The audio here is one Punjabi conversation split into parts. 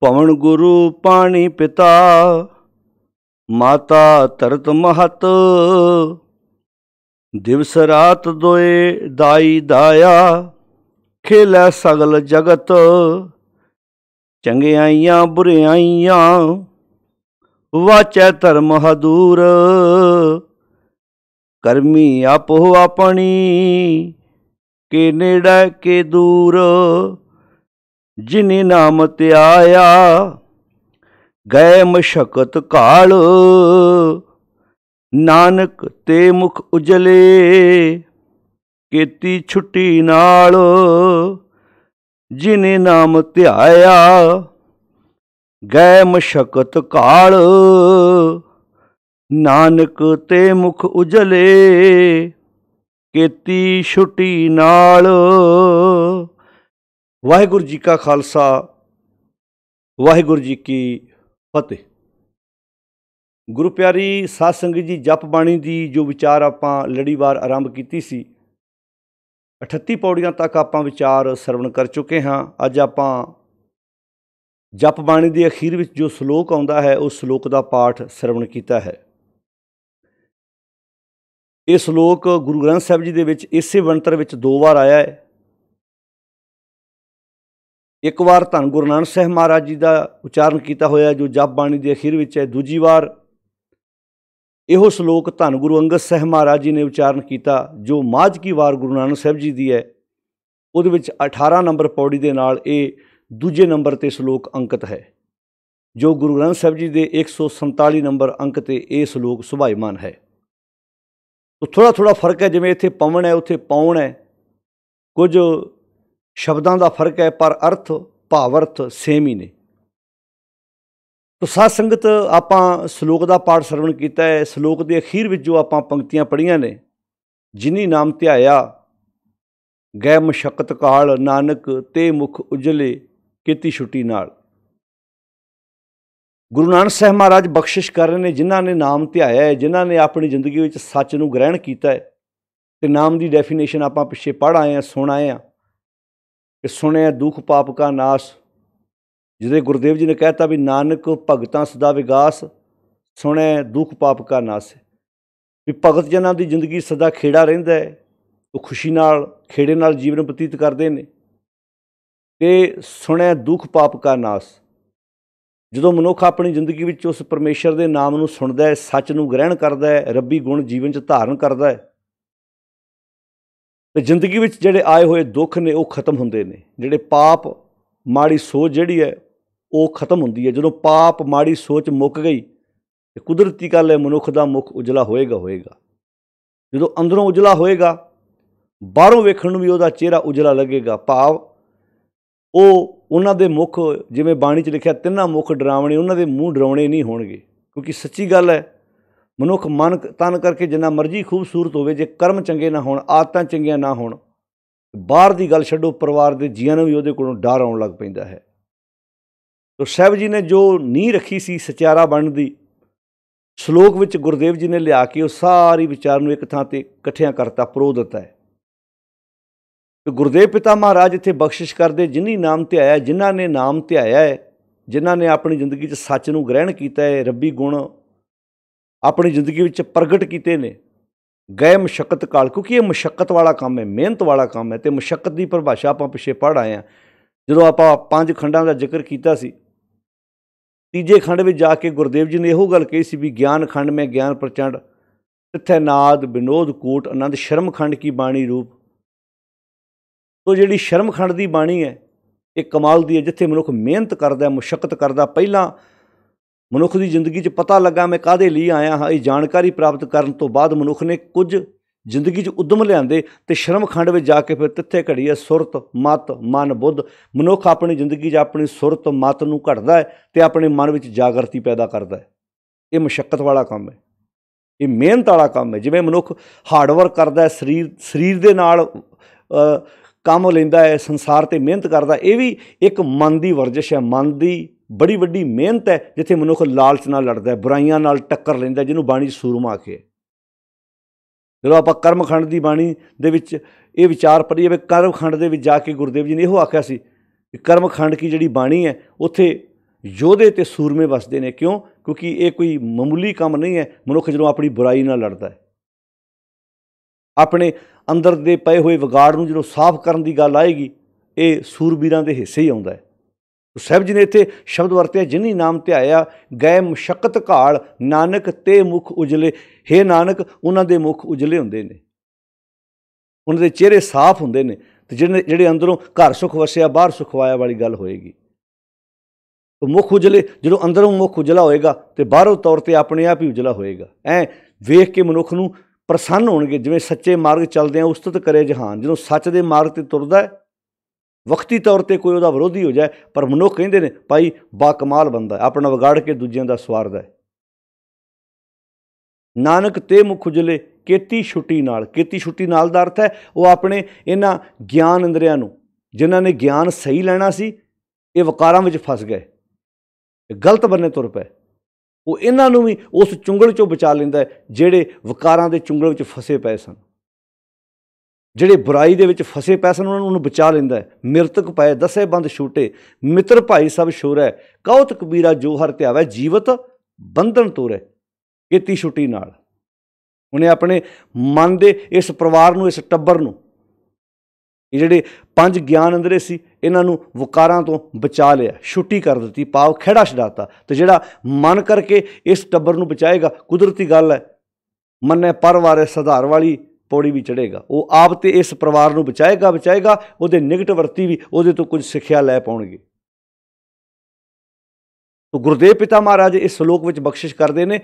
ਪਵਨ ਗੁਰੂ ਪਾਣੀ ਪਿਤਾ ਮਾਤਾ ਤਰਤ ਮਹਤ ਦਿਵਸ ਰਾਤ ਦੋਏ ਦਾਈ ਦਾਇਆ ਖੇਲੇ ਸਗਲ ਜਗਤ ਚੰਗਿਆਈਆਂ ਬੁਰਿਆਈਆਂ ਵਾਚੈ ਧਰਮ ਹਦੂਰ ਕਰਮੀ ਆਪੋ ਆਪਣੀ ਕੇ ਨੇੜੇ ਕੇ ਦੂਰ ਜਿਨੀ ਨਾਮ ਧਿਆਇਆ ਗਏ ਮਸ਼ਕਤ ਕਾਲ ਨਾਨਕ ਤੇ ਮੁਖ ਉਜਲੇ ਕੀਤੀ ਛੁੱਟੀ ਨਾਲ ਜਿਨੇ ਨਾਮ ਧਿਆਇਆ ਗਏ ਮਸ਼ਕਤ ਕਾਲ ਨਾਨਕ ਤੇ ਮੁਖ ਉਜਲੇ ਕੀਤੀ ਛੁੱਟੀ ਨਾਲ ਵਾਹਿਗੁਰੂ ਜੀ ਕਾ ਖਾਲਸਾ ਵਾਹਿਗੁਰੂ ਜੀ ਕੀ ਫਤਿਹ ਗੁਰੂ ਪਿਆਰੀ ਸਾਧ ਸੰਗਤ ਜੀ ਜਪ ਬਾਣੀ ਦੀ ਜੋ ਵਿਚਾਰ ਆਪਾਂ ਲੜੀਵਾਰ ਆਰੰਭ ਕੀਤੀ ਸੀ 38 ਪੌੜੀਆਂ ਤੱਕ ਆਪਾਂ ਵਿਚਾਰ ਸਰਵਣ ਕਰ ਚੁੱਕੇ ਹਾਂ ਅੱਜ ਆਪਾਂ ਜਪ ਬਾਣੀ ਦੇ ਅਖੀਰ ਵਿੱਚ ਜੋ ਸ਼ਲੋਕ ਆਉਂਦਾ ਹੈ ਉਸ ਸ਼ਲੋਕ ਦਾ ਪਾਠ ਸਰਵਣ ਕੀਤਾ ਹੈ ਇਹ ਸ਼ਲੋਕ ਗੁਰੂ ਗ੍ਰੰਥ ਸਾਹਿਬ ਜੀ ਦੇ ਵਿੱਚ ਇਸੇ ਬੰਤਰ ਵਿੱਚ ਦੋ ਵਾਰ ਆਇਆ ਹੈ ਇੱਕ ਵਾਰ ਧੰਨ ਗੁਰੂ ਨਾਨਕ ਸਾਹਿਬ ਮਹਾਰਾਜ ਜੀ ਦਾ ਉਚਾਰਨ ਕੀਤਾ ਹੋਇਆ ਜੋ ਜਪ ਬਾਣੀ ਦੇ ਅਖੀਰ ਵਿੱਚ ਹੈ ਦੂਜੀ ਵਾਰ ਇਹੋ ਸ਼ਲੋਕ ਧੰਨ ਗੁਰੂ ਅੰਗਦ ਸਾਹਿਬ ਮਹਾਰਾਜ ਜੀ ਨੇ ਉਚਾਰਨ ਕੀਤਾ ਜੋ ਮਾਝ ਕੀ ਵਾਰ ਗੁਰੂ ਨਾਨਕ ਸਾਹਿਬ ਜੀ ਦੀ ਹੈ ਉਹਦੇ ਵਿੱਚ 18 ਨੰਬਰ ਪੌੜੀ ਦੇ ਨਾਲ ਇਹ ਦੂਜੇ ਨੰਬਰ ਤੇ ਸ਼ਲੋਕ ਅੰਕਿਤ ਹੈ ਜੋ ਗੁਰੂ ਗ੍ਰੰਥ ਸਾਹਿਬ ਜੀ ਦੇ 147 ਨੰਬਰ ਅੰਕ ਤੇ ਇਹ ਸ਼ਲੋਕ ਸੁਭਾਈਮਾਨ ਹੈ ਤੋ ਥੋੜਾ ਥੋੜਾ ਫਰਕ ਹੈ ਜਿਵੇਂ ਇੱਥੇ ਪਵਣ ਹੈ ਉੱਥੇ ਪੌਣ ਹੈ ਕੁਝ ਸ਼ਬਦਾਂ ਦਾ ਫਰਕ ਹੈ ਪਰ ਅਰਥ ਭਾਵਰਥ ਸੇਮ ਹੀ ਨੇ ਤੋ ਸਾਧ ਸੰਗਤ ਆਪਾਂ ਸ਼ਲੋਕ ਦਾ ਪਾਠ ਸਰਵਣ ਕੀਤਾ ਹੈ ਸ਼ਲੋਕ ਦੇ ਅਖੀਰ ਵਿੱਚ ਜੋ ਆਪਾਂ ਪੰਕਤੀਆਂ ਪੜੀਆਂ ਨੇ ਜਿਨੀ ਨਾਮ ਧਿਆਇਆ ਗੈ ਮਸ਼ਕਤ ਕਾਲ ਨਾਨਕ ਤੇ ਮੁਖ ਉਜਲੇ ਕੀਤੀ ਛੁੱਟੀ ਨਾਲ ਗੁਰੂ ਨਾਨਕ ਸਾਹਿਬ ਮਹਾਰਾਜ ਬਖਸ਼ਿਸ਼ ਕਰ ਰਹੇ ਨੇ ਜਿਨ੍ਹਾਂ ਨੇ ਨਾਮ ਧਿਆਇਆ ਹੈ ਜਿਨ੍ਹਾਂ ਨੇ ਆਪਣੀ ਜ਼ਿੰਦਗੀ ਵਿੱਚ ਸੱਚ ਨੂੰ ਗ੍ਰਹਿਣ ਕੀਤਾ ਹੈ ਤੇ ਨਾਮ ਦੀ ਡੈਫੀਨੇਸ਼ਨ ਆਪਾਂ ਪਿੱਛੇ ਪੜ ਆਏ ਆ ਸੁਣਾਏ ਆ ਕਿ ਸੁਣਿਆ ਦੁਖ ਪਾਪ ਕਾ ਨਾਸ ਜਿਹਦੇ ਗੁਰਦੇਵ ਜੀ ਨੇ ਕਹਿਤਾ ਵੀ ਨਾਨਕ ਭਗਤਾਂ ਸਦਾ ਵਿਗਾਸ ਸੁਣਿਆ ਦੁਖ ਪਾਪ ਕਾ ਨਾਸ ਵੀ ਭਗਤ ਜਨਾਂ ਦੀ ਜ਼ਿੰਦਗੀ ਸਦਾ ਖੇੜਾ ਰਹਿੰਦਾ ਹੈ ਉਹ ਖੁਸ਼ੀ ਨਾਲ ਖੇੜੇ ਨਾਲ ਜੀਵਨ ਬਤੀਤ ਕਰਦੇ ਨੇ ਤੇ ਸੁਣਿਆ ਦੁਖ ਪਾਪ ਕਾ ਨਾਸ ਜਦੋਂ ਮਨੁੱਖ ਆਪਣੀ ਜ਼ਿੰਦਗੀ ਵਿੱਚ ਉਸ ਪਰਮੇਸ਼ਰ ਦੇ ਨਾਮ ਨੂੰ ਸੁਣਦਾ ਹੈ ਸੱਚ ਨੂੰ ਗ੍ਰਹਿਣ ਕਰਦਾ ਹੈ ਰੱਬੀ ਗੁਣ ਜੀਵਨ 'ਚ ਧਾਰਨ ਕਰਦਾ ਹੈ ਤੇ ਜ਼ਿੰਦਗੀ ਵਿੱਚ ਜਿਹੜੇ ਆਏ ਹੋਏ ਦੁੱਖ ਨੇ ਉਹ ਖਤਮ ਹੁੰਦੇ ਨੇ ਜਿਹੜੇ ਪਾਪ ਮਾੜੀ ਸੋਚ ਜਿਹੜੀ ਹੈ ਉਹ ਖਤਮ ਹੁੰਦੀ ਹੈ ਜਦੋਂ ਪਾਪ ਮਾੜੀ ਸੋਚ ਮੁੱਕ ਗਈ ਤੇ ਕੁਦਰਤੀ ਗੱਲ ਹੈ ਮਨੁੱਖ ਦਾ ਮੁਖ ਉਜਲਾ ਹੋਏਗਾ ਹੋਏਗਾ ਜਦੋਂ ਅੰਦਰੋਂ ਉਜਲਾ ਹੋਏਗਾ ਬਾਹਰੋਂ ਵੇਖਣ ਨੂੰ ਵੀ ਉਹਦਾ ਚਿਹਰਾ ਉਜਲਾ ਲੱਗੇਗਾ ਭਾਵ ਉਹ ਉਹਨਾਂ ਦੇ ਮੁਖ ਜਿਵੇਂ ਬਾਣੀ 'ਚ ਲਿਖਿਆ ਤਿੰਨਾ ਮੁਖ ਡਰਾਵਣੇ ਉਹਨਾਂ ਦੇ ਮੂੰਹ ਡਰਾਉਣੇ ਨਹੀਂ ਹੋਣਗੇ ਕਿਉਂਕਿ ਸੱਚੀ ਗੱਲ ਹੈ ਮਨੁੱਖ ਮਨ ਤਨ ਕਰਕੇ ਜਿੰਨਾ ਮਰਜ਼ੀ ਖੂਬਸੂਰਤ ਹੋਵੇ ਜੇ ਕਰਮ ਚੰਗੇ ਨਾ ਹੋਣ ਆਦਤਾਂ ਚੰਗੀਆਂ ਨਾ ਹੋਣ ਬਾਹਰ ਦੀ ਗੱਲ ਛੱਡੋ ਪਰਿਵਾਰ ਦੇ ਜੀਆਂ ਨੂੰ ਵੀ ਉਹਦੇ ਕੋਲੋਂ ਡਰ ਆਉਣ ਲੱਗ ਪੈਂਦਾ ਹੈ ਤੋਂ ਸਹਿਬ ਜੀ ਨੇ ਜੋ ਨੀ ਰੱਖੀ ਸੀ ਸਚਾਰਾ ਬਣਨ ਦੀ ਸ਼ਲੋਕ ਵਿੱਚ ਗੁਰਦੇਵ ਜੀ ਨੇ ਲਿਆ ਕੇ ਉਹ ਸਾਰੀ ਵਿਚਾਰ ਨੂੰ ਇੱਕ ਥਾਂ ਤੇ ਇਕੱਠਿਆਂ ਕਰਤਾ ਪਰੋ ਦਿੱਤਾ ਹੈ ਤੇ ਗੁਰਦੇਵ ਪਿਤਾ ਮਹਾਰਾਜ ਇੱਥੇ ਬਖਸ਼ਿਸ਼ ਕਰਦੇ ਜਿਨ੍ਹਾਂ ਨਾਮ ਤੇ ਆਇਆ ਜਿਨ੍ਹਾਂ ਨੇ ਨਾਮ ਤੇ ਆਇਆ ਹੈ ਜਿਨ੍ਹਾਂ ਨੇ ਆਪਣੀ ਜ਼ਿੰਦਗੀ 'ਚ ਸੱਚ ਨੂੰ ਗ੍ਰਹਿਣ ਕੀਤਾ ਹੈ ਰੱਬੀ ਗੁਣ ਆਪਣੀ ਜ਼ਿੰਦਗੀ ਵਿੱਚ ਪ੍ਰਗਟ ਕੀਤੇ ਨੇ ਗਏ ਮੁਸ਼ਕਤ ਕਾਲ ਕਿਉਂਕਿ ਇਹ ਮੁਸ਼ਕਤ ਵਾਲਾ ਕੰਮ ਹੈ ਮਿਹਨਤ ਵਾਲਾ ਕੰਮ ਹੈ ਤੇ ਮੁਸ਼ਕਤ ਦੀ ਪਰਿਭਾਸ਼ਾ ਆਪਾਂ ਪਿੱਛੇ ਪੜ ਆਏ ਆ ਜਦੋਂ ਆਪਾਂ ਪੰਜ ਖੰਡਾਂ ਦਾ ਜ਼ਿਕਰ ਕੀਤਾ ਸੀ ਤੀਜੇ ਖੰਡ ਵਿੱਚ ਜਾ ਕੇ ਗੁਰਦੇਵ ਜੀ ਨੇ ਇਹੋ ਗੱਲ ਕਹੀ ਸੀ ਵੀ ਗਿਆਨ ਖੰਡ ਮੈਂ ਗਿਆਨ ਪ੍ਰਚੰਡ ਤਿੱਥੇ ਨਾਦ ਵਿਨੋਦ ਕੋਟ ਆਨੰਦ ਸ਼ਰਮ ਖੰਡ ਕੀ ਬਾਣੀ ਰੂਪ ਤੋ ਜਿਹੜੀ ਸ਼ਰਮ ਖੰਡ ਦੀ ਬਾਣੀ ਹੈ ਇਹ ਕਮਾਲ ਦੀ ਹੈ ਜਿੱਥੇ ਮਨੁੱਖ ਮਿਹਨਤ ਕਰਦਾ ਮੁਸ਼ਕਤ ਕਰਦਾ ਪਹਿਲਾਂ ਮਨੁੱਖ ਦੀ ਜ਼ਿੰਦਗੀ 'ਚ ਪਤਾ ਲੱਗਾ ਮੈਂ ਕਾਦੇ ਲਈ ਆਇਆ ਹਾਂ ਇਹ ਜਾਣਕਾਰੀ ਪ੍ਰਾਪਤ ਕਰਨ ਤੋਂ ਬਾਅਦ ਮਨੁੱਖ ਨੇ ਕੁਝ ਜ਼ਿੰਦਗੀ 'ਚ ਉਦਮ ਲਿਆਂਦੇ ਤੇ ਸ਼ਰਮ ਖੰਡ ਵਿੱਚ ਜਾ ਕੇ ਫਿਰ ਤਿੱਥੇ ਘੜੀ ਹੈ ਸੁਰਤ ਮਤ ਮਨ ਬੁੱਧ ਮਨੁੱਖ ਆਪਣੀ ਜ਼ਿੰਦਗੀ 'ਚ ਆਪਣੀ ਸੁਰਤ ਮਤ ਨੂੰ ਘੜਦਾ ਹੈ ਤੇ ਆਪਣੇ ਮਨ ਵਿੱਚ ਜਾਗਰਤੀ ਪੈਦਾ ਕਰਦਾ ਹੈ ਇਹ ਮੁਸ਼ਕਲ ਵਾਲਾ ਕੰਮ ਹੈ ਇਹ ਮਿਹਨਤ ਵਾਲਾ ਕੰਮ ਹੈ ਜਿਵੇਂ ਮਨੁੱਖ ਹਾਰਡਵਰਕ ਕਰਦਾ ਹੈ ਸਰੀਰ ਸਰੀਰ ਦੇ ਨਾਲ ਕੰਮ ਲੈਂਦਾ ਹੈ ਸੰਸਾਰ ਤੇ ਮਿਹਨਤ ਕਰਦਾ ਇਹ ਵੀ ਇੱਕ ਮਨ ਦੀ ਵਰਜਿਸ਼ ਹੈ ਮਨ ਦੀ ਬੜੀ ਵੱਡੀ ਮਿਹਨਤ ਹੈ ਜਿੱਥੇ ਮਨੁੱਖ ਲਾਲਚ ਨਾਲ ਲੜਦਾ ਹੈ ਬੁਰਾਈਆਂ ਨਾਲ ਟੱਕਰ ਲੈਂਦਾ ਜਿਹਨੂੰ ਬਾਣੀ ਸੂਰਮਾ ਕਹੇ ਜਦੋਂ ਆਪਾਂ ਕਰਮਖੰਡ ਦੀ ਬਾਣੀ ਦੇ ਵਿੱਚ ਇਹ ਵਿਚਾਰ ਪੜੀਏ ਵੀ ਕਰਮਖੰਡ ਦੇ ਵਿੱਚ ਜਾ ਕੇ ਗੁਰਦੇਵ ਜੀ ਨੇ ਇਹੋ ਆਖਿਆ ਸੀ ਕਿ ਕਰਮਖੰਡ ਕੀ ਜਿਹੜੀ ਬਾਣੀ ਹੈ ਉੱਥੇ ਯੋਧੇ ਤੇ ਸੂਰਮੇ ਵਸਦੇ ਨੇ ਕਿਉਂ ਕਿਉਂਕਿ ਇਹ ਕੋਈ ਮਾਮੂਲੀ ਕੰਮ ਨਹੀਂ ਹੈ ਮਨੁੱਖ ਜਦੋਂ ਆਪਣੀ ਬੁਰਾਈ ਨਾਲ ਲੜਦਾ ਹੈ ਆਪਣੇ ਅੰਦਰ ਦੇ ਪਏ ਹੋਏ ਵਿਗਾੜ ਨੂੰ ਜਦੋਂ ਸਾਫ਼ ਕਰਨ ਦੀ ਗੱਲ ਆਏਗੀ ਇਹ ਸੂਰਬੀਰਾਂ ਦੇ ਹਿੱਸੇ ਹੀ ਆਉਂਦਾ ਹੈ ਸਾਹਿਬ ਜੀ ਨੇ ਇੱਥੇ ਸ਼ਬਦ ਵਰਤਿਆ ਜਿਨੀ ਨਾਮ ਤੇ ਆਇਆ ਗਏ ਮੁਸ਼ਕਤ ਘਾਲ ਨਾਨਕ ਤੇ ਮੁਖ ਉਜਲੇ ਹੈ ਨਾਨਕ ਉਹਨਾਂ ਦੇ ਮੁਖ ਉਜਲੇ ਹੁੰਦੇ ਨੇ ਉਹਨਾਂ ਦੇ ਚਿਹਰੇ ਸਾਫ਼ ਹੁੰਦੇ ਨੇ ਤੇ ਜਿਹੜੇ ਜਿਹੜੇ ਅੰਦਰੋਂ ਘਰ ਸੁਖ ਵਸਿਆ ਬਾਹਰ ਸੁਖ ਵਾਇਆ ਵਾਲੀ ਗੱਲ ਹੋਏਗੀ ਉਹ ਮੁਖ ਉਜਲੇ ਜਦੋਂ ਅੰਦਰੋਂ ਮੁਖ ਉਜਲਾ ਹੋਏਗਾ ਤੇ ਬਾਹਰੋਂ ਤੌਰ ਤੇ ਆਪਣੇ ਆਪ ਹੀ ਉਜਲਾ ਹੋਏਗਾ ਐ ਵੇਖ ਕੇ ਮਨੁੱਖ ਨੂੰ ਪ੍ਰਸੰਨ ਹੋਣਗੇ ਜਿਵੇਂ ਸੱਚੇ ਮਾਰਗ ਚੱਲਦੇ ਆ ਉਸਤਤ ਕਰੇ ਜਹਾਨ ਜਦੋਂ ਸੱਚ ਦੇ ਮਾਰਗ ਤੇ ਤੁਰਦਾ ਹੈ ਵਕਤੀ ਤੌਰ ਤੇ ਕੋਈ ਉਹਦਾ ਵਿਰੋਧੀ ਹੋ ਜਾਏ ਪਰ ਮਨੁੱਖ ਕਹਿੰਦੇ ਨੇ ਭਾਈ ਬਾ ਕਮਾਲ ਬੰਦਾ ਆਪਣਾ ਵਿਗਾੜ ਕੇ ਦੂਜਿਆਂ ਦਾ ਸਵਾਰਦਾ ਹੈ ਨਾਨਕ ਤੇ ਮੁਖ ਕੀਤੀ ਛੁੱਟੀ ਨਾਲ ਕੀਤੀ ਛੁੱਟੀ ਨਾਲ ਦਾ ਅਰਥ ਹੈ ਉਹ ਆਪਣੇ ਇਹਨਾਂ ਗਿਆਨ ਇੰਦਰੀਆਂ ਨੂੰ ਜਿਨ੍ਹਾਂ ਨੇ ਗਿਆਨ ਸਹੀ ਲੈਣਾ ਸੀ ਇਹ ਵਕਾਰਾਂ ਵਿੱਚ ਫਸ ਗਏ ਗਲਤ ਬੰਨੇ ਤੁਰ ਪਏ ਉਹ ਇਹਨਾਂ ਨੂੰ ਵੀ ਉਸ ਚੁੰਗਲ ਚੋਂ ਬਚਾ ਲੈਂਦਾ ਜਿਹੜੇ ਵਕਾਰਾਂ ਦੇ ਚੁੰਗਲ ਵਿੱਚ ਫਸੇ ਪਏ ਸਨ ਜਿਹੜੇ ਬੁਰਾਈ ਦੇ ਵਿੱਚ ਫਸੇ ਪੈਸਨ ਉਹਨਾਂ ਨੂੰ ਬਚਾ ਲੈਂਦਾ ਹੈ ਮਿਰਤਕ ਪਏ ਦਸੇ ਬੰਦ ਛੂਟੇ ਮਿੱਤਰ ਭਾਈ ਸਭ ਸ਼ੋਰੈ ਕਉਤ ਕਬੀਰਾ ਜੋ ਹਰ ਧਿਆਵੇ ਜੀਵਤ ਬੰਧਨ ਤੋਰੇ ਕੀਤੀ ਛੁੱਟੀ ਨਾਲ ਉਹਨੇ ਆਪਣੇ ਮਨ ਦੇ ਇਸ ਪਰਿਵਾਰ ਨੂੰ ਇਸ ਟੱਬਰ ਨੂੰ ਇਹ ਜਿਹੜੇ ਪੰਜ ਗਿਆਨ ਅੰਦਰੇ ਸੀ ਇਹਨਾਂ ਨੂੰ ਵਕਾਰਾਂ ਤੋਂ ਬਚਾ ਲਿਆ ਛੁੱਟੀ ਕਰ ਦਿੱਤੀ ਪਾਵ ਖਿਹੜਾ ਛਡਾਤਾ ਤੇ ਜਿਹੜਾ ਮਨ ਕਰਕੇ ਇਸ ਟੱਬਰ ਨੂੰ ਬਚਾਏਗਾ ਕੁਦਰਤੀ ਗੱਲ ਹੈ ਮੰਨੇ ਪਰਵਾਰੇ ਸਧਾਰ ਵਾਲੀ ਪੌੜੀ ਵੀ ਚੜੇਗਾ ਉਹ ਆਪ ਤੇ ਇਸ ਪਰਿਵਾਰ ਨੂੰ ਬਚਾਏਗਾ ਬਚਾਏਗਾ ਉਹਦੇ ਨਿਗਟ ਵਰਤੀ ਵੀ ਉਹਦੇ ਤੋਂ ਕੁਝ ਸਿੱਖਿਆ ਲੈ ਪਾਉਣਗੇ ਤੋ ਗੁਰਦੇਵ ਪਿਤਾ ਮਹਾਰਾਜ ਇਸ ਸ਼ਲੋਕ ਵਿੱਚ ਬਖਸ਼ਿਸ਼ ਕਰਦੇ ਨੇ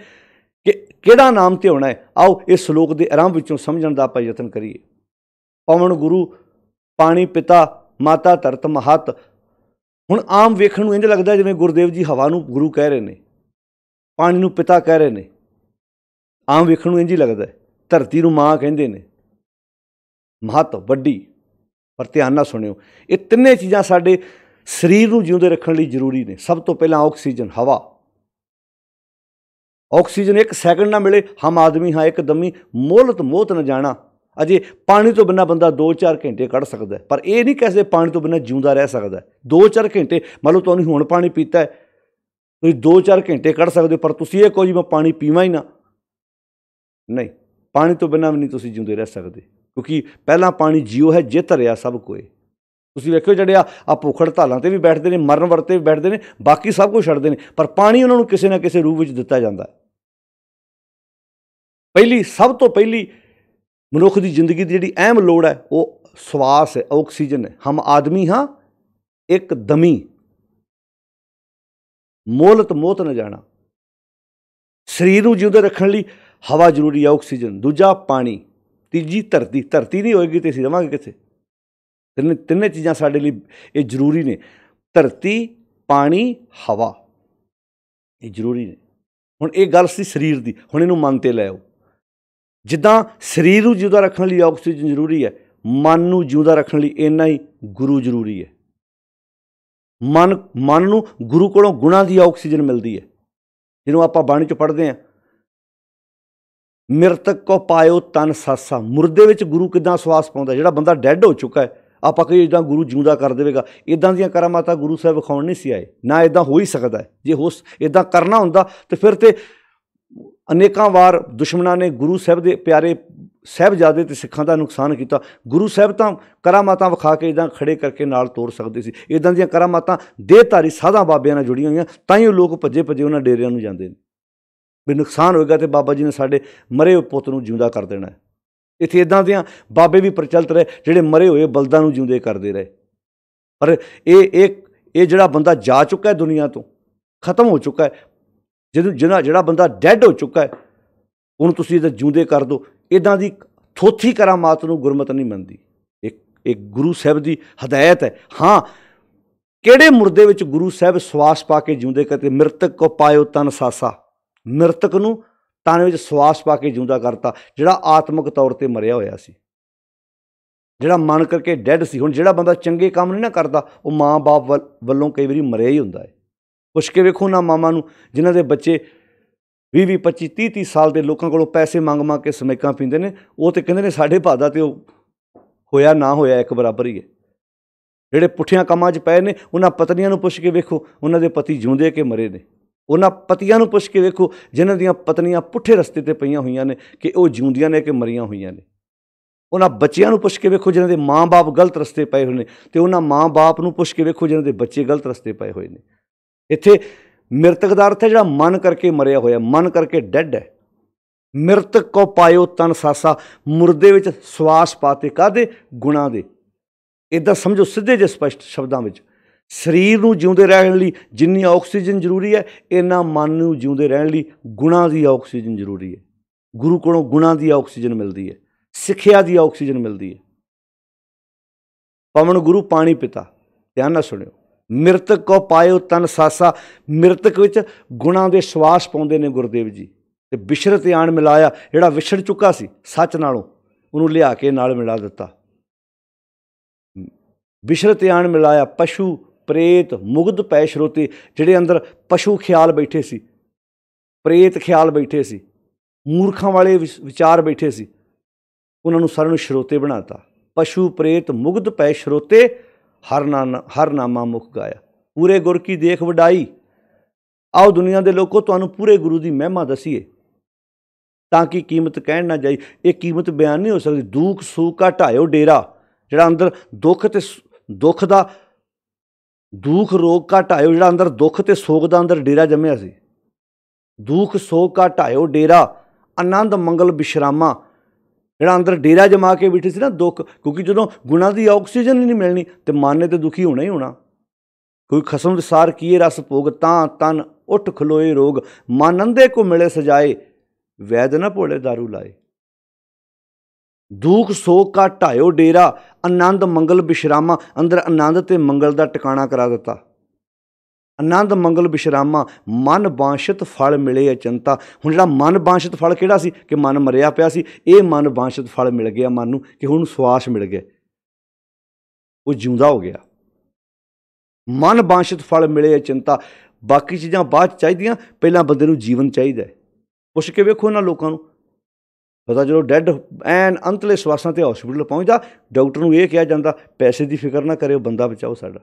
ਕਿ ਕਿਹੜਾ ਨਾਮ ਤੇ ਹੋਣਾ ਹੈ ਆਓ ਇਸ ਸ਼ਲੋਕ ਦੇ ਆਰੰਭ ਵਿੱਚੋਂ ਸਮਝਣ ਦਾ ਆਪਾਂ ਯਤਨ ਕਰੀਏ ਪਵਨ ਗੁਰੂ ਪਾਣੀ ਪਿਤਾ ਮਾਤਾ ਧਰਤ ਮਹਤ ਹੁਣ ਆਮ ਵੇਖਣ ਨੂੰ ਇੰਜ ਲੱਗਦਾ ਜਿਵੇਂ ਗੁਰਦੇਵ ਜੀ ਹਵਾ ਨੂੰ ਗੁਰੂ ਕਹਿ ਰਹੇ ਨੇ ਪਾਣੀ ਨੂੰ ਪਿਤਾ ਕਹਿ ਰਹੇ ਨੇ ਆਮ ਵੇਖਣ ਨੂੰ ਇੰਜ ਹੀ ਲੱਗਦਾ ਹੈ ਧਰਤੀ ਨੂੰ ਮਾਂ ਕਹਿੰਦੇ ਨੇ ਮਹੱਤ ਵੱਡੀ ਪਰ ਧਿਆਨ ਨਾਲ ਸੁਣਿਓ ਇਹ ਤਿੰਨੇ ਚੀਜ਼ਾਂ ਸਾਡੇ ਸਰੀਰ ਨੂੰ ਜਿਉਂਦੇ ਰੱਖਣ ਲਈ ਜ਼ਰੂਰੀ ਨੇ ਸਭ ਤੋਂ ਪਹਿਲਾਂ ਆਕਸੀਜਨ ਹਵਾ ਆਕਸੀਜਨ ਇੱਕ ਸੈਕਿੰਡ ਨਾ ਮਿਲੇ ਹਮ ਆਦਮੀ ਹਾਂ ਇੱਕਦਮੀ ਮੌਤ ਮੌਤ ਨਾ ਜਾਣਾ ਅਜੇ ਪਾਣੀ ਤੋਂ ਬਿਨਾ ਬੰਦਾ 2-4 ਘੰਟੇ ਕੱਢ ਸਕਦਾ ਪਰ ਇਹ ਨਹੀਂ ਕਿਸੇ ਪਾਣੀ ਤੋਂ ਬਿਨਾ ਜਿਉਂਦਾ ਰਹਿ ਸਕਦਾ 2-4 ਘੰਟੇ ਮੰਨ ਲਓ ਤੁਹਾਨੂੰ ਹੁਣ ਪਾਣੀ ਪੀਤਾ ਤੁਸੀਂ 2-4 ਘੰਟੇ ਕੱਢ ਸਕਦੇ ਪਰ ਤੁਸੀਂ ਇਹ ਕੋਈ ਜੀ ਮੈਂ ਪਾਣੀ ਪੀਵਾਂ ਹੀ ਨਾ ਨਹੀਂ ਪਾਣੀ ਤੋਂ ਬਿਨਾਂ ਵੀ ਨਹੀਂ ਤੁਸੀਂ ਜਿਉਂਦੇ ਰਹਿ ਸਕਦੇ ਕਿਉਂਕਿ ਪਹਿਲਾ ਪਾਣੀ ਜਿਉ ਹੈ ਜੇ ਧਰਿਆ ਸਭ ਕੋਏ ਤੁਸੀਂ ਵੇਖਿਓ ਜਿਹੜੇ ਆ ਆ ਭੁਖੜ ਧਾਲਾਂ ਤੇ ਵੀ ਬੈਠਦੇ ਨੇ ਮਰਨ ਵਰਤੇ ਵੀ ਬੈਠਦੇ ਨੇ ਬਾਕੀ ਸਭ ਕੁਝ ਛੱਡਦੇ ਨੇ ਪਰ ਪਾਣੀ ਉਹਨਾਂ ਨੂੰ ਕਿਸੇ ਨਾ ਕਿਸੇ ਰੂਪ ਵਿੱਚ ਦਿੱਤਾ ਜਾਂਦਾ ਪਹਿਲੀ ਸਭ ਤੋਂ ਪਹਿਲੀ ਮਨੁੱਖ ਦੀ ਜ਼ਿੰਦਗੀ ਦੀ ਜਿਹੜੀ ਅਹਿਮ ਲੋੜ ਹੈ ਉਹ ਸਵਾਸ ਹੈ ਆਕਸੀਜਨ ਹੈ ਹਮ ਆਦਮੀ ਹਾਂ ਇੱਕ ਦਮੀ ਮੋਲਤ ਮੋਤ ਨਾ ਜਾਣਾ ਸਰੀਰ ਨੂੰ ਜਿਉਂਦੇ ਰੱਖਣ ਲਈ ਹਵਾ ਜ਼ਰੂਰੀ ਹੈ ਆਕਸੀਜਨ ਦੂਜਾ ਪਾਣੀ ਤੀਜੀ ਧਰਤੀ ਧਰਤੀ ਨਹੀਂ ਹੋਏਗੀ ਤੇ ਅਸੀਂ ਰਵਾਂਗੇ ਕਿੱਥੇ ਤਿੰਨ ਤਿੰਨੇ ਚੀਜ਼ਾਂ ਸਾਡੇ ਲਈ ਇਹ ਜ਼ਰੂਰੀ ਨੇ ਧਰਤੀ ਪਾਣੀ ਹਵਾ ਇਹ ਜ਼ਰੂਰੀ ਨੇ ਹੁਣ ਇਹ ਗੱਲ ਸੀ ਸਰੀਰ ਦੀ ਹੁਣ ਇਹਨੂੰ ਮਨ ਤੇ ਲਿਆਓ ਜਿੱਦਾਂ ਸਰੀਰ ਨੂੰ ਜਿਉਂਦਾ ਰੱਖਣ ਲਈ ਆਕਸੀਜਨ ਜ਼ਰੂਰੀ ਹੈ ਮਨ ਨੂੰ ਜਿਉਂਦਾ ਰੱਖਣ ਲਈ ਇੰਨਾ ਹੀ ਗੁਰੂ ਜ਼ਰੂਰੀ ਹੈ ਮਨ ਮਨ ਨੂੰ ਗੁਰੂ ਕੋਲੋਂ ਗੁਣਾ ਦੀ ਆਕਸੀਜਨ ਮਿਲਦੀ ਹੈ ਜਿਹਨੂੰ ਆਪਾਂ ਬਾਣੀ ਚ ਪੜ੍ਹਦੇ ਆਂ ਮਿਰਤਕ ਕੋ ਪਾਇਓ ਤਨ ਸਾਸਾ ਮੁਰਦੇ ਵਿੱਚ ਗੁਰੂ ਕਿਦਾਂ ਸਵਾਸ ਪਾਉਂਦਾ ਜਿਹੜਾ ਬੰਦਾ ਡੈੱਡ ਹੋ ਚੁੱਕਾ ਹੈ ਆਪਾਂ ਕਹੀਏ ਇਦਾਂ ਗੁਰੂ ਜਿਉਂਦਾ ਕਰ ਦੇਵੇਗਾ ਇਦਾਂ ਦੀਆਂ ਕਰਾਮਾਤਾਂ ਗੁਰੂ ਸਾਹਿਬ ਵਿਖਾਉਣ ਨਹੀਂ ਸੀ ਆਏ ਨਾ ਇਦਾਂ ਹੋ ਹੀ ਸਕਦਾ ਜੇ ਹੋ ਇਦਾਂ ਕਰਨਾ ਹੁੰਦਾ ਤੇ ਫਿਰ ਤੇ ਅਨੇਕਾਂ ਵਾਰ ਦੁਸ਼ਮਣਾਂ ਨੇ ਗੁਰੂ ਸਾਹਿਬ ਦੇ ਪਿਆਰੇ ਸਹਿਬਜ਼ਾਦੇ ਤੇ ਸਿੱਖਾਂ ਦਾ ਨੁਕਸਾਨ ਕੀਤਾ ਗੁਰੂ ਸਾਹਿਬ ਤਾਂ ਕਰਾਮਾਤਾਂ ਵਿਖਾ ਕੇ ਇਦਾਂ ਖੜੇ ਕਰਕੇ ਨਾਲ ਤੋੜ ਸਕਦੇ ਸੀ ਇਦਾਂ ਦੀਆਂ ਕਰਾਮਾਤਾਂ ਦੇਹਧਾਰੀ ਸਾਧਾ ਬਾਬਿਆਂ ਨਾਲ ਜੁੜੀਆਂ ਹੋਈਆਂ ਤਾਂ ਹੀ ਉਹ ਲੋਕ ਭੱਜੇ ਭੱਜੇ ਉਹਨਾਂ ਡੇਰਿਆਂ ਨੂੰ ਜਾਂਦੇ ਨੇ ਵੀ ਨੁਕਸਾਨ ਹੋਏਗਾ ਤੇ ਬਾਬਾ ਜੀ ਨੇ ਸਾਡੇ ਮਰੇ ਹੋਏ ਪੁੱਤ ਨੂੰ ਜਿਉਂਦਾ ਕਰ ਦੇਣਾ ਇੱਥੇ ਇਦਾਂ ਆ ਬਾਬੇ ਵੀ ਪ੍ਰਚਲਿਤ ਰਹੇ ਜਿਹੜੇ ਮਰੇ ਹੋਏ ਬਲਦਾਂ ਨੂੰ ਜਿਉਂਦੇ ਕਰਦੇ ਰਹੇ ਪਰ ਇਹ ਇਹ ਇਹ ਜਿਹੜਾ ਬੰਦਾ ਜਾ ਚੁੱਕਾ ਹੈ ਦੁਨੀਆ ਤੋਂ ਖਤਮ ਹੋ ਚੁੱਕਾ ਹੈ ਜਦੋਂ ਜਿਹੜਾ ਜਿਹੜਾ ਬੰਦਾ ਡੈੱਡ ਹੋ ਚੁੱਕਾ ਹੈ ਉਹਨੂੰ ਤੁਸੀਂ ਇਹਦਾ ਜਿਉਂਦੇ ਕਰ ਦਿਓ ਇਦਾਂ ਦੀ ਥੋਥੀ ਕਰਾਮਾਤ ਨੂੰ ਗੁਰਮਤ ਨਹੀਂ ਮੰਨਦੀ ਇੱਕ ਇੱਕ ਗੁਰੂ ਸਾਹਿਬ ਦੀ ਹਦਾਇਤ ਹੈ ਹਾਂ ਕਿਹੜੇ ਮੁਰਦੇ ਵਿੱਚ ਗੁਰੂ ਸਾਹਿਬ ਸਵਾਸ ਪਾ ਕੇ ਜਿਉਂਦੇ ਕਰਦੇ ਮ੍ਰਿਤਕ ਕੋ ਪਾਇਓ ਤਨ ਸਾਸਾ ਮ੍ਰਿਤਕ ਨੂੰ ਤਾਣੇ ਵਿੱਚ ਸਵਾਸ ਪਾ ਕੇ ਜਿਉਂਦਾ ਕਰਤਾ ਜਿਹੜਾ ਆਤਮਿਕ ਤੌਰ ਤੇ ਮਰਿਆ ਹੋਇਆ ਸੀ ਜਿਹੜਾ ਮਨ ਕਰਕੇ ਡੈੱਡ ਸੀ ਹੁਣ ਜਿਹੜਾ ਬੰਦਾ ਚੰਗੇ ਕੰਮ ਨਹੀਂ ਨਾ ਕਰਦਾ ਉਹ ਮਾਂ-ਬਾਪ ਵੱਲੋਂ ਕਈ ਵਾਰੀ ਮਰਿਆ ਹੀ ਹੁੰਦਾ ਹੈ ਪੁੱਛ ਕੇ ਵੇਖੋ ਨਾ ਮਾਮਾ ਨੂੰ ਜਿਨ੍ਹਾਂ ਦੇ ਬੱਚੇ 20 20 25 30 30 ਸਾਲ ਦੇ ਲੋਕਾਂ ਕੋਲੋਂ ਪੈਸੇ ਮੰਗ ਮੰਗ ਕੇ ਸਮੇਕਾਂ ਪੀਂਦੇ ਨੇ ਉਹ ਤੇ ਕਹਿੰਦੇ ਨੇ ਸਾਡੇ ਭਾਦਾ ਤੇ ਉਹ ਹੋਇਆ ਨਾ ਹੋਇਆ ਇੱਕ ਬਰਾਬਰ ਹੀ ਹੈ ਜਿਹੜੇ ਪੁੱਠਿਆਂ ਕੰਮਾਂ 'ਚ ਪਏ ਨੇ ਉਹਨਾਂ ਪਤਨੀਆਂ ਨੂੰ ਪੁੱਛ ਕੇ ਵੇਖੋ ਉਹਨਾਂ ਦੇ ਪਤੀ ਜਿਉਂਦੇ ਕਿ ਮਰੇ ਨੇ ਉਹਨਾਂ ਪਤੀਆਂ ਨੂੰ ਪੁੱਛ ਕੇ ਵੇਖੋ ਜਿਨ੍ਹਾਂ ਦੀਆਂ ਪਤਨੀਆਂ ਪੁੱਠੇ ਰਸਤੇ ਤੇ ਪਈਆਂ ਹੋਈਆਂ ਨੇ ਕਿ ਉਹ ਜਿਉਂਦੀਆਂ ਨੇ ਕਿ ਮਰੀਆਂ ਹੋਈਆਂ ਨੇ ਉਹਨਾਂ ਬੱਚਿਆਂ ਨੂੰ ਪੁੱਛ ਕੇ ਵੇਖੋ ਜਿਨ੍ਹਾਂ ਦੇ ਮਾਂ-ਬਾਪ ਗਲਤ ਰਸਤੇ ਪਏ ਹੋਏ ਨੇ ਤੇ ਉਹਨਾਂ ਮਾਂ-ਬਾਪ ਨੂੰ ਪੁੱਛ ਕੇ ਵੇਖੋ ਜਿਨ੍ਹਾਂ ਦੇ ਬੱਚੇ ਗਲਤ ਰਸਤੇ ਪਏ ਹੋਏ ਨੇ ਇੱਥੇ ਮਿਰਤਕ ਦਾ ਅਰਥ ਹੈ ਜਿਹੜਾ ਮਨ ਕਰਕੇ ਮਰਿਆ ਹੋਇਆ ਮਨ ਕਰਕੇ ਡੈੱਡ ਹੈ ਮਿਰਤਕ ਕੋ ਪਾਇਓ ਤਨ ਸਾਸਾ ਮੁਰਦੇ ਵਿੱਚ ਸਵਾਸ ਪਾਤੇ ਕਾਦੇ ਗੁਣਾ ਦੇ ਇਦਾਂ ਸਮਝੋ ਸਿੱਧੇ ਜੇ ਸਪਸ਼ਟ ਸ਼ਬਦਾਂ ਵਿੱਚ ਸਰੀਰ ਨੂੰ ਜਿਉਂਦੇ ਰਹਿਣ ਲਈ ਜਿੰਨੀ ਆਕਸੀਜਨ ਜ਼ਰੂਰੀ ਹੈ ਇੰਨਾ ਮਨ ਨੂੰ ਜਿਉਂਦੇ ਰਹਿਣ ਲਈ ਗੁਣਾ ਦੀ ਆਕਸੀਜਨ ਜ਼ਰੂਰੀ ਹੈ ਗੁਰੂ ਕੋਲੋਂ ਗੁਣਾ ਦੀ ਆਕਸੀਜਨ ਮਿਲਦੀ ਹੈ ਸਿੱਖਿਆ ਦੀ ਆਕਸੀਜਨ ਮਿਲਦੀ ਹੈ ਪਵਨ ਗੁਰੂ ਪਾਣੀ ਪਿਤਾ ਧਿਆਨ ਨਾਲ ਸੁਣਿਓ ਮਿਰਤਕ ਕੋ ਪਾਇਓ ਤਨ ਸਾਸਾ ਮਿਰਤਕ ਵਿੱਚ ਗੁਣਾ ਦੇ ਸਵਾਸ ਪਾਉਂਦੇ ਨੇ ਗੁਰਦੇਵ ਜੀ ਤੇ ਵਿਛੜਤ ਆਣ ਮਿਲਾਇਆ ਜਿਹੜਾ ਵਿਛੜ ਚੁੱਕਾ ਸੀ ਸੱਚ ਨਾਲੋਂ ਉਹਨੂੰ ਲਿਆ ਕੇ ਨਾਲ ਮਿਲਾ ਦਿੱਤਾ ਵਿਛੜਤ ਆਣ ਮਿਲਾਇਆ ਪਸ਼ੂ ਪ੍ਰੇਤ ਮੁਗਧ ਪੈ ਸ਼ਰੋਤੇ ਜਿਹੜੇ ਅੰਦਰ ਪਸ਼ੂ ਖਿਆਲ ਬੈਠੇ ਸੀ ਪ੍ਰੇਤ ਖਿਆਲ ਬੈਠੇ ਸੀ ਮੂਰਖਾਂ ਵਾਲੇ ਵਿਚਾਰ ਬੈਠੇ ਸੀ ਉਹਨਾਂ ਨੂੰ ਸਾਰਿਆਂ ਨੂੰ ਸ਼ਰੋਤੇ ਬਣਾਤਾ ਪਸ਼ੂ ਪ੍ਰੇਤ ਮੁਗਧ ਪੈ ਸ਼ਰੋਤੇ ਹਰ ਨਾਮ ਹਰ ਨਾਮਾ ਮੁਖ ਗਾਇਆ ਪੂਰੇ ਗੁਰ ਕੀ ਦੇਖ ਵਡਾਈ ਆਓ ਦੁਨੀਆ ਦੇ ਲੋਕੋ ਤੁਹਾਨੂੰ ਪੂਰੇ ਗੁਰੂ ਦੀ ਮਹਿਮਾ ਦਸੀਏ ਤਾਂ ਕਿ ਕੀਮਤ ਕਹਿਣ ਨਾ ਜਾਈ ਇਹ ਕੀਮਤ ਬਿਆਨ ਨਹੀਂ ਹੋ ਸਕਦੀ ਦੂਖ ਸੂਖ ਘਟਾਇਓ ਡੇਰਾ ਜਿਹੜਾ ਅੰਦਰ ਦੁੱਖ ਤੇ ਦੁੱਖ ਦਾ ਦੁੱਖ ਰੋਗ ਕਾ ਟਾਇਓ ਜਿਹੜਾ ਅੰਦਰ ਦੁੱਖ ਤੇ ਸੋਗ ਦਾ ਅੰਦਰ ਡੇਰਾ ਜੰਮਿਆ ਸੀ ਦੁੱਖ ਸੋਗ ਕਾ ਟਾਇਓ ਡੇਰਾ ਆਨੰਦ ਮੰਗਲ ਬਿਸ਼ਰਾਮਾ ਜਿਹੜਾ ਅੰਦਰ ਡੇਰਾ ਜਮਾ ਕੇ ਬਿਠੇ ਸੀ ਨਾ ਦੁੱਖ ਕਿਉਂਕਿ ਜਦੋਂ ਗੁਣਾ ਦੀ ਆਕਸੀਜਨ ਹੀ ਨਹੀਂ ਮਿਲਣੀ ਤੇ ਮਨ ਨੇ ਤੇ ਦੁਖੀ ਹੋਣਾ ਹੀ ਹੋਣਾ ਕੋਈ ਖਸਮ ਸਾਰ ਕੀਏ ਰਸ ਭੋਗ ਤਾਂ ਤਨ ਉੱਠ ਖਲੋਏ ਰੋਗ ਮਨ ਕੋ ਮਿਲੇ ਸਜਾਏ ਵੈਦ ਨਾ ਭੋਲੇ दारू ਲਾਏ ਦੂਖ ਸੋਗ ਕਾ ਢਾਇਓ ਡੇਰਾ ਆਨੰਦ ਮੰਗਲ ਬਿਸ਼ਰਾਮਾ ਅੰਦਰ ਆਨੰਦ ਤੇ ਮੰਗਲ ਦਾ ਟਿਕਾਣਾ ਕਰਾ ਦਿੱਤਾ ਆਨੰਦ ਮੰਗਲ ਬਿਸ਼ਰਾਮਾ ਮਨ ਬਾਂਸ਼ਿਤ ਫਲ ਮਿਲੇ ਅਚੰਤਾ ਹੁਣ ਜਿਹੜਾ ਮਨ ਬਾਂਸ਼ਿਤ ਫਲ ਕਿਹੜਾ ਸੀ ਕਿ ਮਨ ਮਰਿਆ ਪਿਆ ਸੀ ਇਹ ਮਨ ਬਾਂਸ਼ਿਤ ਫਲ ਮਿਲ ਗਿਆ ਮਨ ਨੂੰ ਕਿ ਹੁਣ ਸਵਾਸ ਮਿਲ ਗਿਆ ਉਹ ਜਿਉਂਦਾ ਹੋ ਗਿਆ ਮਨ ਬਾਂਸ਼ਿਤ ਫਲ ਮਿਲੇ ਅਚੰਤਾ ਬਾਕੀ ਚੀਜ਼ਾਂ ਬਾਅਦ ਚਾਹੀਦੀਆਂ ਪਹਿਲਾਂ ਬੰਦੇ ਨੂੰ ਜੀਵਨ ਚਾਹੀਦਾ ਪੁੱਛ ਕੇ ਵੇਖੋ ਇਹਨਾਂ ਲੋਕਾਂ ਨੂੰ ਪਤਾ ਜਦੋਂ ਡੈੱਡ ਐਨ ਅੰਤਲੇ ਸਵਾਸਾਂ ਤੇ ਹਸਪੀਟਲ ਪਹੁੰਚਦਾ ਡਾਕਟਰ ਨੂੰ ਇਹ ਕਿਹਾ ਜਾਂਦਾ ਪੈਸੇ ਦੀ ਫਿਕਰ ਨਾ ਕਰਿਓ ਬੰਦਾ ਬਚਾਓ ਸਾਡਾ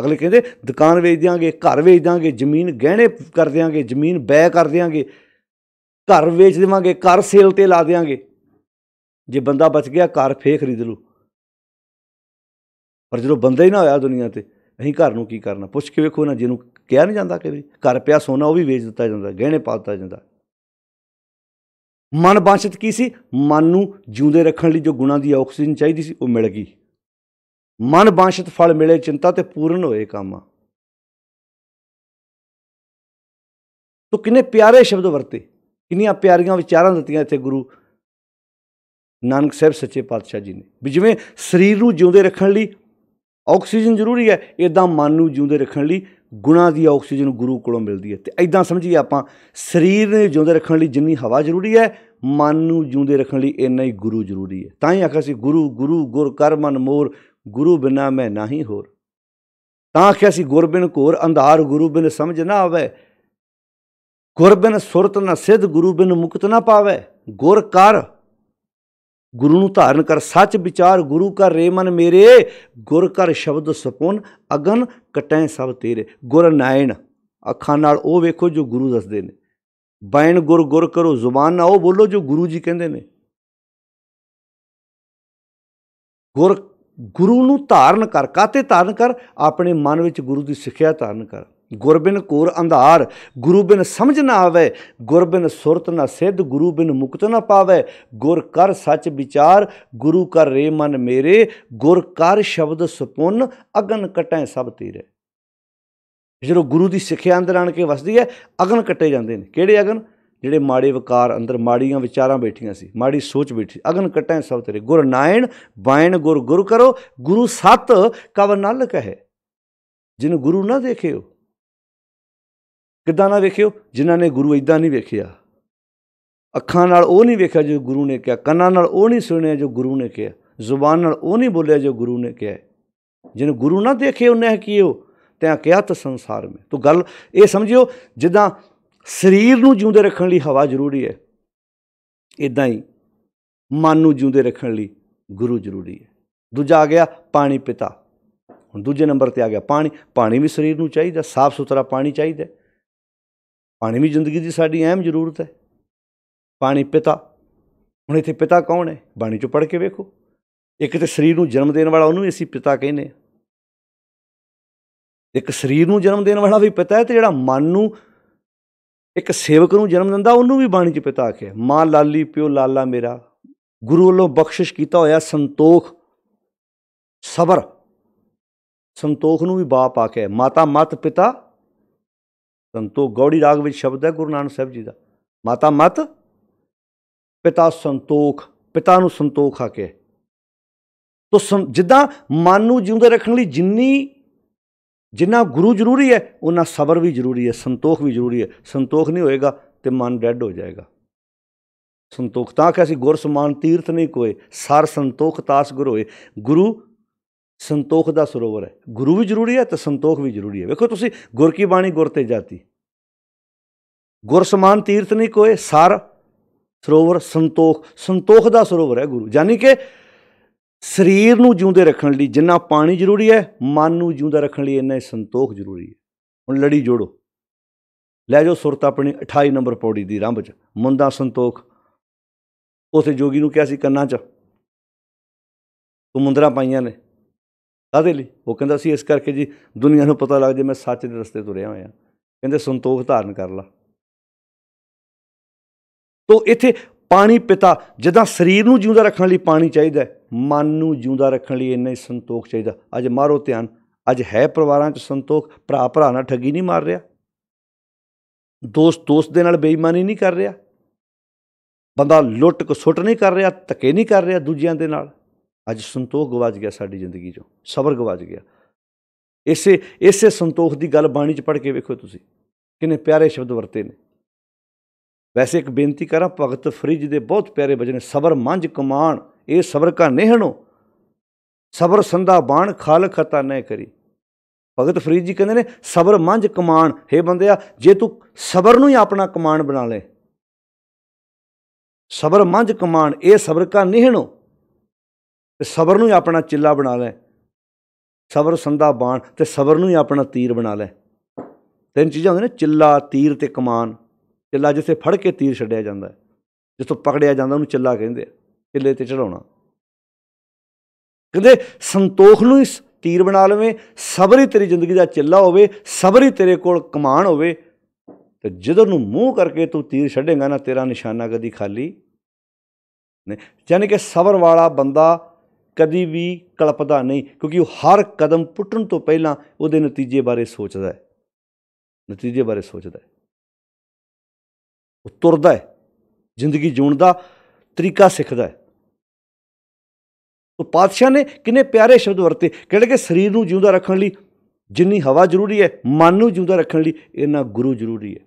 ਅਗਲੇ ਕਹਿੰਦੇ ਦੁਕਾਨ ਵੇਚ ਦਿਆਂਗੇ ਘਰ ਵੇਚ ਦਿਆਂਗੇ ਜ਼ਮੀਨ ਗਹਿਣੇ ਕਰ ਦਿਆਂਗੇ ਜ਼ਮੀਨ ਬੈ ਕਰ ਦਿਆਂਗੇ ਘਰ ਵੇਚ ਦੇਵਾਂਗੇ ਘਰ ਸੇਲ ਤੇ ਲਾ ਦਿਆਂਗੇ ਜੇ ਬੰਦਾ ਬਚ ਗਿਆ ਘਰ ਫੇਰ ਖਰੀਦ ਲੂ ਪਰ ਜਦੋਂ ਬੰਦਾ ਹੀ ਨਾ ਹੋਇਆ ਦੁਨੀਆ ਤੇ ਅਸੀਂ ਘਰ ਨੂੰ ਕੀ ਕਰਨਾ ਪੁੱਛ ਕੇ ਵੇਖੋ ਨਾ ਜਿਹਨੂੰ ਕਿਹਾ ਨਹੀਂ ਜਾਂਦਾ ਕਿ ਘਰ ਪਿਆ ਸੋਨਾ ਉਹ ਵੀ ਵੇਚ ਦਿੱਤਾ ਜਾਂਦਾ ਗਹਿਣੇ ਪਾ ਦਿੱਤਾ ਜਾਂਦਾ ਮਨ ਬਾਂਛਤ ਕੀ ਸੀ ਮਨ ਨੂੰ ਜਿਉਂਦੇ ਰੱਖਣ ਲਈ ਜੋ ਗੁਣਾ ਦੀ ਆਕਸੀਜਨ ਚਾਹੀਦੀ ਸੀ ਉਹ ਮਿਲ ਗਈ ਮਨ ਬਾਂਛਤ ਫਲ ਮਿਲੇ ਚਿੰਤਾ ਤੇ ਪੂਰਨ ਹੋਏ ਕੰਮ ਤੋ ਕਿੰਨੇ ਪਿਆਰੇ ਸ਼ਬਦ ਵਰਤੇ ਕਿੰਨੀਆਂ ਪਿਆਰੀਆਂ ਵਿਚਾਰਾਂ ਦਿੱਤੀਆਂ ਇੱਥੇ ਗੁਰੂ ਨਾਨਕ ਸਾਹਿਬ ਸੱਚੇ ਪਾਤਸ਼ਾਹ ਜੀ ਨੇ ਵੀ ਜਿਵੇਂ ਸਰੀਰ ਨੂੰ ਜਿਉਂਦੇ ਰੱਖਣ ਲਈ ਆਕਸੀਜਨ ਜ਼ਰੂਰੀ ਹੈ ਇਦਾਂ ਮਨ ਨੂੰ ਜਿਉਂਦੇ ਰੱਖਣ ਲਈ ਗੁਣਾ ਦੀ ਆਕਸੀਜਨ ਗੁਰੂ ਕੋਲੋਂ ਮਿਲਦੀ ਹੈ ਤੇ ਐਦਾਂ ਸਮਝੀਏ ਆਪਾਂ ਸਰੀਰ ਨੂੰ ਜਿਉਂਦੇ ਰੱਖਣ ਲਈ ਜਿੰਨੀ ਹਵਾ ਜ਼ਰੂਰੀ ਹੈ ਮਨ ਨੂੰ ਜਿਉਂਦੇ ਰੱਖਣ ਲਈ ਇੰਨਾ ਹੀ ਗੁਰੂ ਜ਼ਰੂਰੀ ਹੈ ਤਾਂ ਹੀ ਆਖਿਆ ਸੀ ਗੁਰੂ ਗੁਰੂ ਗੁਰ ਕਰ ਮਨ ਮੋਰ ਗੁਰੂ ਬਿਨਾ ਮੈਂ ਨਹੀਂ ਹੋਰ ਤਾਂ ਆਖਿਆ ਸੀ ਗੁਰ ਬਿਨ ਕੋਰ ਅੰਧਾਰ ਗੁਰੂ ਬਿਨ ਸਮਝ ਨਾ ਆਵੇ ਗੁਰ ਬਿਨ ਸੁਰਤ ਨਾ ਸਿੱਧ ਗੁਰੂ ਬਿਨ ਮੁਕਤ ਨਾ ਪਾਵੇ ਗੁਰ ਕਰ ਗੁਰੂ ਨੂੰ ਧਾਰਨ ਕਰ ਸੱਚ ਵਿਚਾਰ ਗੁਰੂ ਕਾ ਰੇ ਮਨ ਮੇਰੇ ਗੁਰ ਕਰ ਸ਼ਬਦ ਸੁਪਨ ਅਗਨ ਕਟੈ ਸਭ ਤੇਰੇ ਗੁਰ ਨਾਇਣ ਅੱਖਾਂ ਨਾਲ ਉਹ ਵੇਖੋ ਜੋ ਗੁਰੂ ਦੱਸਦੇ ਨੇ ਬੈਣ ਗੁਰ ਗੁਰ ਕਰੋ ਜ਼ੁਬਾਨ ਨਾਲ ਉਹ ਬੋਲੋ ਜੋ ਗੁਰੂ ਜੀ ਕਹਿੰਦੇ ਨੇ ਗੁਰ ਗੁਰੂ ਨੂੰ ਧਾਰਨ ਕਰ ਕਾਤੇ ਧਾਰਨ ਕਰ ਆਪਣੇ ਮਨ ਵਿੱਚ ਗੁਰੂ ਦੀ ਸਿੱਖਿਆ ਧਾਰਨ ਕਰ ਗੁਰਬਿਨ ਕੋਰ ਅੰਧਾਰ ਗੁਰੂ ਬਿਨ ਸਮਝ ਨਾ ਆਵੇ ਗੁਰਬਿਨ ਸੁਰਤ ਨਾ ਸਿੱਧ ਗੁਰੂ ਬਿਨ ਮੁਕਤ ਨਾ ਪਾਵੇ ਗੁਰ ਕਰ ਸੱਚ ਵਿਚਾਰ ਗੁਰੂ ਕਰ ਰੇ ਮਨ ਮੇਰੇ ਗੁਰ ਕਰ ਸ਼ਬਦ ਸੁਪੁੰਨ ਅਗਨ ਕਟੈ ਸਭ ਤੀਰੇ ਜਦੋਂ ਗੁਰੂ ਦੀ ਸਿੱਖਿਆ ਅੰਦਰ ਆਣ ਕੇ ਵਸਦੀ ਹੈ ਅਗਨ ਕੱਟੇ ਜਾਂਦੇ ਨੇ ਕਿਹੜੇ ਅਗਨ ਜਿਹੜੇ ਮਾੜੇ ਵਿਕਾਰ ਅੰਦਰ ਮਾੜੀਆਂ ਵਿਚਾਰਾਂ ਬੈਠੀਆਂ ਸੀ ਮਾੜੀ ਸੋਚ ਬੈਠੀ ਅਗਨ ਕਟੈ ਸਭ ਤੇਰੇ ਗੁਰ ਨਾਇਣ ਬਾਇਣ ਗੁਰ ਗੁਰ ਕਰੋ ਗੁਰੂ ਸਤ ਕਵ ਨਲ ਕਹੇ ਜਿਨ ਗੁਰੂ ਨਾ ਦੇਖਿਓ ਕਿੱਦਾਂ ਨਾ ਵੇਖਿਓ ਜਿਨ੍ਹਾਂ ਨੇ ਗੁਰੂ ਇਦਾਂ ਨਹੀਂ ਵੇਖਿਆ ਅੱਖਾਂ ਨਾਲ ਉਹ ਨਹੀਂ ਵੇਖਿਆ ਜੋ ਗੁਰੂ ਨੇ ਕਿਹਾ ਕੰਨਾਂ ਨਾਲ ਉਹ ਨਹੀਂ ਸੁਣਿਆ ਜੋ ਗੁਰੂ ਨੇ ਕਿਹਾ ਜ਼ੁਬਾਨ ਨਾਲ ਉਹ ਨਹੀਂ ਬੋਲਿਆ ਜੋ ਗੁਰੂ ਨੇ ਕਿਹਾ ਜਿਹਨੇ ਗੁਰੂ ਨਾ ਦੇਖੇ ਉਹਨੇ ਕੀਓ ਤੈਂ ਕਿਹਾ ਤਾਂ ਸੰਸਾਰ ਮੇ ਤੋ ਗੱਲ ਇਹ ਸਮਝਿਓ ਜਿੱਦਾਂ ਸਰੀਰ ਨੂੰ ਜਿਉਂਦੇ ਰੱਖਣ ਲਈ ਹਵਾ ਜ਼ਰੂਰੀ ਹੈ ਇਦਾਂ ਹੀ ਮਨ ਨੂੰ ਜਿਉਂਦੇ ਰੱਖਣ ਲਈ ਗੁਰੂ ਜ਼ਰੂਰੀ ਹੈ ਦੂਜਾ ਆ ਗਿਆ ਪਾਣੀ ਪਿਤਾ ਹੁਣ ਦੂਜੇ ਨੰਬਰ ਤੇ ਆ ਗਿਆ ਪਾਣੀ ਪਾਣੀ ਵੀ ਸਰੀਰ ਨੂੰ ਚਾਹੀਦਾ ਸਾਫ਼ ਸੁਥਰਾ ਪਾਣੀ ਚਾਹੀਦਾ ਪਾਣੀ ਵੀ ਜ਼ਿੰਦਗੀ ਦੀ ਸਾਡੀ ਅਹਿਮ ਜ਼ਰੂਰਤ ਹੈ ਪਾਣੀ ਪਿਤਾ ਹੁਣ ਇੱਥੇ ਪਿਤਾ ਕੌਣ ਹੈ ਬਾਣੀ ਚੋਂ ਪੜ੍ਹ ਕੇ ਵੇਖੋ ਇੱਕ ਤੇ ਸਰੀਰ ਨੂੰ ਜਨਮ ਦੇਣ ਵਾਲਾ ਉਹਨੂੰ ਅਸੀਂ ਪਿਤਾ ਕਹਿੰਦੇ ਆ ਇੱਕ ਸਰੀਰ ਨੂੰ ਜਨਮ ਦੇਣ ਵਾਲਾ ਵੀ ਪਿਤਾ ਹੈ ਤੇ ਜਿਹੜਾ ਮਨ ਨੂੰ ਇੱਕ ਸੇਵਕ ਨੂੰ ਜਨਮ ਦਿੰਦਾ ਉਹਨੂੰ ਵੀ ਬਾਣੀ ਚ ਪਿਤਾ ਆਖਿਆ ਮਾਂ ਲਾਲੀ ਪਿਓ ਲਾਲਾ ਮੇਰਾ ਗੁਰੂ ਵੱਲੋਂ ਬਖਸ਼ਿਸ਼ ਕੀਤਾ ਹੋਇਆ ਸੰਤੋਖ ਸਬਰ ਸੰਤੋਖ ਨੂੰ ਵੀ ਬਾਪ ਆਖਿਆ ਮਾਤਾ ਮਤ ਪਿਤਾ ਸੰਤੋ ਗੌੜੀ ਰਾਗ ਵਿੱਚ ਸ਼ਬਦ ਹੈ ਗੁਰੂ ਨਾਨਕ ਸਾਹਿਬ ਜੀ ਦਾ ਮਾਤਾ ਮਤ ਪਿਤਾ ਸੰਤੋਖ ਪਿਤਾ ਨੂੰ ਸੰਤੋਖ ਆ ਕੇ ਤੋ ਜਿੱਦਾਂ ਮਨ ਨੂੰ ਜਿਉਂਦੇ ਰੱਖਣ ਲਈ ਜਿੰਨੀ ਜਿੰਨਾ ਗੁਰੂ ਜ਼ਰੂਰੀ ਹੈ ਉਹਨਾਂ ਸਬਰ ਵੀ ਜ਼ਰੂਰੀ ਹੈ ਸੰਤੋਖ ਵੀ ਜ਼ਰੂਰੀ ਹੈ ਸੰਤੋਖ ਨਹੀਂ ਹੋਏਗਾ ਤੇ ਮਨ ਡੈਡ ਹੋ ਜਾਏਗਾ ਸੰਤੋਖ ਤਾਂ ਕਿ ਅਸੀਂ ਗੁਰ ਸਮਾਨ ਤੀਰਥ ਨਹੀਂ ਕੋਏ ਸਰ ਸੰਤੋਖ ਤਾਸ ਗੁਰ ਹੋਏ ਗੁਰੂ ਸੰਤੋਖ ਦਾ ਸਰੋਵਰ ਹੈ ਗੁਰੂ ਵੀ ਜ਼ਰੂਰੀ ਹੈ ਤੇ ਸੰਤੋਖ ਵੀ ਜ਼ਰੂਰੀ ਹੈ ਵੇਖੋ ਤੁਸੀਂ ਗੁਰ ਕੀ ਬਾਣੀ ਗੁਰ ਤੇ ਜਾਤੀ ਗੁਰ ਸਮਾਨ ਤੀਰਥ ਨਹੀਂ ਕੋਏ ਸਰ ਸਰੋਵਰ ਸੰਤੋਖ ਸੰਤੋਖ ਦਾ ਸਰੋਵਰ ਹੈ ਗੁਰੂ ਯਾਨੀ ਕਿ ਸਰੀਰ ਨੂੰ ਜਿਉਂਦੇ ਰੱਖਣ ਲਈ ਜਿੰਨਾ ਪਾਣੀ ਜ਼ਰੂਰੀ ਹੈ ਮਨ ਨੂੰ ਜਿਉਂਦਾ ਰੱਖਣ ਲਈ ਇੰਨਾ ਹੀ ਸੰਤੋਖ ਜ਼ਰੂਰੀ ਹੈ ਹੁਣ ਲੜੀ ਜੋੜੋ ਲੈ ਜੋ ਸੁਰਤ ਆਪਣੀ 28 ਨੰਬਰ ਪੌੜੀ ਦੀ ਰੰਭ 'ਚ ਮੁੰਦਾ ਸੰਤੋਖ ਉਸੇ ਜੋਗੀ ਨੂੰ ਕਿਹਾ ਸੀ ਕੰਨਾਂ 'ਚ ਤੂੰ ਮੁੰਦਰਾ ਪਾਈਆਂ ਨੇ ਕਾਦੇ ਲਈ ਉਹ ਕਹਿੰਦਾ ਸੀ ਇਸ ਕਰਕੇ ਜੀ ਦੁਨੀਆ ਨੂੰ ਪਤਾ ਲੱਗ ਜੇ ਮੈਂ ਸੱਚ ਦੇ ਰਸਤੇ ਤੁਰਿਆ ਹੋਇਆ ਕਹਿੰਦੇ ਸੰਤੋਖ ਧਾਰਨ ਕਰ ਲਾ ਤੋ ਇੱਥੇ ਪਾਣੀ ਪਿਤਾ ਜਦਾਂ ਸਰੀਰ ਨੂੰ ਜਿਉਂਦਾ ਰੱਖਣ ਲਈ ਪਾਣੀ ਚਾਹੀਦਾ ਮਨ ਨੂੰ ਜਿਉਂਦਾ ਰੱਖਣ ਲਈ ਇੰਨਾ ਹੀ ਸੰਤੋਖ ਚਾਹੀਦਾ ਅੱਜ ਮਾਰੋ ਧਿਆਨ ਅੱਜ ਹੈ ਪਰਿਵਾਰਾਂ 'ਚ ਸੰਤੋਖ ਭਰਾ ਭਰਾ ਨਾਲ ਠੱਗੀ ਨਹੀਂ ਮਾਰ ਰਿਹਾ ਦੋਸਤ ਦੋਸਤ ਦੇ ਨਾਲ ਬੇਈਮਾਨੀ ਨਹੀਂ ਕਰ ਰਿਹਾ ਬੰਦਾ ਲੁੱਟ ਕੋ ਸੁੱਟ ਨਹੀਂ ਕਰ ਰਿਹਾ ਧੱਕੇ ਨਹੀਂ ਕਰ ਰਿਹਾ ਦੂਜਿਆਂ ਦੇ ਨਾਲ ਅੱਜ ਸੰਤੋਖ ਗਵਾਚ ਗਿਆ ਸਾਡੀ ਜ਼ਿੰਦਗੀ 'ਚੋਂ ਸਬਰ ਗਵਾਚ ਗਿਆ ਇਸੇ ਇਸੇ ਸੰਤੋਖ ਦੀ ਗੱਲ ਬਾਣੀ 'ਚ ਪੜ੍ਹ ਕੇ ਵੇਖੋ ਤੁਸੀਂ ਕਿੰਨੇ ਪਿਆਰੇ ਸ਼ਬਦ ਵਰਤੇ ਨੇ ਵੈਸੇ ਇੱਕ ਬੇਨਤੀ ਕਰਾਂ ਭਗਤ ਫਰਿਜ ਦੇ ਬਹੁਤ ਪਿਆਰੇ ਬਜਨ ਸਬਰ ਮੰਝ ਕਮਾਣ ਇਹ ਸਬਰ ਕਾ ਨਿਹਣੋ ਸਬਰ ਸੰਧਾ ਬਾਣ ਖਾਲ ਖਤਾ ਨਾ ਕਰੀ ਭਗਤ ਫਰੀਦ ਜੀ ਕਹਿੰਦੇ ਨੇ ਸਬਰ ਮੰਝ ਕਮਾਣ हे ਬੰਦਿਆ ਜੇ ਤੂੰ ਸਬਰ ਨੂੰ ਹੀ ਆਪਣਾ ਕਮਾਣ ਬਣਾ ਲੈ ਸਬਰ ਮੰਝ ਕਮਾਣ ਇਹ ਸਬਰ ਕਾ ਨਿਹਣੋ ਤੇ ਸਬਰ ਨੂੰ ਹੀ ਆਪਣਾ ਚਿੱਲਾ ਬਣਾ ਲੈ ਸਬਰ ਸੰਦਾ ਬਾਣ ਤੇ ਸਬਰ ਨੂੰ ਹੀ ਆਪਣਾ ਤੀਰ ਬਣਾ ਲੈ ਤਿੰਨ ਚੀਜ਼ਾਂ ਹੁੰਦੀਆਂ ਨੇ ਚਿੱਲਾ ਤੀਰ ਤੇ ਕਮਾਨ ਚਿੱਲਾ ਜਿਸੇ ਫੜ ਕੇ ਤੀਰ ਛੱਡਿਆ ਜਾਂਦਾ ਜਿਸ ਤੋਂ ਪਕੜਿਆ ਜਾਂਦਾ ਉਹਨੂੰ ਚਿੱਲਾ ਕਹਿੰਦੇ ਆ ਚਿੱਲੇ ਤੇ ਚੜਾਉਣਾ ਕਹਿੰਦੇ ਸੰਤੋਖ ਨੂੰ ਇਸ ਤੀਰ ਬਣਾ ਲਵੇਂ ਸਬਰ ਹੀ ਤੇਰੀ ਜ਼ਿੰਦਗੀ ਦਾ ਚਿੱਲਾ ਹੋਵੇ ਸਬਰ ਹੀ ਤੇਰੇ ਕੋਲ ਕਮਾਨ ਹੋਵੇ ਤੇ ਜਦੋਂ ਨੂੰ ਮੂੰਹ ਕਰਕੇ ਤੂੰ ਤੀਰ ਛੱਡੇਗਾ ਨਾ ਤੇਰਾ ਨਿਸ਼ਾਨਾ ਕਦੀ ਖਾਲੀ ਨਹੀਂ ਯਾਨੀ ਕਿ ਸਬਰ ਵਾਲਾ ਬੰਦਾ ਕਦੀ ਵੀ ਕਲਪਦਾ ਨਹੀਂ ਕਿਉਂਕਿ ਉਹ ਹਰ ਕਦਮ ਪੁੱਟਣ ਤੋਂ ਪਹਿਲਾਂ ਉਹਦੇ ਨਤੀਜੇ ਬਾਰੇ ਸੋਚਦਾ ਹੈ ਨਤੀਜੇ ਬਾਰੇ ਸੋਚਦਾ ਹੈ ਉਹ ਤੁਰਦਾ ਹੈ ਜ਼ਿੰਦਗੀ ਜਿਉਣ ਦਾ ਤਰੀਕਾ ਸਿੱਖਦਾ ਹੈ ਉਹ ਪਾਤਸ਼ਾਹ ਨੇ ਕਿੰਨੇ ਪਿਆਰੇ ਸ਼ਬਦ ਵਰਤੇ ਕਿਹੜੇ ਕਿ ਸਰੀਰ ਨੂੰ ਜਿਉਂਦਾ ਰੱਖਣ ਲਈ ਜਿੰਨੀ ਹਵਾ ਜ਼ਰੂਰੀ ਹੈ ਮਨ ਨੂੰ ਜਿਉਂਦਾ ਰੱਖਣ ਲਈ ਇਹਨਾਂ ਗੁਰੂ ਜ਼ਰੂਰੀ ਹੈ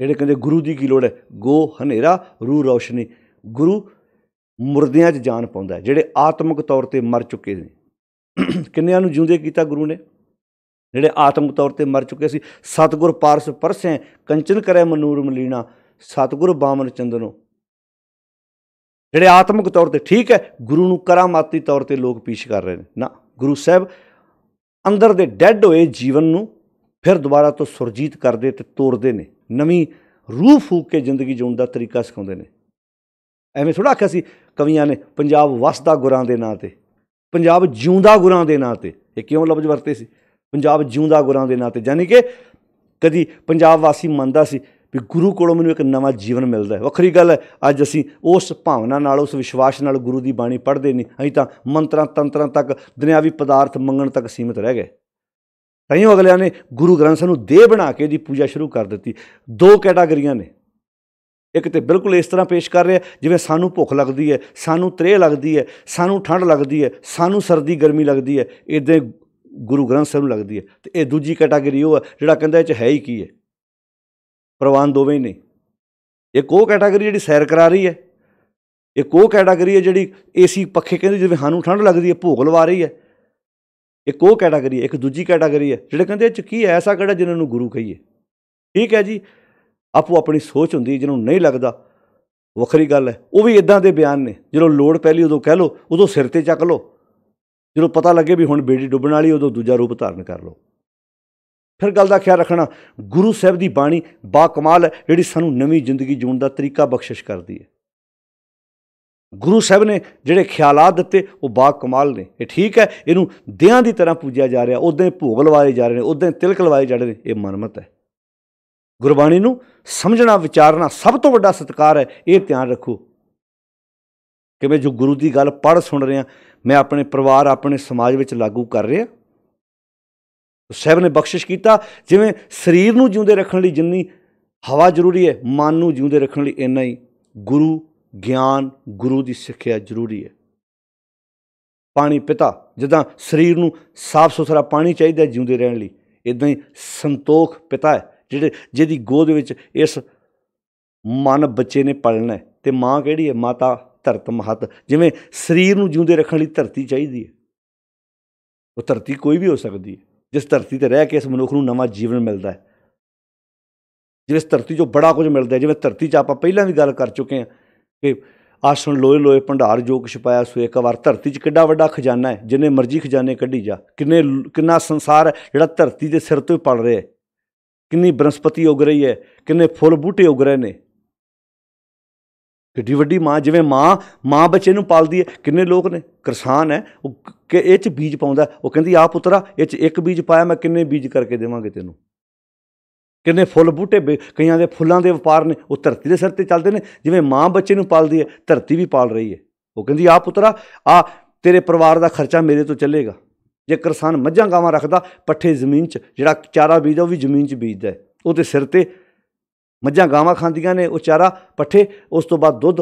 ਜਿਹੜੇ ਕਹਿੰਦੇ ਗੁਰੂ ਦੀ ਕੀ ਲੋੜ ਹੈ ਗੋ ਹਨੇਰਾ ਰੂ ਰੌਸ਼ਨੀ ਗੁਰੂ ਮੁਰਦਿਆਂ 'ਚ ਜਾਨ ਪਾਉਂਦਾ ਜਿਹੜੇ ਆਤਮਿਕ ਤੌਰ ਤੇ ਮਰ ਚੁੱਕੇ ਨੇ ਕਿੰਨਿਆਂ ਨੂੰ ਜਿਉਂਦੇ ਕੀਤਾ ਗੁਰੂ ਨੇ ਜਿਹੜੇ ਆਤਮਿਕ ਤੌਰ ਤੇ ਮਰ ਚੁੱਕੇ ਸੀ ਸਤਗੁਰ ਪਾਰਸ ਪਰਸੈ ਕੰਚਨ ਕਰੈ ਮਨੂਰ ਮਲੀਣਾ ਸਤਗੁਰ ਬਾਮਨ ਚੰਦਨੋ ਜਿਹੜੇ ਆਤਮਿਕ ਤੌਰ ਤੇ ਠੀਕ ਹੈ ਗੁਰੂ ਨੂੰ ਕਰਾਮਾਤੀ ਤੌਰ ਤੇ ਲੋਕ ਪੀਸ਼ ਕਰ ਰਹੇ ਨੇ ਨਾ ਗੁਰੂ ਸਾਹਿਬ ਅੰਦਰ ਦੇ ਡੈੱਡ ਹੋਏ ਜੀਵਨ ਨੂੰ ਫਿਰ ਦੁਬਾਰਾ ਤੋਂ ਸੁਰਜੀਤ ਕਰਦੇ ਤੇ ਤੋੜਦੇ ਨੇ ਨਵੀਂ ਰੂਹ ਫੂਕ ਕੇ ਜ਼ਿੰਦਗੀ ਜਿਉਣ ਦਾ ਤਰੀਕਾ ਸਿਖਾਉਂਦੇ ਨੇ ਐਵੇਂ ਥੋੜਾ ਆਖਿਆ ਸੀ ਕਵੀਆਂ ਨੇ ਪੰਜਾਬ ਵਸਦਾ ਗੁਰਾਂ ਦੇ ਨਾਂ ਤੇ ਪੰਜਾਬ ਜਿਉਂਦਾ ਗੁਰਾਂ ਦੇ ਨਾਂ ਤੇ ਇਹ ਕਿਉਂ ਲਫ਼ਜ਼ ਵਰਤੇ ਸੀ ਪੰਜਾਬ ਜਿਉਂਦਾ ਗੁਰਾਂ ਦੇ ਨਾਂ ਤੇ ਯਾਨੀ ਕਿ ਕਦੀ ਪੰਜਾਬ ਵਾਸੀ ਮੰਨਦਾ ਸੀ ਵੀ ਗੁਰੂ ਕੋਲੋਂ ਮੈਨੂੰ ਇੱਕ ਨਵਾਂ ਜੀਵਨ ਮਿਲਦਾ ਹੈ ਵੱਖਰੀ ਗੱਲ ਹੈ ਅੱਜ ਅਸੀਂ ਉਸ ਭਾਵਨਾ ਨਾਲ ਉਸ ਵਿਸ਼ਵਾਸ ਨਾਲ ਗੁਰੂ ਦੀ ਬਾਣੀ ਪੜ੍ਹਦੇ ਨਹੀਂ ਅਸੀਂ ਤਾਂ ਮੰਤਰਾਂ ਤੰਤਰਾਂ ਤੱਕ ਦੁਨਿਆਵੀ ਪਦਾਰਥ ਮੰਗਣ ਤੱਕ ਸੀਮਤ ਰਹਿ ਗਏ ਤਾਂ ਹੀ ਅਗਲਿਆਂ ਨੇ ਗੁਰੂ ਗ੍ਰੰਥ ਸਾਹਿਬ ਨੂੰ ਦੇਹ ਬਣਾ ਕੇ ਦੀ ਪੂਜਾ ਸ਼ੁਰੂ ਕਰ ਦਿੱਤੀ ਦੋ ਕੈਟਾਗਰੀਆਂ ਨੇ ਇੱਕ ਤੇ ਬਿਲਕੁਲ ਇਸ ਤਰ੍ਹਾਂ ਪੇਸ਼ ਕਰ ਰਿਹਾ ਜਿਵੇਂ ਸਾਨੂੰ ਭੁੱਖ ਲੱਗਦੀ ਹੈ ਸਾਨੂੰ ਤ੍ਰੇਹ ਲੱਗਦੀ ਹੈ ਸਾਨੂੰ ਠੰਡ ਲੱਗਦੀ ਹੈ ਸਾਨੂੰ ਸਰਦੀ ਗਰਮੀ ਲੱਗਦੀ ਹੈ ਇਦਾਂ ਗੁਰੂ ਗ੍ਰੰਥ ਸਾਹਿਬ ਨੂੰ ਲੱਗਦੀ ਹੈ ਤੇ ਇਹ ਦੂਜੀ ਕੈਟਾਗਰੀ ਉਹ ਹੈ ਜਿਹੜਾ ਕਹਿੰਦਾ ਇਹ ਚ ਹੈ ਹੀ ਕੀ ਹੈ ਪ੍ਰਵਾਨ ਦੋਵੇਂ ਹੀ ਨੇ ਇੱਕ ਉਹ ਕੈਟਾਗਰੀ ਜਿਹੜੀ ਸੈਰ ਕਰਾ ਰਹੀ ਹੈ ਇੱਕ ਉਹ ਕੈਟਾਗਰੀ ਹੈ ਜਿਹੜੀ ਏਸੀ ਪੱਖੇ ਕਹਿੰਦੇ ਜਿਵੇਂ ਸਾਨੂੰ ਠੰਡ ਲੱਗਦੀ ਹੈ ਭੋਗ ਲਵਾ ਰਹੀ ਹੈ ਇੱਕ ਉਹ ਕੈਟਾਗਰੀ ਹੈ ਇੱਕ ਦੂਜੀ ਕੈਟਾਗਰੀ ਹੈ ਜਿਹੜੇ ਕਹਿੰਦੇ ਇਹ ਚ ਕੀ ਐਸਾ ਕਿਹੜਾ ਜਿਨ੍ਹਾਂ ਨੂੰ ਗੁਰੂ ਕਹੀਏ ਠੀਕ ਹੈ ਜੀ ਆਪੋ ਆਪਣੀ ਸੋਚ ਹੁੰਦੀ ਜਿਹਨੂੰ ਨਹੀਂ ਲੱਗਦਾ ਵੱਖਰੀ ਗੱਲ ਹੈ ਉਹ ਵੀ ਇਦਾਂ ਦੇ ਬਿਆਨ ਨੇ ਜਦੋਂ ਲੋੜ ਪਹਿਲੀ ਉਦੋਂ ਕਹਿ ਲੋ ਉਦੋਂ ਸਿਰ ਤੇ ਚੱਕ ਲੋ ਜਦੋਂ ਪਤਾ ਲੱਗੇ ਵੀ ਹੁਣ ਬੇੜੀ ਡੁੱਬਣ ਵਾਲੀ ਉਦੋਂ ਦੂਜਾ ਰੂਪ ਧਾਰਨ ਕਰ ਲੋ ਫਿਰ ਗੱਲ ਦਾ ਖਿਆਲ ਰੱਖਣਾ ਗੁਰੂ ਸਾਹਿਬ ਦੀ ਬਾਣੀ ਬਾ ਕਮਾਲ ਹੈ ਜਿਹੜੀ ਸਾਨੂੰ ਨਵੀਂ ਜ਼ਿੰਦਗੀ ਜੂਣ ਦਾ ਤਰੀਕਾ ਬਖਸ਼ਿਸ਼ ਕਰਦੀ ਹੈ ਗੁਰੂ ਸਾਹਿਬ ਨੇ ਜਿਹੜੇ ਖਿਆਲਾਤ ਦਿੱਤੇ ਉਹ ਬਾ ਕਮਾਲ ਨੇ ਇਹ ਠੀਕ ਹੈ ਇਹਨੂੰ ਦਿਆਂ ਦੀ ਤਰ੍ਹਾਂ ਪੂਜਿਆ ਜਾ ਰਿਹਾ ਉਦਾਂ ਭੋਗ ਲਵਾਏ ਜਾ ਰਹੇ ਨੇ ਉਦਾਂ ਤਿਲਕ ਲਵਾਏ ਜਾ ਰਹੇ ਨੇ ਇਹ ਮਨਮਤ ਹੈ ਗੁਰਬਾਣੀ ਨੂੰ ਸਮਝਣਾ ਵਿਚਾਰਨਾ ਸਭ ਤੋਂ ਵੱਡਾ ਸਤਕਾਰ ਹੈ ਇਹ ਧਿਆਨ ਰੱਖੋ ਕਿ ਮੈਂ ਜੋ ਗੁਰੂ ਦੀ ਗੱਲ ਪੜ੍ਹ ਸੁਣ ਰਿਹਾ ਮੈਂ ਆਪਣੇ ਪਰਿਵਾਰ ਆਪਣੇ ਸਮਾਜ ਵਿੱਚ ਲਾਗੂ ਕਰ ਰਿਹਾ ਸਹਿਬ ਨੇ ਬਖਸ਼ਿਸ਼ ਕੀਤਾ ਜਿਵੇਂ ਸਰੀਰ ਨੂੰ ਜਿਉਂਦੇ ਰੱਖਣ ਲਈ ਜਿੰਨੀ ਹਵਾ ਜ਼ਰੂਰੀ ਹੈ ਮਨ ਨੂੰ ਜਿਉਂਦੇ ਰੱਖਣ ਲਈ ਇੰਨਾ ਹੀ ਗੁਰੂ ਗਿਆਨ ਗੁਰੂ ਦੀ ਸਿੱਖਿਆ ਜ਼ਰੂਰੀ ਹੈ ਪਾਣੀ ਪਿਤਾ ਜਿੱਦਾਂ ਸਰੀਰ ਨੂੰ ਸਾਫ਼ ਸੁਥਰਾ ਪਾਣੀ ਚਾਹੀਦਾ ਜਿਉਂਦੇ ਰਹਿਣ ਲਈ ਇਦਾਂ ਹੀ ਸੰਤੋਖ ਪਿਤਾ ਹੈ ਜਿਹੜੇ ਜਿਹਦੀ ਗੋਦ ਵਿੱਚ ਇਸ ਮਨ ਬੱਚੇ ਨੇ ਪਲਣਾ ਤੇ ਮਾਂ ਕਿਹੜੀ ਹੈ ਮਾਤਾ ਧਰਤ ਮਹਤ ਜਿਵੇਂ ਸਰੀਰ ਨੂੰ ਜਿਉਂਦੇ ਰੱਖਣ ਲਈ ਧਰਤੀ ਚਾਹੀਦੀ ਹੈ ਉਹ ਧਰਤੀ ਕੋਈ ਵੀ ਹੋ ਸਕਦੀ ਹੈ ਜਿਸ ਧਰਤੀ ਤੇ ਰਹਿ ਕੇ ਇਸ ਮਨੁੱਖ ਨੂੰ ਨਵਾਂ ਜੀਵਨ ਮਿਲਦਾ ਹੈ ਜਿਵੇਂ ਧਰਤੀ ਤੋਂ ਬੜਾ ਕੁਝ ਮਿਲਦਾ ਹੈ ਜਿਵੇਂ ਧਰਤੀ 'ਚ ਆਪਾਂ ਪਹਿਲਾਂ ਵੀ ਗੱਲ ਕਰ ਚੁੱਕੇ ਹਾਂ ਕਿ ਆਸਣ ਲੋਏ ਲੋਏ ਭੰਡਾਰ ਜੋ ਕੁਛ ਪਾਇਆ ਸੋ ਇੱਕ ਵਾਰ ਧਰਤੀ 'ਚ ਕਿੱਡਾ ਵੱਡਾ ਖਜ਼ਾਨਾ ਹੈ ਜਿੰਨੇ ਮਰਜ਼ੀ ਖਜ਼ਾਨੇ ਕੱਢੀ ਜਾ ਕਿੰਨੇ ਕਿੰਨਾ ਸੰਸਾਰ ਜਿਹੜਾ ਧਰਤੀ ਦੇ ਸਿਰ ਤੋਂ ਹੀ ਪੜ ਰਿਹਾ ਹੈ ਕਿੰਨੀ ਬਨਸਪਤੀ ਉਗ ਰਹੀ ਹੈ ਕਿੰਨੇ ਫੁੱਲ ਬੂਟੇ ਉਗ ਰਹੇ ਨੇ ਕਿੱਡੀ ਵੱਡੀ ਮਾਂ ਜਿਵੇਂ ਮਾਂ ਮਾਂ ਬੱਚੇ ਨੂੰ ਪਾਲਦੀ ਹੈ ਕਿੰਨੇ ਲੋਕ ਨੇ ਕਿਸਾਨ ਹੈ ਉਹ ਕਿ ਇਹ ਚ ਬੀਜ ਪਾਉਂਦਾ ਉਹ ਕਹਿੰਦੀ ਆ ਪੁੱਤਰਾ ਇਹ ਚ ਇੱਕ ਬੀਜ ਪਾਇਆ ਮੈਂ ਕਿੰਨੇ ਬੀਜ ਕਰਕੇ ਦੇਵਾਂਗੇ ਤੈਨੂੰ ਕਿੰਨੇ ਫੁੱਲ ਬੂਟੇ ਕਈਆਂ ਦੇ ਫੁੱਲਾਂ ਦੇ ਵਪਾਰ ਨੇ ਉਹ ਧਰਤੀ ਦੇ ਸਿਰ ਤੇ ਚੱਲਦੇ ਨੇ ਜਿਵੇਂ ਮਾਂ ਬੱਚੇ ਨੂੰ ਪਾਲਦੀ ਹੈ ਧਰਤੀ ਵੀ ਪਾਲ ਰਹੀ ਹੈ ਉਹ ਕਹਿੰਦੀ ਆ ਪੁੱਤਰਾ ਆ ਤੇਰੇ ਪਰਿਵਾਰ ਦਾ ਖਰਚਾ ਮੇਰੇ ਤੋਂ ਚੱਲੇਗਾ ਜੇ ਕਿਸਾਨ ਮੱਝਾਂ ਗਾਵਾਂ ਰੱਖਦਾ ਪੱਠੇ ਜ਼ਮੀਨ 'ਚ ਜਿਹੜਾ ਚਾਰਾ ਬੀਜਦਾ ਉਹ ਵੀ ਜ਼ਮੀਨ 'ਚ ਬੀਜਦਾ ਉਹਦੇ ਸਿਰ ਤੇ ਮੱਝਾਂ ਗਾਵਾਂ ਖਾਂਦੀਆਂ ਨੇ ਉਹ ਚਾਰਾ ਪੱਠੇ ਉਸ ਤੋਂ ਬਾਅਦ ਦੁੱਧ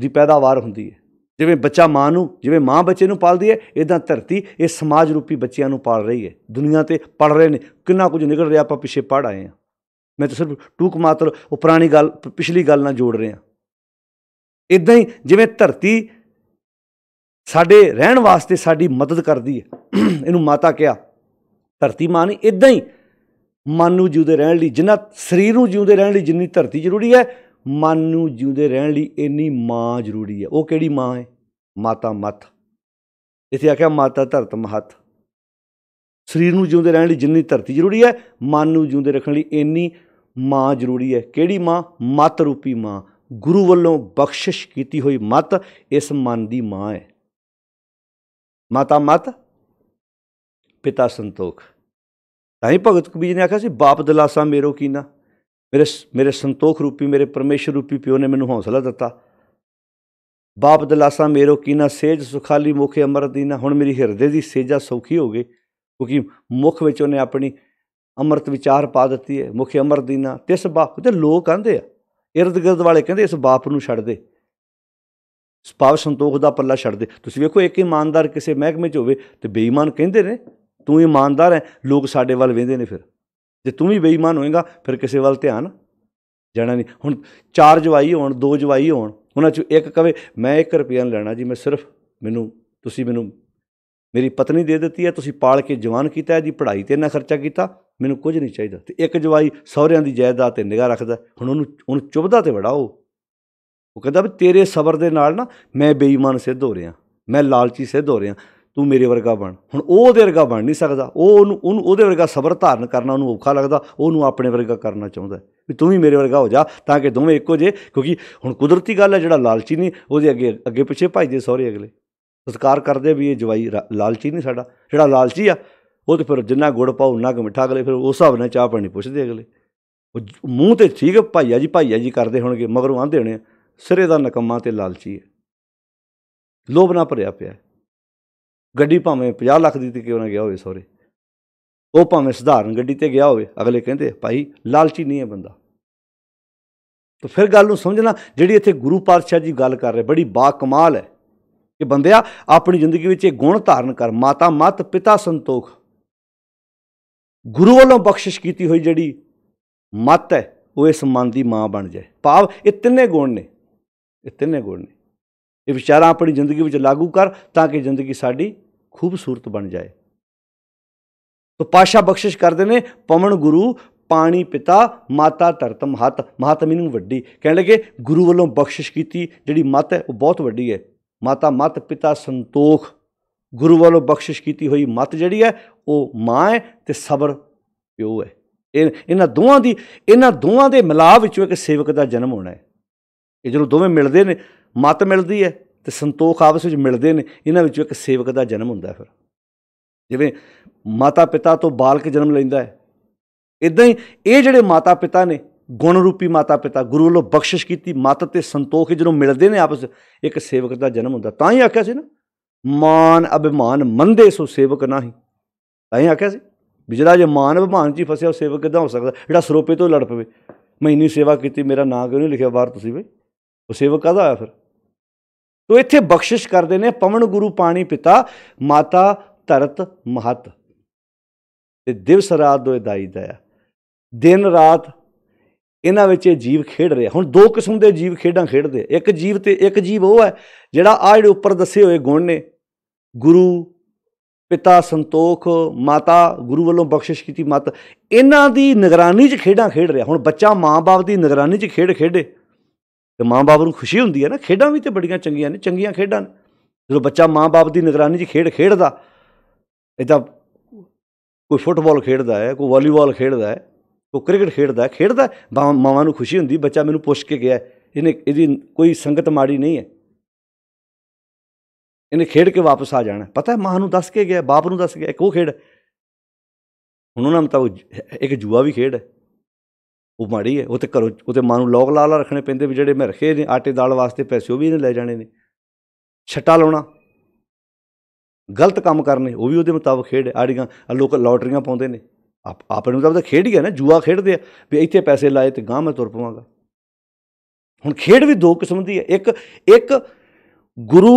ਦੀ ਪੈਦਾਵਾਰ ਹੁੰਦੀ ਹੈ ਜਿਵੇਂ ਬੱਚਾ ਮਾਂ ਨੂੰ ਜਿਵੇਂ ਮਾਂ ਬੱਚੇ ਨੂੰ ਪਾਲਦੀ ਹੈ ਇਦਾਂ ਧਰਤੀ ਇਹ ਸਮਾਜ ਰੂਪੀ ਬੱਚਿਆਂ ਨੂੰ ਪਾਲ ਰਹੀ ਹੈ ਦੁਨੀਆ ਤੇ ਪੜ ਰਹੇ ਨੇ ਕਿੰਨਾ ਕੁਝ ਨਿਕਲ ਰਿਹਾ ਆਪਾਂ ਪਿੱਛੇ ਪੜ ਆਏ ਆ ਮੈਂ ਤਾਂ ਸਿਰਫ ਟੂਕ ਮਾਤਰ ਉਹ ਪੁਰਾਣੀ ਗੱਲ ਪਿਛਲੀ ਗੱਲ ਨਾਲ ਜੋੜ ਰਿਹਾ ਇਦਾਂ ਹੀ ਜਿਵੇਂ ਧਰਤੀ ਸਾਡੇ ਰਹਿਣ ਵਾਸਤੇ ਸਾਡੀ ਮਦਦ ਕਰਦੀ ਹੈ ਇਹਨੂੰ ਮਾਤਾ ਕਿਹਾ ਧਰਤੀ ਮਾਂ ਨੇ ਇਦਾਂ ਹੀ ਮਨ ਨੂੰ ਜਿਉਂਦੇ ਰਹਿਣ ਲਈ ਜਿੰਨਾ ਸਰੀਰ ਨੂੰ ਜਿਉਂਦੇ ਰਹਿਣ ਲਈ ਜਿੰਨੀ ਧਰਤੀ ਜ਼ਰੂਰੀ ਹੈ ਮਨ ਨੂੰ ਜਿਉਂਦੇ ਰਹਿਣ ਲਈ ਇੰਨੀ ਮਾਂ ਜ਼ਰੂਰੀ ਹੈ ਉਹ ਕਿਹੜੀ ਮਾਂ ਹੈ ਮਾਤਾ ਮਤ ਇਥੇ ਆਖਿਆ ਮਾਤਾ ਧਰਤ ਮਹਤ ਸਰੀਰ ਨੂੰ ਜਿਉਂਦੇ ਰਹਿਣ ਲਈ ਜਿੰਨੀ ਧਰਤੀ ਜ਼ਰੂਰੀ ਹੈ ਮਨ ਨੂੰ ਜਿਉਂਦੇ ਰੱਖਣ ਲਈ ਇੰਨੀ ਮਾਂ ਜ਼ਰੂਰੀ ਹੈ ਕਿਹੜੀ ਮਾਂ ਮਤ ਰੂਪੀ ਮਾਂ ਗੁਰੂ ਵੱਲੋਂ ਬਖਸ਼ਿਸ਼ ਕੀਤੀ ਹੋਈ ਮਤ ਇਸ ਮਨ ਦੀ ਮਾਂ ਹੈ ਮਾਤਾ ਮਤ ਪਿਤਾ ਸੰਤੋਖ ਤਾਂ ਹੀ ਭਗਤ ਕਬੀਰ ਨੇ ਆਖਿਆ ਸੀ ਬਾਪ ਦਿਲਾਸਾ ਮੇਰੋ ਕੀਨਾ ਮੇਰੇ ਮੇਰੇ ਸੰਤੋਖ ਰੂਪੀ ਮੇਰੇ ਪਰਮੇਸ਼ਰ ਰੂਪੀ ਪਿਓ ਨੇ ਮੈਨੂੰ ਹੌਸਲਾ ਦਿੱਤਾ ਬਾਪ ਦਿਲਾਸਾ ਮੇਰੋ ਕੀਨਾ ਸੇਜ ਸੁਖਾਲੀ ਮੁਖੇ ਅਮਰ ਦੀਨਾ ਹੁਣ ਮੇਰੀ ਹਿਰਦੇ ਦੀ ਸੇਜਾ ਸੌਖੀ ਹੋ ਗਈ ਕਿਉਂਕਿ ਮੁਖ ਵਿੱਚ ਉਹਨੇ ਆਪਣੀ ਅਮਰਤ ਵਿਚਾਰ ਪਾ ਦਿੱਤੀ ਹੈ ਮੁਖੇ ਅਮਰ ਦੀਨਾ ਤਿਸ ਬਾਪ ਤੇ ਲੋਕ ਕਹਿੰਦੇ ਆ ਇਰਦ ਗਿਰਦ ਵਾਲੇ ਕਹਿੰਦੇ ਇਸ ਬਾਪ ਨੂੰ ਛੱਡ ਦੇ ਸਪਾਵ ਸੰਤੋਖ ਦਾ ਪੱਲਾ ਛੱਡ ਦੇ ਤੁਸੀਂ ਵੇਖੋ ਇੱਕ ਇਮਾਨਦਾਰ ਕਿਸੇ ਮਹਿਕਮੇ 'ਚ ਹੋਵੇ ਤੇ ਬੇਈਮਾਨ ਕਹਿੰਦੇ ਨੇ ਤੂੰ ਇਮਾਨਦਾਰ ਹੈ ਲੋਕ ਸਾਡੇ ਵੱਲ ਵੇਂਦੇ ਨੇ ਫਿਰ ਜੇ ਤੂੰ ਵੀ ਬੇਈਮਾਨ ਹੋਏਗਾ ਫਿਰ ਕਿਸੇ ਵੱਲ ਧਿਆਨ ਜਾਣਾ ਨਹੀਂ ਹੁਣ ਚਾਰ ਜਵਾਈ ਹੋਣ ਦੋ ਜਵਾਈ ਹੋਣ ਉਹਨਾਂ 'ਚ ਇੱਕ ਕਵੇ ਮੈਂ 1 ਰੁਪਿਆ ਲੈਣਾ ਜੀ ਮੈਂ ਸਿਰਫ ਮੈਨੂੰ ਤੁਸੀਂ ਮੈਨੂੰ ਮੇਰੀ ਪਤਨੀ ਦੇ ਦਿੱਤੀ ਹੈ ਤੁਸੀਂ ਪਾਲ ਕੇ ਜਵਾਨ ਕੀਤਾ ਹੈ ਜੀ ਪੜ੍ਹਾਈ ਤੇ ਇੰਨਾ ਖਰਚਾ ਕੀਤਾ ਮੈਨੂੰ ਕੁਝ ਨਹੀਂ ਚਾਹੀਦਾ ਤੇ ਇੱਕ ਜਵਾਈ ਸਹੁਰਿਆਂ ਦੀ ਜਾਇਦਾਦ ਤੇ ਨਿਗਾਹ ਰੱਖਦਾ ਹੁਣ ਉਹਨੂੰ ਉਹਨੂੰ ਚੁਬਦਾ ਤੇ ਵੜਾਓ ਉਹ ਕਹਿੰਦਾ ਵੀ ਤੇਰੇ ਸਬਰ ਦੇ ਨਾਲ ਨਾ ਮੈਂ ਬੇਈਮਾਨ ਸਿੱਧ ਹੋ ਰਿਹਾ ਮੈਂ ਲਾਲਚੀ ਸਿੱਧ ਹੋ ਰਿਹਾ ਤੂੰ ਮੇਰੇ ਵਰਗਾ ਬਣ ਹੁਣ ਉਹ ਉਹਦੇ ਵਰਗਾ ਬਣ ਨਹੀਂ ਸਕਦਾ ਉਹ ਉਹਨੂੰ ਉਹਨੂੰ ਉਹਦੇ ਵਰਗਾ ਸਬਰ ਧਾਰਨ ਕਰਨਾ ਉਹਨੂੰ ਔਖਾ ਲੱਗਦਾ ਉਹਨੂੰ ਆਪਣੇ ਵਰਗਾ ਕਰਨਾ ਚਾਹੁੰਦਾ ਵੀ ਤੂੰ ਵੀ ਮੇਰੇ ਵਰਗਾ ਹੋ ਜਾ ਤਾਂ ਕਿ ਦੋਵੇਂ ਇੱਕੋ ਜੇ ਕਿਉਂਕਿ ਹੁਣ ਕੁਦਰਤੀ ਗੱਲ ਹੈ ਜਿਹੜਾ ਲਾਲਚੀ ਨਹੀਂ ਉਹਦੇ ਅੱਗੇ ਅੱਗੇ ਪਿੱਛੇ ਦੇ ਸਹੁਰੇ ਅਗਲੇ ਸਤਕਾਰ ਕਰਦੇ ਵੀ ਇਹ ਜਵਾਈ ਲਾਲਚੀ ਨਹੀਂ ਸਾਡਾ ਜਿਹੜਾ ਲਾਲਚੀ ਆ ਉਹ ਤੇ ਫਿਰ ਜਿੰਨਾ ਗੁੜ ਪਾਉ ਉਨਾ ਕੁ ਮਿੱਠਾ ਅਗਲੇ ਫਿਰ ਉਸ ਹਿਸਾਬ ਨਾਲ ਚਾਹ ਪਾਣੀ ਪੁੱਛਦੇ ਅਗਲੇ ਮੂੰਹ ਤੇ ਠੀਕ ਭਾਈਆ ਜੀ ਭਾਈਆ ਜੀ ਕਰਦੇ ਹੋਣਗੇ ਮਗਰੋਂ ਆਂਦੇ ਹੋਣੇ ਸਿਰੇ ਦਾ ਨਕਮਾ ਤੇ ਲਾਲਚੀ ਹੈ ਲੋਭ ਨਾਲ ਭਰਿਆ ਪਿਆ ਗੱਡੀ ਭਾਵੇਂ 50 ਲੱਖ ਦੀ ਤੇ ਕਿਉਂ ਨਾ ਗਿਆ ਹੋਵੇ ਸੋਰੇ ਉਹ ਭਾਵੇਂ ਸਧਾਰਨ ਗੱਡੀ ਤੇ ਗਿਆ ਹੋਵੇ ਅਗਲੇ ਕਹਿੰਦੇ ਭਾਈ ਲਾਲਚੀ ਨਹੀਂ ਹੈ ਬੰਦਾ ਤਾਂ ਫਿਰ ਗੱਲ ਨੂੰ ਸਮਝਣਾ ਜਿਹੜੀ ਇੱਥੇ ਗੁਰੂ ਪਾਤਸ਼ਾਹ ਜੀ ਗੱਲ ਕਰ ਰਹੇ ਬੜੀ ਬਾ ਕਮਾਲ ਹੈ ਕਿ ਬੰਦਿਆ ਆਪਣੀ ਜ਼ਿੰਦਗੀ ਵਿੱਚ ਇਹ ਗੁਣ ਧਾਰਨ ਕਰ ਮਾਤਾ ਮਤ ਪਿਤਾ ਸੰਤੋਖ ਗੁਰੂ ਵੱਲੋਂ ਬਖਸ਼ਿਸ਼ ਕੀਤੀ ਹੋਈ ਜਿਹੜੀ ਮਤ ਹੈ ਉਹ ਇਸ ਮਨ ਦੀ ਮਾਂ ਬਣ ਜਾਏ ਭਾਵ ਇਹ ਤਿੰਨੇ ਗੁਣ ਨੇ ਇਹ ਤਿੰਨੇ ਗੁਣ ਨੇ ਇਹ ਵਿਚਾਰਾਂ ਆਪਣੀ ਜ਼ਿੰਦਗੀ ਵਿੱਚ ਲਾਗੂ ਕਰ ਤਾਂ ਕਿ ਜ਼ਿੰਦਗੀ ਸਾਡੀ ਖੂਬਸੂਰਤ ਬਣ ਜਾਏ ਤੋ ਪਾਸ਼ਾ ਬਖਸ਼ਿਸ਼ ਕਰਦੇ ਨੇ ਪਵਨ ਗੁਰੂ ਪਾਣੀ ਪਿਤਾ ਮਾਤਾ ਧਰਤਮ ਹੱਤ ਮਹਾਤਮੀ ਨੂੰ ਵੱਡੀ ਕਹਿਣ ਲੱਗੇ ਗੁਰੂ ਵੱਲੋਂ ਬਖਸ਼ਿਸ਼ ਕੀਤੀ ਜਿਹੜੀ ਮਤ ਹੈ ਉਹ ਬਹੁਤ ਵੱਡੀ ਹੈ ਮਾਤਾ ਮਤ ਪਿਤਾ ਸੰਤੋਖ ਗੁਰੂ ਵੱਲੋਂ ਬਖਸ਼ਿਸ਼ ਕੀਤੀ ਹੋਈ ਮਤ ਜਿਹੜੀ ਹੈ ਉਹ ਮਾਂ ਹੈ ਤੇ ਸਬਰ ਪਿਓ ਹੈ ਇਹਨਾਂ ਦੋਵਾਂ ਦੀ ਇਹਨਾਂ ਦੋਵਾਂ ਦੇ ਮਿਲਾਪ ਵਿੱਚੋਂ ਇੱਕ ਸੇਵਕ ਦਾ ਜਨਮ ਹੋਣਾ ਹੈ ਇਹ ਜਦੋਂ ਦੋਵੇਂ ਮਿਲਦੇ ਨੇ ਮਤ ਮਿਲਦੀ ਹੈ ਤੇ ਸੰਤੋਖ ਆਪਸ ਵਿੱਚ ਮਿਲਦੇ ਨੇ ਇਹਨਾਂ ਵਿੱਚੋਂ ਇੱਕ ਸੇਵਕ ਦਾ ਜਨਮ ਹੁੰਦਾ ਫਿਰ ਜਿਵੇਂ ਮਾਤਾ ਪਿਤਾ ਤੋਂ ਬਾਲਕ ਜਨਮ ਲੈਂਦਾ ਹੈ ਇਦਾਂ ਹੀ ਇਹ ਜਿਹੜੇ ਮਾਤਾ ਪਿਤਾ ਨੇ ਗੁਣ ਰੂਪੀ ਮਾਤਾ ਪਿਤਾ ਗੁਰੂ ਵੱਲੋਂ ਬਖਸ਼ਿਸ਼ ਕੀਤੀ ਮਤ ਤੇ ਸੰਤੋਖ ਜਦੋਂ ਮਿਲਦੇ ਨੇ ਆਪਸ ਇੱਕ ਸੇਵਕ ਦਾ ਜਨਮ ਹੁੰਦਾ ਤਾਂ ਹੀ ਆਖਿਆ ਸੀ ਨਾ ਮਾਨ ਅਭਿਮਾਨ ਮੰਦੇ ਸੋ ਸੇਵਕ ਨਹੀਂ ਤਾਂ ਹੀ ਆਖਿਆ ਸੀ ਵੀ ਜੇ ਮਾਨ ਅਭਿਮਾਨ ਚ ਫਸਿਆ ਉਹ ਸੇਵਕ ਕਿਦਾਂ ਹੋ ਸਕਦਾ ਜਿਹੜਾ ਸਰੋਪੇ ਤੋਂ ਲੜ ਪਵੇ ਮੈਂ ਇੰਨੀ ਸੇਵਾ ਕੀਤੀ ਮੇਰਾ ਨਾਂ ਕਿਉਂ ਨਹੀਂ ਲਿਖਿਆ ਬਾਹਰ ਤੁਸੀਂ ਬਈ ਉਹ ਸੇਵਕ ਕਾਦਾ ਹੋਇਆ ਫਿਰ ਤੋ ਇੱਥੇ ਬਖਸ਼ਿਸ਼ ਕਰਦੇ ਨੇ ਪਵਨ ਗੁਰੂ ਪਾਣੀ ਪਿਤਾ ਮਾਤਾ ਧਰਤ ਮਹਤ ਤੇ ਦਿਵਸ ਰਾਤ ਦੋਏ ਦਾਈ ਦਾ ਦਿਨ ਰਾਤ ਇਹਨਾਂ ਵਿੱਚ ਇਹ ਜੀਵ ਖੇਡ ਰਿਹਾ ਹੁਣ ਦੋ ਕਿਸਮ ਦੇ ਜੀਵ ਖੇਡਾਂ ਖੇਡਦੇ ਇੱਕ ਜੀਵ ਤੇ ਇੱਕ ਜੀਵ ਉਹ ਹੈ ਜਿਹੜਾ ਆ ਜਿਹੜੇ ਉੱਪਰ ਦੱਸੇ ਹੋਏ ਗੁਣ ਨੇ ਗੁਰੂ ਪਿਤਾ ਸੰਤੋਖ ਮਾਤਾ ਗੁਰੂ ਵੱਲੋਂ ਬਖਸ਼ਿਸ਼ ਕੀਤੀ ਮਤ ਇਹਨਾਂ ਦੀ ਨਿਗਰਾਨੀ 'ਚ ਖੇਡਾਂ ਖੇਡ ਰਿਹਾ ਹੁਣ ਬੱਚਾ ਮਾਂ-ਬਾਪ ਦੀ ਨਿਗਰਾਨੀ 'ਚ ਖੇਡ ਖੇਡੇ ਤੇ ਮਾਂ-ਬਾਪ ਨੂੰ ਖੁਸ਼ੀ ਹੁੰਦੀ ਹੈ ਨਾ ਖੇਡਾਂ ਵੀ ਤੇ ਬੜੀਆਂ ਚੰਗੀਆਂ ਨੇ ਚੰਗੀਆਂ ਖੇਡਾਂ ਜਦੋਂ ਬੱਚਾ ਮਾਂ-ਬਾਪ ਦੀ ਨਿਗਰਾਨੀ 'ਚ ਖੇਡ ਖੇਡਦਾ ਇਦਾਂ ਕੋਈ ਫੁੱਟਬਾਲ ਖੇਡਦਾ ਹੈ ਕੋਈ ਵਾਲੀਬਾਲ ਖੇਡਦਾ ਹੈ ਕੋਈ ਕ੍ਰਿਕਟ ਖੇਡਦਾ ਹੈ ਖੇਡਦਾ ਮਾਵਾਂ ਨੂੰ ਖੁਸ਼ੀ ਹੁੰਦੀ ਬੱਚਾ ਮੈਨੂੰ ਪੁੱਛ ਕੇ ਗਿਆ ਇਹਨੇ ਇਹਦੀ ਕੋਈ ਸੰਗਤ ਮਾੜੀ ਨਹੀਂ ਹੈ ਇਹਨੇ ਖੇਡ ਕੇ ਵਾਪਸ ਆ ਜਾਣਾ ਪਤਾ ਹੈ ਮਾਂ ਨੂੰ ਦੱਸ ਕੇ ਗਿਆ ਬਾਪ ਨੂੰ ਦੱਸ ਕੇ ਗਿਆ ਇੱਕ ਉਹ ਖੇਡ ਹੁਣ ਉਹਨਾਂ ਤਾਂ ਇੱਕ ਜੂਆ ਵੀ ਖੇਡ ਹੈ ਉਹ ਮਾੜੀ ਹੈ ਉਹ ਤੇ ਘਰੋਂ ਉਹ ਤੇ ਮਾਂ ਨੂੰ ਲੋਕ ਲਾ ਲਾ ਰੱਖਣੇ ਪੈਂਦੇ ਵੀ ਜਿਹੜੇ ਮੈਂ ਰੱਖੇ ਨੇ ਆਟੇ ਦਾਲ ਵਾਸਤੇ ਪੈਸੇ ਉਹ ਵੀ ਇਹਨੇ ਲੈ ਜਾਣੇ ਨੇ ਛੱਟਾ ਲਾਉਣਾ ਗਲਤ ਕੰਮ ਕਰਨੇ ਉਹ ਵੀ ਉਹਦੇ ਮੁਤਾਬਕ ਖੇਡ ਆੜੀਆਂ ਲੋਕ ਲੋਟਰੀਆਂ ਪਾਉਂਦੇ ਨੇ ਆਪ ਆਪਣੇ ਮੁਤਾਬਕ ਤਾਂ ਖੇਡ ਹੀ ਹੈ ਨਾ ਜੂਆ ਖੇਡਦੇ ਆ ਵੀ ਇੱਥੇ ਪੈਸੇ ਲਾਏ ਤੇ ਗਾਂ ਮੈਂ ਤੁਰ ਪਵਾਂਗਾ ਹੁਣ ਖੇਡ ਵੀ ਦੋ ਕਿਸਮ ਦੀ ਹੈ ਇੱਕ ਇੱਕ ਗੁਰੂ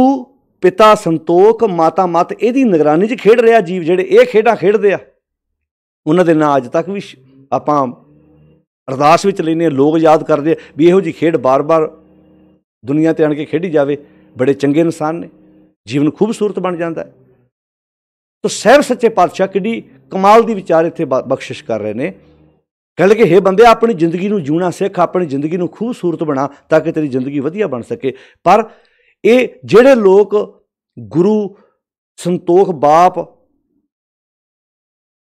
ਪਿਤਾ ਸੰਤੋਖ ਮਾਤਾ ਮਤ ਇਹਦੀ ਨਿਗਰਾਨੀ 'ਚ ਖੇਡ ਰਿਹਾ ਜੀਵ ਜਿਹੜੇ ਇਹ ਖੇਡਾਂ ਖੇਡਦੇ ਆ ਉਹਨਾਂ ਦੇ ਨਾਂ ਅੱਜ ਤੱਕ ਵੀ ਆਪਾਂ ਅਰਦਾਸ ਵਿੱਚ ਲੈਨੇ ਲੋਕ ਯਾਦ ਕਰਦੇ ਵੀ ਇਹੋ ਜੀ ਖੇਡ ਬਾਰ-ਬਾਰ ਦੁਨੀਆ ਤੇ ਆਣ ਕੇ ਖੇਡੀ ਜਾਵੇ ਬੜੇ ਚੰਗੇ ਇਨਸਾਨ ਨੇ ਜੀਵਨ ਖੂਬਸੂਰਤ ਬਣ ਜਾਂਦਾ ਹੈ ਤੋਂ ਸਹਿਬ ਸੱਚੇ ਪਾਤਸ਼ਾਹ ਕਿੱਡੀ ਕਮਾਲ ਦੀ ਵਿਚਾਰ ਇੱਥੇ ਬਖਸ਼ਿਸ਼ ਕਰ ਰਹੇ ਨੇ ਕਹਿੰਦੇ ਕਿ ਹੇ ਬੰਦੇ ਆਪਣੀ ਜ਼ਿੰਦਗੀ ਨੂੰ ਜੂਣਾ ਸਿੱਖ ਆਪਣੀ ਜ਼ਿੰਦਗੀ ਨੂੰ ਖੂਬਸੂਰਤ ਬਣਾ ਤਾਂ ਕਿ ਤੇਰੀ ਜ਼ਿੰਦਗੀ ਵਧੀਆ ਬਣ ਸਕੇ ਪਰ ਇਹ ਜਿਹੜੇ ਲੋਕ ਗੁਰੂ ਸੰਤੋਖ ਬਾਪ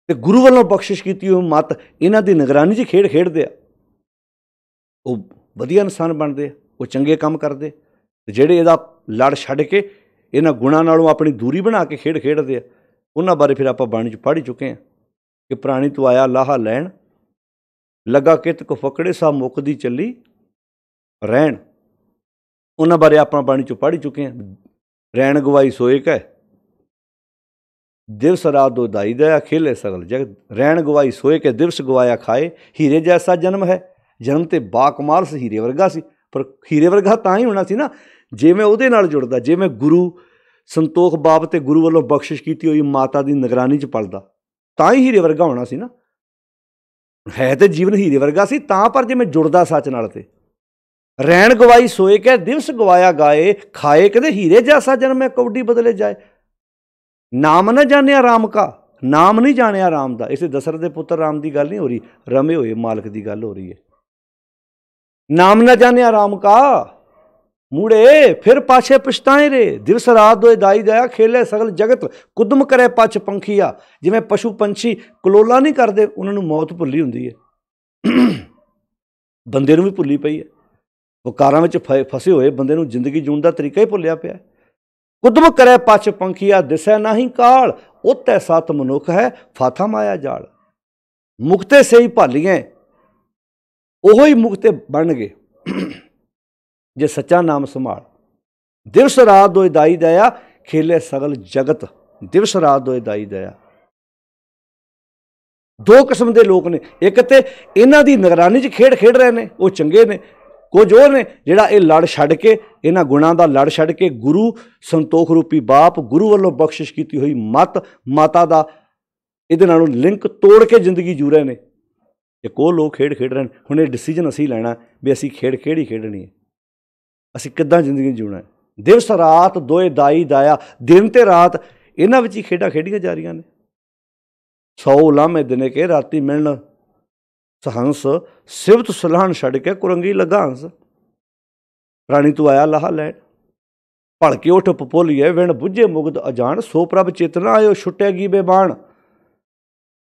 ਤੇ ਗੁਰੂ ਵੱਲੋਂ ਬਖਸ਼ਿਸ਼ ਕੀਤੀ ਹੋਈ ਮਤ ਇਹਨਾਂ ਦੀ ਨਿਗਰਾਨੀ 'ਚ ਖੇਡ ਖੇਡਦੇ ਆ ਉਹ ਵਧੀਆ ਇਨਸਾਨ ਬਣਦੇ ਆ ਉਹ ਚੰਗੇ ਕੰਮ ਕਰਦੇ ਤੇ ਜਿਹੜੇ ਇਹਦਾ ਲੜ ਛੱਡ ਕੇ ਇਹਨਾਂ ਗੁਣਾ ਨਾਲੋਂ ਆਪਣੀ ਦੂਰੀ ਬਣਾ ਕੇ ਖੇਡ ਖੇਡਦੇ ਆ ਉਹਨਾਂ ਬਾਰੇ ਫਿਰ ਆਪਾਂ ਬਾਣੀ 'ਚ ਪੜ੍ਹ ਚੁੱਕੇ ਆ ਕਿ ਪ੍ਰਾਣੀ ਤੂੰ ਆਇਆ ਲਾਹਾ ਲੈਣ ਲੱਗਾ ਕਿਤ ਕੋ ਫਕੜੇ ਸਾ ਮੁਕਦੀ ਚੱਲੀ ਰਹਿਣ ਉਹਨਾਂ ਬਾਰੇ ਆਪਾਂ ਬਾਣੀ 'ਚ ਪੜ੍ਹ ਚੁੱਕੇ ਆ ਰਹਿਣ ਗਵਾਈ ਸੋਇਕ ਹੈ ਦਿਵਸ ਰਾਤ ਦੋ ਦਾਈ ਦਾ खेले ਸਗਲ ਜਗ ਰਹਿਣ ਗਵਾਈ ਸੋਏ ਕੇ ਦਿਵਸ ਗਵਾਇਆ ਖਾਏ ਹੀਰੇ ਜੈਸਾ ਜਨਮ ਹੈ ਜਨਮ ਤੇ ਬਾਕਮਾਲ ਸ ਹੀਰੇ ਵਰਗਾ ਸੀ ਪਰ ਹੀਰੇ ਵਰਗਾ ਤਾਂ ਹੀ ਹੋਣਾ ਸੀ ਨਾ ਜਿਵੇਂ ਉਹਦੇ ਨਾਲ ਜੁੜਦਾ ਜਿਵੇਂ ਗੁਰੂ ਸੰਤੋਖ ਬਾਪ ਤੇ ਗੁਰੂ ਵੱਲੋਂ ਬਖਸ਼ਿਸ਼ ਕੀਤੀ ਹੋਈ ਮਾਤਾ ਦੀ ਨਿਗਰਾਨੀ 'ਚ ਪਲਦਾ ਤਾਂ ਹੀ ਹੀਰੇ ਵਰਗਾ ਹੋਣਾ ਸੀ ਨਾ ਹੈ ਤੇ ਜੀਵਨ ਹੀਰੇ ਵਰਗਾ ਸੀ ਤਾਂ ਪਰ ਜਿਵੇਂ ਜੁੜਦਾ ਸੱਚ ਨਾਲ ਤੇ ਰਹਿਣ ਗਵਾਈ ਸੋਏ ਕੇ ਦਿਵਸ ਗਵਾਇਆ ਗਾਏ ਖਾਏ ਕਦੇ ਹੀਰੇ ਜੈਸਾ ਜਨਮ ਹੈ ਕੌਡੀ ਬਦਲੇ ਜਾਏ ਨਾਮ ਨਾ ਜਾਣਿਆ ਰਾਮ ਕਾ ਨਾਮ ਨਹੀਂ ਜਾਣਿਆ ਰਾਮ ਦਾ ਇਸੇ ਦਸ਼ਰਥ ਦੇ ਪੁੱਤਰ ਰਾਮ ਦੀ ਗੱਲ ਨਹੀਂ ਹੋ ਰਹੀ ਰਮੇ ਹੋਏ ਮਾਲਕ ਦੀ ਗੱਲ ਹੋ ਰਹੀ ਹੈ ਨਾਮ ਨਾ ਜਾਣਿਆ ਰਾਮ ਕਾ ਮੂੜੇ ਫਿਰ ਪਾਛੇ ਪਛਤਾਏ ਰੇ ਦਿਵਸ ਰਾਤ ਦੋਏ ਦਾਈ ਦਇਆ ਖੇਲੇ ਸਗਲ ਜਗਤ ਕੁਦਮ ਕਰੇ ਪਛ ਪੰਖੀਆ ਜਿਵੇਂ ਪਸ਼ੂ ਪੰਛੀ ਕਲੋਲਾ ਨਹੀਂ ਕਰਦੇ ਉਹਨਾਂ ਨੂੰ ਮੌਤ ਭੁੱਲੀ ਹੁੰਦੀ ਹੈ ਬੰਦੇ ਨੂੰ ਵੀ ਭੁੱਲੀ ਪਈ ਹੈ ਵਕਾਰਾਂ ਵਿੱਚ ਫਸੇ ਹੋਏ ਬੰਦੇ ਨੂੰ ਜ਼ਿੰਦਗੀ ਜੂਣ ਦਾ ਤਰੀਕਾ ਹੀ ਭੁੱਲਿਆ ਪਿਆ ਕੁਦਮ ਕਰੇ ਪਛ ਪੰਖੀਆ ਦਿਸੈ ਨਹੀਂ ਕਾਲ ਉਤੈ ਸਤ ਮਨੁਖ ਹੈ ਫਾਥਾ ਮਾਇਆ ਜਾਲ ਮੁਕਤੇ ਸਹੀ ਭਾਲੀਐ ਉਹੋ ਹੀ ਮੁਕਤੇ ਗਏ ਜੇ ਸੱਚਾ ਨਾਮ ਸੰਭਾਲ ਦਿਵਸ ਰਾਤ ਦੋਇ ਦਾਈ ਦਇਆ ਖੇਲੇ ਸਗਲ ਜਗਤ ਦਿਵਸ ਰਾਤ ਦੋਇ ਦਾਈ ਦਇਆ ਦੋ ਕਿਸਮ ਦੇ ਲੋਕ ਨੇ ਇੱਕ ਤੇ ਇਹਨਾਂ ਦੀ ਨਿਗਰਾਨੀ 'ਚ ਖੇਡ ਖੇਡ ਰਹੇ ਨੇ ਉਹ ਚੰਗੇ ਨੇ ਕੁਝ ਹੋਰ ਨੇ ਜਿਹੜਾ ਇਹ ਲੜ ਛੱਡ ਕੇ ਇਹਨਾਂ ਗੁਣਾਂ ਦਾ ਲੜ ਛੱਡ ਕੇ ਗੁਰੂ ਸੰਤੋਖ ਰੂਪੀ ਬਾਪ ਗੁਰੂ ਵੱਲੋਂ ਬਖਸ਼ਿਸ਼ ਕੀਤੀ ਹੋਈ ਮਤ ਮਾਤਾ ਦਾ ਇਹਦੇ ਨਾਲੋਂ ਲਿੰਕ ਤੋੜ ਕੇ ਜ਼ਿੰਦਗੀ ਜੂ ਰਹੇ ਨੇ ਤੇ ਕੋ ਲੋਕ ਖੇਡ ਖੇਡ ਰਹੇ ਨੇ ਹੁਣ ਇਹ ਡਿਸੀਜਨ ਅਸੀਂ ਲੈਣਾ ਵੀ ਅਸੀਂ ਖੇਡ ਕਿਹੜੀ ਖੇਡਣੀ ਹੈ ਅਸੀਂ ਕਿੱਦਾਂ ਜ਼ਿੰਦਗੀ ਜੂਣਾ ਹੈ ਸ ਰਾਤ ਦੋਏ ਦਾਈ ਦਾਇਆ ਦਿਨ ਤੇ ਰਾਤ ਇਹਨਾਂ ਵਿੱਚ ਹੀ ਖੇਡਾਂ ਖੇਡੀਆਂ ਜਾ ਰਹੀਆਂ ਨੇ 100 ਲਾਮੇ ਦਿਨੇ ਕੇ ਰਾਤੀ ਮਿਲਣ ਸਹੰਸ ਸਿਵਤ ਸੁਲਹਣ ਛੱਡ ਕੇ ਕੁਰੰਗੀ ਲਗਾ ਹੰਸ ਰਾਣੀ ਤੂੰ ਆਇਆ ਲਹਾ ਲੈ ਭੜਕੇ ਉਠ ਪਪੋਲੀਏ ਵਿਣ ਬੁੱਝੇ ਮੁਗਦ ਅਜਾਣ ਸੋ ਪ੍ਰਭ ਚੇਤਨਾ ਆਇਓ ਛੁੱਟੇਗੀ ਬੇਬਾਨ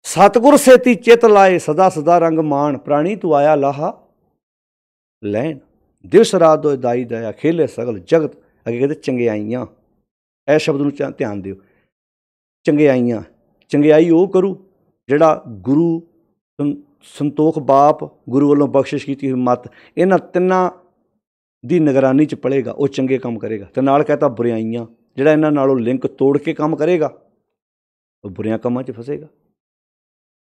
ਸਤਗੁਰ ਸੇਤੀ ਚਿਤ ਲਾਏ ਸਦਾ ਸਦਾ ਰੰਗ ਮਾਣ ਪ੍ਰਾਣੀ ਤੂੰ ਆਇਆ ਲਹਾ ਲੈਣ ਦਿਵਸ ਰਾਤ ਦੋ ਦਾਈ ਦਇਆ ਖੇਲੇ ਸਗਲ ਜਗਤ ਅਗੇ ਕਹਿੰਦੇ ਚੰਗਿਆਈਆਂ ਇਹ ਸ਼ਬਦ ਨੂੰ ਧਿਆਨ ਦਿਓ ਚੰਗਿਆਈਆਂ ਚੰਗਿਆਈ ਉਹ ਕਰੂ ਜਿਹੜਾ ਗੁਰੂ ਸੰਤੋਖ ਬਾਪ ਗੁਰੂ ਵੱਲੋਂ ਬਖਸ਼ਿਸ਼ ਕੀਤੀ ਹੋਈ ਮਤ ਇਹਨਾਂ ਤਿੰਨਾਂ ਦੀ ਨਿਗਰਾਨੀ 'ਚ ਪੜੇਗਾ ਉਹ ਚੰਗੇ ਕੰਮ ਕਰੇਗਾ ਤੇ ਨਾਲ ਕਹਤਾ ਬੁਰਾਈਆਂ ਜਿਹੜਾ ਇਹਨਾਂ ਨਾਲੋਂ ਲਿੰਕ ਤੋੜ ਕੇ ਕੰਮ ਕਰੇਗਾ ਉਹ ਬੁਰਿਆਂ ਕੰਮਾਂ 'ਚ ਫਸੇਗਾ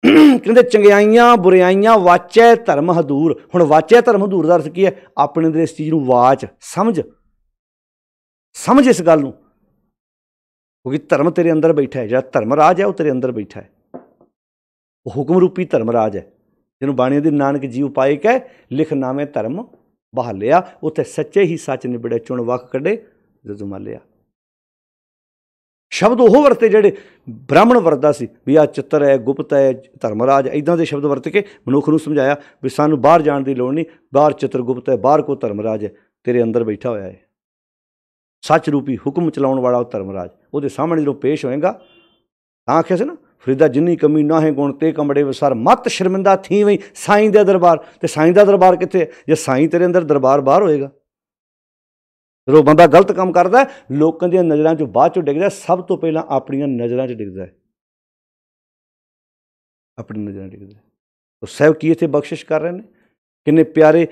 ਕਹਿੰਦੇ ਚੰਗਿਆਈਆਂ ਬੁਰਾਈਆਂ ਵਾਚੈ ਧਰਮ ਹਦੂਰ ਹੁਣ ਵਾਚੈ ਧਰਮ ਹਦੂਰ ਦਾ ਅਰਥ ਕੀ ਹੈ ਆਪਣੇ ਦੇ ਇਸ ਚੀਜ਼ ਨੂੰ ਵਾਚ ਸਮਝ ਸਮਝ ਇਸ ਗੱਲ ਨੂੰ ਕਿਉਂਕਿ ਧਰਮ ਤੇਰੇ ਅੰਦਰ ਬੈਠਾ ਹੈ ਜਿਹੜਾ ਧਰਮ ਰਾਜ ਹੈ ਉਹ ਤੇਰੇ ਅੰਦਰ ਬੈਠਾ ਹੈ ਉਹ ਹੁਕਮ ਰੂਪੀ ਧਰਮ ਰਾਜ ਹੈ ਜਿਹਨੂੰ ਬਾਣੀ ਦੀ ਨਾਨਕ ਜੀ ਉਪਾਇ ਕਹਿ ਲਿਖ ਨਾਵੇਂ ਧਰਮ ਬਹਾਲਿਆ ਉਥੇ ਸੱਚੇ ਹੀ ਸੱਚ ਨਿਬੜੇ ਚੁਣ ਵਕ ਕੱਢੇ ਜਦੋਂ ਲਿਆ ਸ਼ਬਦ ਉਹ ਵਰਤੇ ਜਿਹੜੇ ਬ੍ਰਾਹਮਣ ਵਰਦਾ ਸੀ ਵੀ ਆ ਚਿੱਤਰ ਹੈ ਗੁਪਤ ਹੈ ਧਰਮਰਾਜ ਇਦਾਂ ਦੇ ਸ਼ਬਦ ਵਰਤ ਕੇ ਮਨੁੱਖ ਨੂੰ ਸਮਝਾਇਆ ਵੀ ਸਾਨੂੰ ਬਾਹਰ ਜਾਣ ਦੀ ਲੋੜ ਨਹੀਂ ਬਾਹਰ ਚਿੱਤਰ ਗੁਪਤ ਹੈ ਬਾਹਰ ਕੋ ਧਰਮਰਾਜ ਹੈ ਤੇਰੇ ਅੰਦਰ ਬੈਠਾ ਹੋਇਆ ਹੈ ਸੱਚ ਰੂਪੀ ਹੁਕਮ ਚਲਾਉਣ ਵਾਲਾ ਉਹ ਧਰਮਰਾਜ ਉਹਦੇ ਸਾਹਮਣੇ ਜਦੋਂ ਪੇਸ਼ ਹੋਏਗਾ ਤਾਂ ਆਖਿਆ ਸੀ ਨਾ ਫਰੀਦਾ ਜਿੰਨੀ ਕਮੀ ਨਾ ਹੈ ਗੁਣ ਤੇ ਕਮੜੇ ਵਿਸਾਰ ਮਤ ਸ਼ਰਮਿੰਦਾ ਥੀ ਵਈ ਸਾਈਂ ਦੇ ਦਰਬਾਰ ਤੇ ਸਾਈਂ ਦਾ ਦਰਬਾਰ ਕਿੱਥੇ ਜੇ ਸਾਈਂ ਤੇਰੇ ਅੰਦਰ ਦਰਬਾਰ ਬਾਹਰ ਹੋਏਗਾ ਜਦੋਂ ਬੰਦਾ ਗਲਤ ਕੰਮ ਕਰਦਾ ਲੋਕਾਂ ਦੀਆਂ ਨਜ਼ਰਾਂ 'ਚ ਬਾਅਦ 'ਚ ਡਿੱਗਦਾ ਸਭ ਤੋਂ ਪਹਿਲਾਂ ਆਪਣੀਆਂ ਨਜ਼ਰਾਂ 'ਚ ਡਿੱਗਦਾ ਆਪਣੀ ਨਜ਼ਰਾਂ 'ਚ ਡਿੱਗਦਾ ਉਹ ਸਹਿਬ ਕੀ ਇੱਥੇ ਬਖਸ਼ਿਸ਼ ਕਰ ਰਹੇ ਨੇ ਕਿੰਨੇ ਪਿਆਰੇ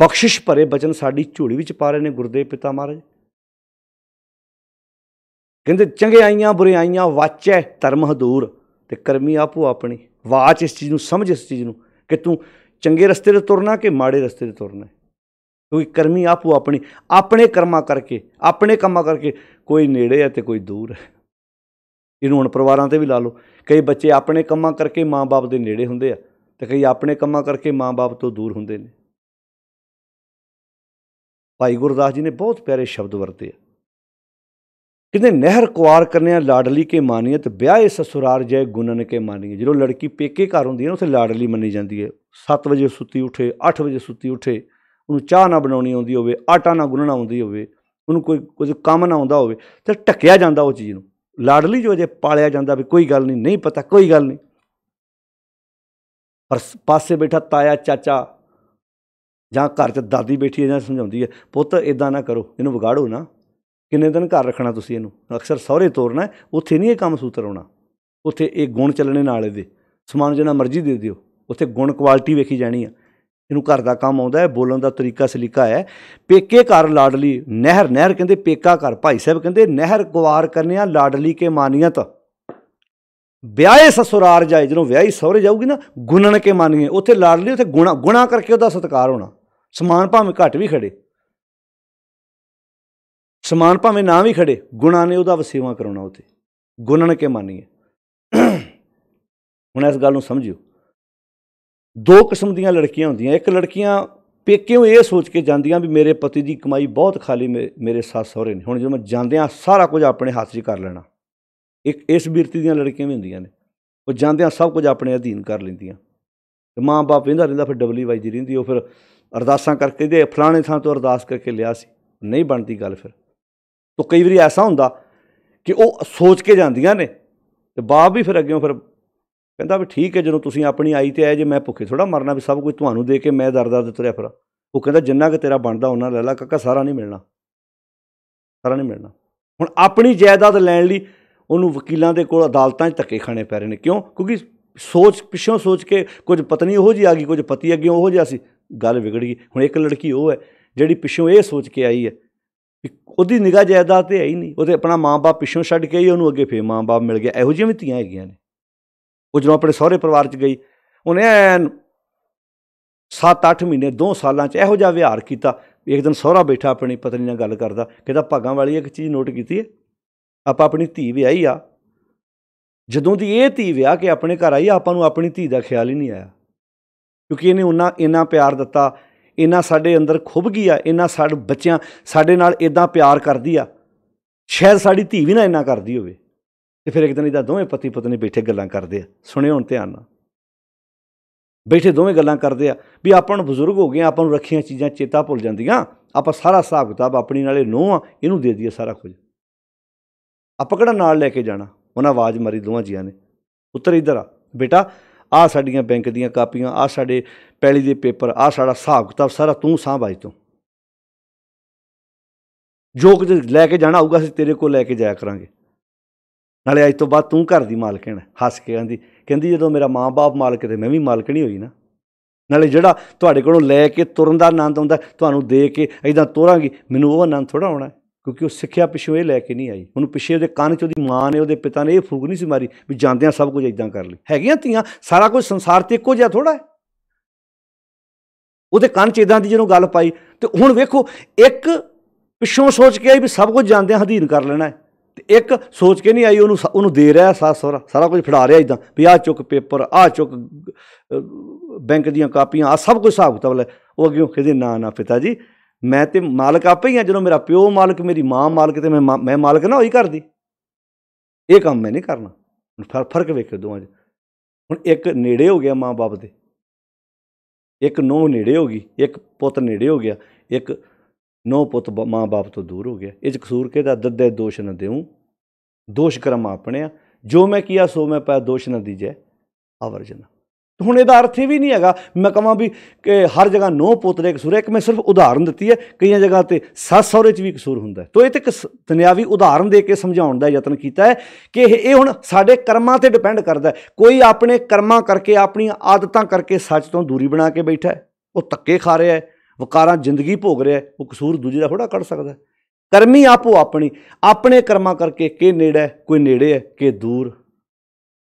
ਬਖਸ਼ਿਸ਼ ਭਰੇ ਬਚਨ ਸਾਡੀ ਝੋਲੀ ਵਿੱਚ ਪਾ ਰਹੇ ਨੇ ਗੁਰਦੇਵ ਪਿਤਾ ਮਹਾਰਾਜ ਕਹਿੰਦੇ ਆਈਆਂ ਬੁਰੇ ਆਈਆਂ ਵਾਚੈ ਧਰਮ ਹਦੂਰ ਤੇ ਕਰਮੀ ਆਪੋ ਆਪਣੀ ਵਾਚ ਇਸ ਚੀਜ਼ ਨੂੰ ਸਮਝ ਇਸ ਚੀਜ਼ ਨੂੰ ਕਿ ਤੂੰ ਚੰਗੇ ਰਸਤੇ ਤੇ ਤੁਰਨਾ ਕਿ ਮਾੜੇ ਰਸਤੇ ਤੇ ਤੁਰਨਾ ਕਿਉਂਕਿ ਕਰਮੀ ਆਪੋ ਆਪਣੀ ਆਪਣੇ ਕਰਮਾ ਕਰਕੇ ਆਪਣੇ ਕੰਮਾਂ ਕਰਕੇ ਕੋਈ ਨੇੜੇ ਹੈ ਤੇ ਕੋਈ ਦੂਰ ਹੈ ਇਹਨੂੰ ਹੁਣ ਪਰਿਵਾਰਾਂ ਤੇ ਵੀ ਲਾ ਲਓ ਕਈ ਬੱਚੇ ਆਪਣੇ ਕੰਮਾਂ ਕਰਕੇ ਮਾਪੇ ਦੇ ਨੇੜੇ ਹੁੰਦੇ ਆ ਤੇ ਕਈ ਆਪਣੇ ਕੰਮਾਂ ਕਰਕੇ ਮਾਪੇ ਤੋਂ ਦੂਰ ਹੁੰਦੇ ਨੇ ਭਾਈ ਗੁਰਦਾਸ ਜੀ ਨੇ ਬਹੁਤ ਪਿਆਰੇ ਸ਼ਬਦ ਵਰਤੇ ਆ ਕਹਿੰਦੇ ਨਹਿਰ ਕੁਆਰ ਕਰਨਿਆ ਲਾਡਲੀ ਕੇ ਮਾਨੀਅਤ ਵਿਆਹੇ ਸਸੁਰਾਰ ਜੈ ਗੁਨਨ ਕੇ ਮਾਨੀਏ ਜਦੋਂ ਲੜਕੀ ਪੇਕੇ ਘਰ ਹੁੰਦੀ ਹੈ ਉਸੇ ਲਾਡਲੀ ਮੰਨੀ ਜਾਂਦੀ ਹੈ 7 ਵਜੇ ਸੁੱਤੀ ਉਠੇ 8 ਵਜੇ ਸੁੱਤੀ ਉਠੇ ਉਹਨੂੰ ਚਾਹ ਨਾ ਬਣਾਉਣੀ ਆਉਂਦੀ ਹੋਵੇ ਆਟਾ ਨਾ ਗੁੰਨਣਾ ਆਉਂਦੀ ਹੋਵੇ ਉਹਨੂੰ ਕੋਈ ਕੁਝ ਕੰਮ ਨਾ ਆਉਂਦਾ ਹੋਵੇ ਤੇ ਟੱਕਿਆ ਜਾਂਦਾ ਉਹ ਚੀਜ਼ ਨੂੰ ਲਾਡਲੀ ਜੋ ਜੇ ਪਾਲਿਆ ਜਾਂਦਾ ਵੀ ਕੋਈ ਗੱਲ ਨਹੀਂ ਨਹੀਂ ਪਤਾ ਕੋਈ ਗੱਲ ਨਹੀਂ ਪਰ ਪਾਸੇ ਬੈਠਾ ਤਾਇਆ ਚਾਚਾ ਜਾਂ ਘਰ 'ਚ ਦਾਦੀ ਬੈਠੀ ਹੈ ਜਾਂ ਸਮਝਾਉਂਦੀ ਹੈ ਪੁੱਤ ਇਦਾਂ ਨਾ ਕਰੋ ਇਹਨੂੰ ਵਿਗਾੜੋ ਨਾ ਕਿੰਨੇ ਦਿਨ ਘਰ ਰੱਖਣਾ ਤੁਸੀਂ ਇਹਨੂੰ ਅਕਸਰ ਸਹੁਰੇ ਤੋਰਨਾ ਉੱਥੇ ਨਹੀਂ ਇਹ ਕੰਮ ਸੂਤਰ ਹੋਣਾ ਉੱਥੇ ਇਹ ਗੁਣ ਚੱਲਣੇ ਨਾਲ ਇਹਦੇ ਸਮਾਨ ਜਿਹਨਾਂ ਮਰਜ਼ੀ ਦੇ ਦਿਓ ਉੱਥੇ ਗੁਣ ਕੁਆਲਿਟੀ ਵੇਖੀ ਜਾਣੀ ਆ ਇਹਨੂੰ ਘਰ ਦਾ ਕੰਮ ਆਉਂਦਾ ਹੈ ਬੋਲਣ ਦਾ ਤਰੀਕਾ ਸਲੀਕਾ ਹੈ ਪੇਕੇ ਘਰ ਲਾਡਲੀ ਨਹਿਰ ਨਹਿਰ ਕਹਿੰਦੇ ਪੇਕਾ ਘਰ ਭਾਈ ਸਾਹਿਬ ਕਹਿੰਦੇ ਨਹਿਰ ਗਵਾਰ ਕਰਨਿਆ ਲਾਡਲੀ ਕੇ ਮਾਨੀਅਤ ਵਿਆਹੇ ਸਸੁਰਾਰ ਜਾਏ ਜਦੋਂ ਵਿਆਹੀ ਸਹੁਰੇ ਜਾਊਗੀ ਨਾ ਗੁਣਨ ਕੇ ਮਾਨੀਏ ਉੱਥੇ ਲਾਡਲੀ ਉੱਥੇ ਗੁਣਾ ਗੁਣਾ ਕਰਕੇ ਉਹਦਾ ਸਤਕਾਰ ਹੋਣਾ ਸਮਾਨ ਭਾਵੇਂ ਘੱਟ ਵੀ ਖੜੇ ਸਮਾਨ ਭਾਵੇਂ ਨਾ ਵੀ ਖੜੇ ਗੁਣਾ ਨੇ ਉਹਦਾ ਵਸੇਵਾ ਕਰਾਉਣਾ ਉਤੇ ਗੁਣਨ ਕੇ ਮਾਨੀਏ ਹੁਣ ਇਸ ਗੱਲ ਨੂੰ ਸਮਝਿਓ ਦੋ ਕਿਸਮ ਦੀਆਂ ਲੜਕੀਆਂ ਹੁੰਦੀਆਂ ਇੱਕ ਲੜਕੀਆਂ ਪੇਕਿਓ ਇਹ ਸੋਚ ਕੇ ਜਾਂਦੀਆਂ ਵੀ ਮੇਰੇ ਪਤੀ ਦੀ ਕਮਾਈ ਬਹੁਤ ਖਾਲੀ ਮੇਰੇ ਸੱਸ ਸਹੁਰੇ ਨੇ ਹੁਣ ਜਦੋਂ ਮੈਂ ਜਾਂਦਿਆਂ ਸਾਰਾ ਕੁਝ ਆਪਣੇ ਹੱਥ 'ਚ ਕਰ ਲੈਣਾ ਇੱਕ ਇਸ ਬਿਰਤੀ ਦੀਆਂ ਲੜਕੀਆਂ ਵੀ ਹੁੰਦੀਆਂ ਨੇ ਉਹ ਜਾਂਦਿਆਂ ਸਭ ਕੁਝ ਆਪਣੇ ਅਧੀਨ ਕਰ ਲੈਂਦੀਆਂ ਤੇ ਮਾਂ-ਬਾਪ ਇਹਦਾ ਰਹਿੰਦਾ ਫਿਰ ਡਬਲੀ ਵਜਦੀ ਰਹਿੰਦੀ ਉਹ ਫਿਰ ਅਰਦਾਸਾਂ ਕਰਕੇ ਦੇ ਫਲਾਣੇ ਥਾਂ ਤੋਂ ਅਰਦਾਸ ਕਰਕੇ ਲਿਆ ਸੀ ਨਹੀਂ ਬਣਦੀ ਗੱਲ ਫਿਰ ਤੋ ਕਈ ਵਾਰੀ ਐਸਾ ਹੁੰਦਾ ਕਿ ਉਹ ਸੋਚ ਕੇ ਜਾਂਦੀਆਂ ਨੇ ਤੇ ਬਾਪ ਵੀ ਫਿਰ ਅੱਗੇੋਂ ਫਿਰ ਕਹਿੰਦਾ ਵੀ ਠੀਕ ਹੈ ਜਦੋਂ ਤੁਸੀਂ ਆਪਣੀ ਆਈ ਤੇ ਆਏ ਜੇ ਮੈਂ ਭੁੱਖੇ ਥੋੜਾ ਮਰਨਾ ਵੀ ਸਭ ਕੁਝ ਤੁਹਾਨੂੰ ਦੇ ਕੇ ਮੈਂ ਦਰਦਾਂ ਦੇ ਤੁਰਿਆ ਫਿਰਾਂ ਉਹ ਕਹਿੰਦਾ ਜਿੰਨਾ ਕਿ ਤੇਰਾ ਬਣਦਾ ਉਹਨਾਂ ਲੈ ਲੈ ਕਾਕਾ ਸਾਰਾ ਨਹੀਂ ਮਿਲਣਾ ਸਾਰਾ ਨਹੀਂ ਮਿਲਣਾ ਹੁਣ ਆਪਣੀ ਜਾਇਦਾਦ ਲੈਣ ਲਈ ਉਹਨੂੰ ਵਕੀਲਾਂ ਦੇ ਕੋਲ ਅਦਾਲਤਾਂ 'ਚ ਧੱਕੇ ਖਾਣੇ ਪੈ ਰਹੇ ਨੇ ਕਿਉਂ ਕਿਉਂਕਿ ਸੋਚ ਪਿੱਛੋਂ ਸੋਚ ਕੇ ਕੁਝ ਪਤਨੀ ਉਹੋ ਜੀ ਆ ਗਈ ਕੁਝ ਪਤੀ ਅੱਗੇ ਉਹੋ ਜਿਹਾ ਸੀ ਗੱਲ ਵਿਗੜ ਗਈ ਹੁਣ ਇੱਕ ਲੜਕੀ ਉਹ ਹੈ ਜਿਹੜੀ ਪਿੱਛੋਂ ਇਹ ਸੋਚ ਕੇ ਆਈ ਹੈ ਉਹਦੀ ਨਿਗਾਹ ਜਾਇਦਾਦ ਤੇ ਹੈ ਹੀ ਨਹੀਂ ਉਹਦੇ ਆਪਣਾ ਮਾਂ-ਬਾਪ ਪਿੱਛੋਂ ਛੱਡ ਕੇ ਹੀ ਉਹਨੂੰ ਅੱਗੇ ਫੇਰ ਮਾਂ-ਬਾਪ ਮਿਲ ਗਿਆ ਇਹੋ ਜਿਹੀਆਂ ਵੀ ਧੀਆਂ ਹੈਗੀਆਂ ਨੇ ਉਹ ਜਦੋਂ ਆਪਣੇ ਸਹੁਰੇ ਪਰਿਵਾਰ 'ਚ ਗਈ ਉਹਨੇ 7-8 ਮਹੀਨੇ 2 ਸਾਲਾਂ 'ਚ ਇਹੋ ਜਿਹਾ ਵਿਹਾਰ ਕੀਤਾ ਇੱਕ ਦਿਨ ਸਹੁਰਾ ਬੈਠਾ ਆਪਣੀ ਪਤਨੀ ਨਾਲ ਗੱਲ ਕਰਦਾ ਕਹਿੰਦਾ ਭਾਗਾਂ ਵਾਲੀ ਇੱਕ ਚੀਜ਼ ਨੋਟ ਕੀਤੀ ਹੈ ਆਪਾਂ ਆਪਣੀ ਧੀ ਵਿਆਹੀ ਆ ਜਦੋਂ ਦੀ ਇਹ ਧੀ ਵਿਆਹ ਕੇ ਆਪਣੇ ਘਰ ਆਈ ਆਪਾਂ ਨੂੰ ਆਪਣੀ ਧੀ ਦਾ ਖਿਆਲ ਹੀ ਨਹੀਂ ਆਇਆ ਕਿਉਂਕਿ ਇਹਨੇ ਉਹਨਾਂ ਇੰਨਾ ਪਿਆਰ ਦਿੱਤਾ ਇੰਨਾ ਸਾਡੇ ਅੰਦਰ ਖੁੱਬ ਗਈ ਆ ਇੰਨਾ ਸਾਡੇ ਬੱਚਿਆਂ ਸਾਡੇ ਨਾਲ ਇਦਾਂ ਪਿਆਰ ਕਰਦੀ ਆ ਸ਼ਾਇਦ ਸਾਡੀ ਧੀ ਵੀ ਨਾ ਇੰਨਾ ਕਰਦੀ ਹੋਵੇ ਤੇ ਫਿਰ ਇੱਕ ਦਿਨ ਇਹਦਾ ਦੋਵੇਂ ਪਤੀ ਪਤਨੀ ਬੈਠੇ ਗੱਲਾਂ ਕਰਦੇ ਆ ਸੁਣਿਓ ਹੁਣ ਧਿਆਨ ਨਾਲ ਬੈਠੇ ਦੋਵੇਂ ਗੱਲਾਂ ਕਰਦੇ ਆ ਵੀ ਆਪਾਂ ਨੂੰ ਬਜ਼ੁਰਗ ਹੋ ਗਏ ਆਪਾਂ ਨੂੰ ਰੱਖੀਆਂ ਚੀਜ਼ਾਂ ਚੇਤਾ ਭੁੱਲ ਜਾਂਦੀਆਂ ਆਪਾਂ ਸਾਰਾ ਹਿਸਾਬ ਕਿਤਾਬ ਆਪਣੀ ਨਾਲੇ ਨੋ ਆ ਇਹਨੂੰ ਦੇ ਦਈਏ ਸਾਰਾ ਕੁਝ ਆਪਾਂ ਕਿਹੜਾ ਨਾਲ ਲੈ ਕੇ ਜਾਣਾ ਉਹਨਾਂ ਆਵਾਜ਼ ਮਾਰੀ ਦੋਵਾਂ ਜੀਆਂ ਨੇ ਉੱਤਰ ਇਧਰ ਆ ਬੇਟਾ ਆ ਸਾਡੀਆਂ ਬੈਂਕ ਦੀਆਂ ਕਾਪੀਆਂ ਆ ਸਾਡੇ ਪਹਿਲੀ ਦੇ ਪੇਪਰ ਆ ਸਾਡਾ ਹਿਸਾਬ ਕਿਤਾਬ ਸਾਰਾ ਤੂੰ ਸਾਂਭ ਤੂੰ ਤੋਂ ਜੋ ਕੁਝ ਲੈ ਕੇ ਜਾਣਾ ਹੋਊਗਾ ਅਸੀਂ ਤੇਰੇ ਕੋਲ ਲੈ ਕੇ ਜਾਇਆ ਕਰਾਂਗੇ ਨਾਲੇ ਅੱਜ ਤੋਂ ਬਾਅਦ ਤੂੰ ਘਰ ਦੀ ਮਾਲਕਣ ਹੱਸ ਕੇ ਕਹਿੰਦੀ ਕਹਿੰਦੀ ਜਦੋਂ ਮੇਰਾ ਮਾਂ-ਬਾਪ ਮਾਲਕ ਤੇ ਮੈਂ ਵੀ ਮਾਲਕਣੀ ਹੋਈ ਨਾ ਨਾਲੇ ਜਿਹੜਾ ਤੁਹਾਡੇ ਕੋਲੋਂ ਲੈ ਕੇ ਤੁਰਨ ਦਾ ਆਨੰਦ ਆਉਂਦਾ ਤੁਹਾਨੂੰ ਦੇ ਕੇ ਐਦਾਂ ਤੋਰਾਂਗੀ ਮੈਨੂੰ ਉਹ ਆਨੰਦ ਥੋੜਾ ਆਉਣਾ ਕਿਉਂਕਿ ਉਹ ਸਿੱਖਿਆ ਪਿਛੋਂ ਇਹ ਲੈ ਕੇ ਨਹੀਂ ਆਈ ਉਹਨੂੰ ਪਿਛੇ ਉਹਦੇ ਕੰਨ 'ਚ ਉਹਦੀ ਮਾਂ ਨੇ ਉਹਦੇ ਪਿਤਾ ਨੇ ਇਹ ਫੂਕ ਨਹੀਂ ਸੀ ਮਾਰੀ ਵੀ ਜਾਂਦਿਆਂ ਸਭ ਕੁਝ ਇਦਾਂ ਕਰ ਲਈ ਹੈਗੀਆਂ ਧੀਆਂ ਸਾਰਾ ਕੁਝ ਸੰਸਾਰ ਤੇ ਇੱਕੋ ਜਿਹਾ ਥੋੜਾ ਹੈ ਉਹਦੇ ਕੰਨ 'ਚ ਇਦਾਂ ਦੀ ਜਦੋਂ ਗੱਲ ਪਾਈ ਤੇ ਹੁਣ ਵੇਖੋ ਇੱਕ ਪਿਛੋਂ ਸੋਚ ਕੇ ਆਈ ਵੀ ਸਭ ਕੁਝ ਜਾਂਦਿਆਂ ਹਦੀਨ ਕਰ ਲੈਣਾ ਤੇ ਇੱਕ ਸੋਚ ਕੇ ਨਹੀਂ ਆਈ ਉਹਨੂੰ ਉਹਨੂੰ ਦੇ ਰਿਹਾ ਸਾਸ ਸੋਰਾ ਸਾਰਾ ਕੁਝ ਫੜਾ ਰਿਹਾ ਇਦਾਂ ਵੀ ਆ ਚੁੱਕ ਪੇਪਰ ਆ ਚੁੱਕ ਬੈਂਕ ਦੀਆਂ ਕਾਪੀਆਂ ਆ ਸਭ ਕੁਝ ਹਿਸਾਬ ਕਿਤਾਬ ਲੈ ਉਹ ਅੱਗੇ ਕਿਹਦੇ ਨਾ ਨਾ ਪਿਤਾ ਜੀ ਮੈਂ ਤੇ ਮਾਲਕ ਆਪੇ ਹੀ ਆ ਜਦੋਂ ਮੇਰਾ ਪਿਓ ਮਾਲਕ ਮੇਰੀ ਮਾਂ ਮਾਲਕ ਤੇ ਮੈਂ ਮੈਂ ਮਾਲਕ ਨਾ ਹੋਈ ਕਰਦੀ ਇਹ ਕੰਮ ਮੈਂ ਨਹੀਂ ਕਰਨਾ ਹੁਣ ਫਰਕ ਵੇਖੋ ਦੋਵਾਂ 'ਚ ਹੁਣ ਇੱਕ ਨੇੜੇ ਹੋ ਗਿਆ ਮਾਂ-ਬਾਪ ਦੇ ਇੱਕ ਨੋ ਨੇੜੇ ਹੋ ਗਈ ਇੱਕ ਪੁੱਤ ਨੇੜੇ ਹੋ ਗਿਆ ਇੱਕ ਨੋ ਪੁੱਤ ਮਾਂ-ਬਾਪ ਤੋਂ ਦੂਰ ਹੋ ਗਿਆ ਇਹ 'ਚ ਕਸੂਰ ਕਿਹਦਾ ਦੱਦੇ ਦੋਸ਼ ਨਾ ਦੇਉ ਦੋਸ਼ ਕਰਮ ਆਪਣੇ ਆ ਜੋ ਮੈਂ ਕੀਆ ਸੋ ਮੈਂ ਪਾ ਦੋਸ਼ ਨਾ ਦੀਜੇ ਆਵਰਜਨਾ ਹੁਣ ਇਹਦਾ ਅਰਥ ਵੀ ਨਹੀਂ ਹੈਗਾ ਮੈਂ ਕਹਾਂ ਵੀ ਕਿ ਹਰ ਜਗ੍ਹਾ ਨੋ ਪੋਤਰੇ ਕਸੂਰ ਸੁਰੇ ਇੱਕ ਮੈਂ ਸਿਰਫ ਉਦਾਹਰਨ ਦਿੱਤੀ ਹੈ ਕਈਆਂ ਜਗ੍ਹਾ ਤੇ ਸੱਸ ਸਹੁਰੇ 'ਚ ਵੀ ਕਸੂਰ ਹੁੰਦਾ ਹੈ ਤੋਂ ਇਹ ਤੇ ਇੱਕ ਦੁਨਿਆਵੀ ਉਦਾਹਰਨ ਦੇ ਕੇ ਸਮਝਾਉਣ ਦਾ ਯਤਨ ਕੀਤਾ ਹੈ ਕਿ ਇਹ ਹੁਣ ਸਾਡੇ ਕਰਮਾਂ ਤੇ ਡਿਪੈਂਡ ਕਰਦਾ ਹੈ ਕੋਈ ਆਪਣੇ ਕਰਮਾਂ ਕਰਕੇ ਆਪਣੀਆਂ ਆਦਤਾਂ ਕਰਕੇ ਸੱਚ ਤੋਂ ਦੂਰੀ ਬਣਾ ਕੇ ਬੈਠਾ ਹੈ ਉਹ ਤੱਕੇ ਖਾ ਰਿਹਾ ਹੈ ਵਕਾਰਾਂ ਜ਼ਿੰਦਗੀ ਭੋਗ ਰਿਹਾ ਹੈ ਉਹ ਕਸੂਰ ਦੂਜੇ ਦਾ ਥੋੜਾ ਕੱਢ ਸਕਦਾ ਹੈ ਕਰਮੀ ਆਪੋ ਆਪਣੀ ਆਪਣੇ ਕਰਮਾਂ ਕਰਕੇ ਕਿ ਨੇੜੇ ਕੋਈ ਨੇੜੇ ਹੈ ਕਿ ਦੂਰ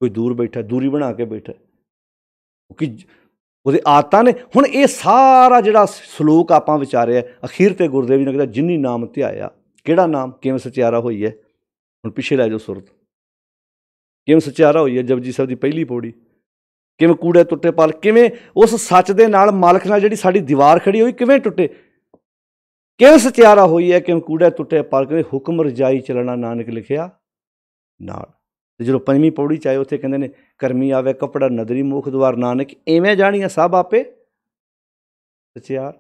ਕੋਈ ਦੂਰ ਬੈਠਾ ਦੂਰੀ ਬਣਾ ਕੇ ਬੈਠਾ ਕਿ ਉਹਦੇ ਆਤਾਂ ਨੇ ਹੁਣ ਇਹ ਸਾਰਾ ਜਿਹੜਾ ਸ਼ਲੋਕ ਆਪਾਂ ਵਿਚਾਰਿਆ ਅਖੀਰ ਤੇ ਗੁਰਦੇਵ ਜੀ ਨੇ ਕਿਹਾ ਜਿਨੀ ਨਾਮ ਧਿਆਇਆ ਕਿਹੜਾ ਨਾਮ ਕਿਵੇਂ ਸਚਿਆਰਾ ਹੋਈ ਹੈ ਹੁਣ ਪਿੱਛੇ ਲੈ ਜਾਓ ਸੁਰਤ ਕਿਵੇਂ ਸਚਿਆਰਾ ਹੋਈ ਹੈ ਜਪਜੀ ਸਾਹਿਬ ਦੀ ਪਹਿਲੀ ਪੌੜੀ ਕਿਵੇਂ ਕੂੜੇ ਟੁੱਟੇ ਪਾਲ ਕਿਵੇਂ ਉਸ ਸੱਚ ਦੇ ਨਾਲ ਮਾਲਕ ਨਾਲ ਜਿਹੜੀ ਸਾਡੀ ਦੀਵਾਰ ਖੜੀ ਹੋਈ ਕਿਵੇਂ ਟੁੱਟੇ ਕਿਵੇਂ ਸਚਿਆਰਾ ਹੋਈ ਹੈ ਕਿਵੇਂ ਕੂੜੇ ਟੁੱਟੇ ਪਾਲ ਕਿਵੇਂ ਹੁਕਮ ਰਜਾਈ ਚਲਣਾ ਨਾਨਕ ਲਿਖਿਆ ਨਾਲ ਤੇ ਜਦੋਂ ਪੰਜਵੀਂ ਪੌੜੀ ਚਾਹੇ ਉੱਥੇ ਕਹਿੰਦੇ ਨੇ ਕਰਮੀ ਆਵੇ ਕਪੜਾ ਨਦਰੀ ਮੁਖ ਦਵਾਰ ਨਾਨਕ ਐਵੇਂ ਜਾਣੀਆਂ ਸਭ ਆਪੇ ਸਚਿਆਰ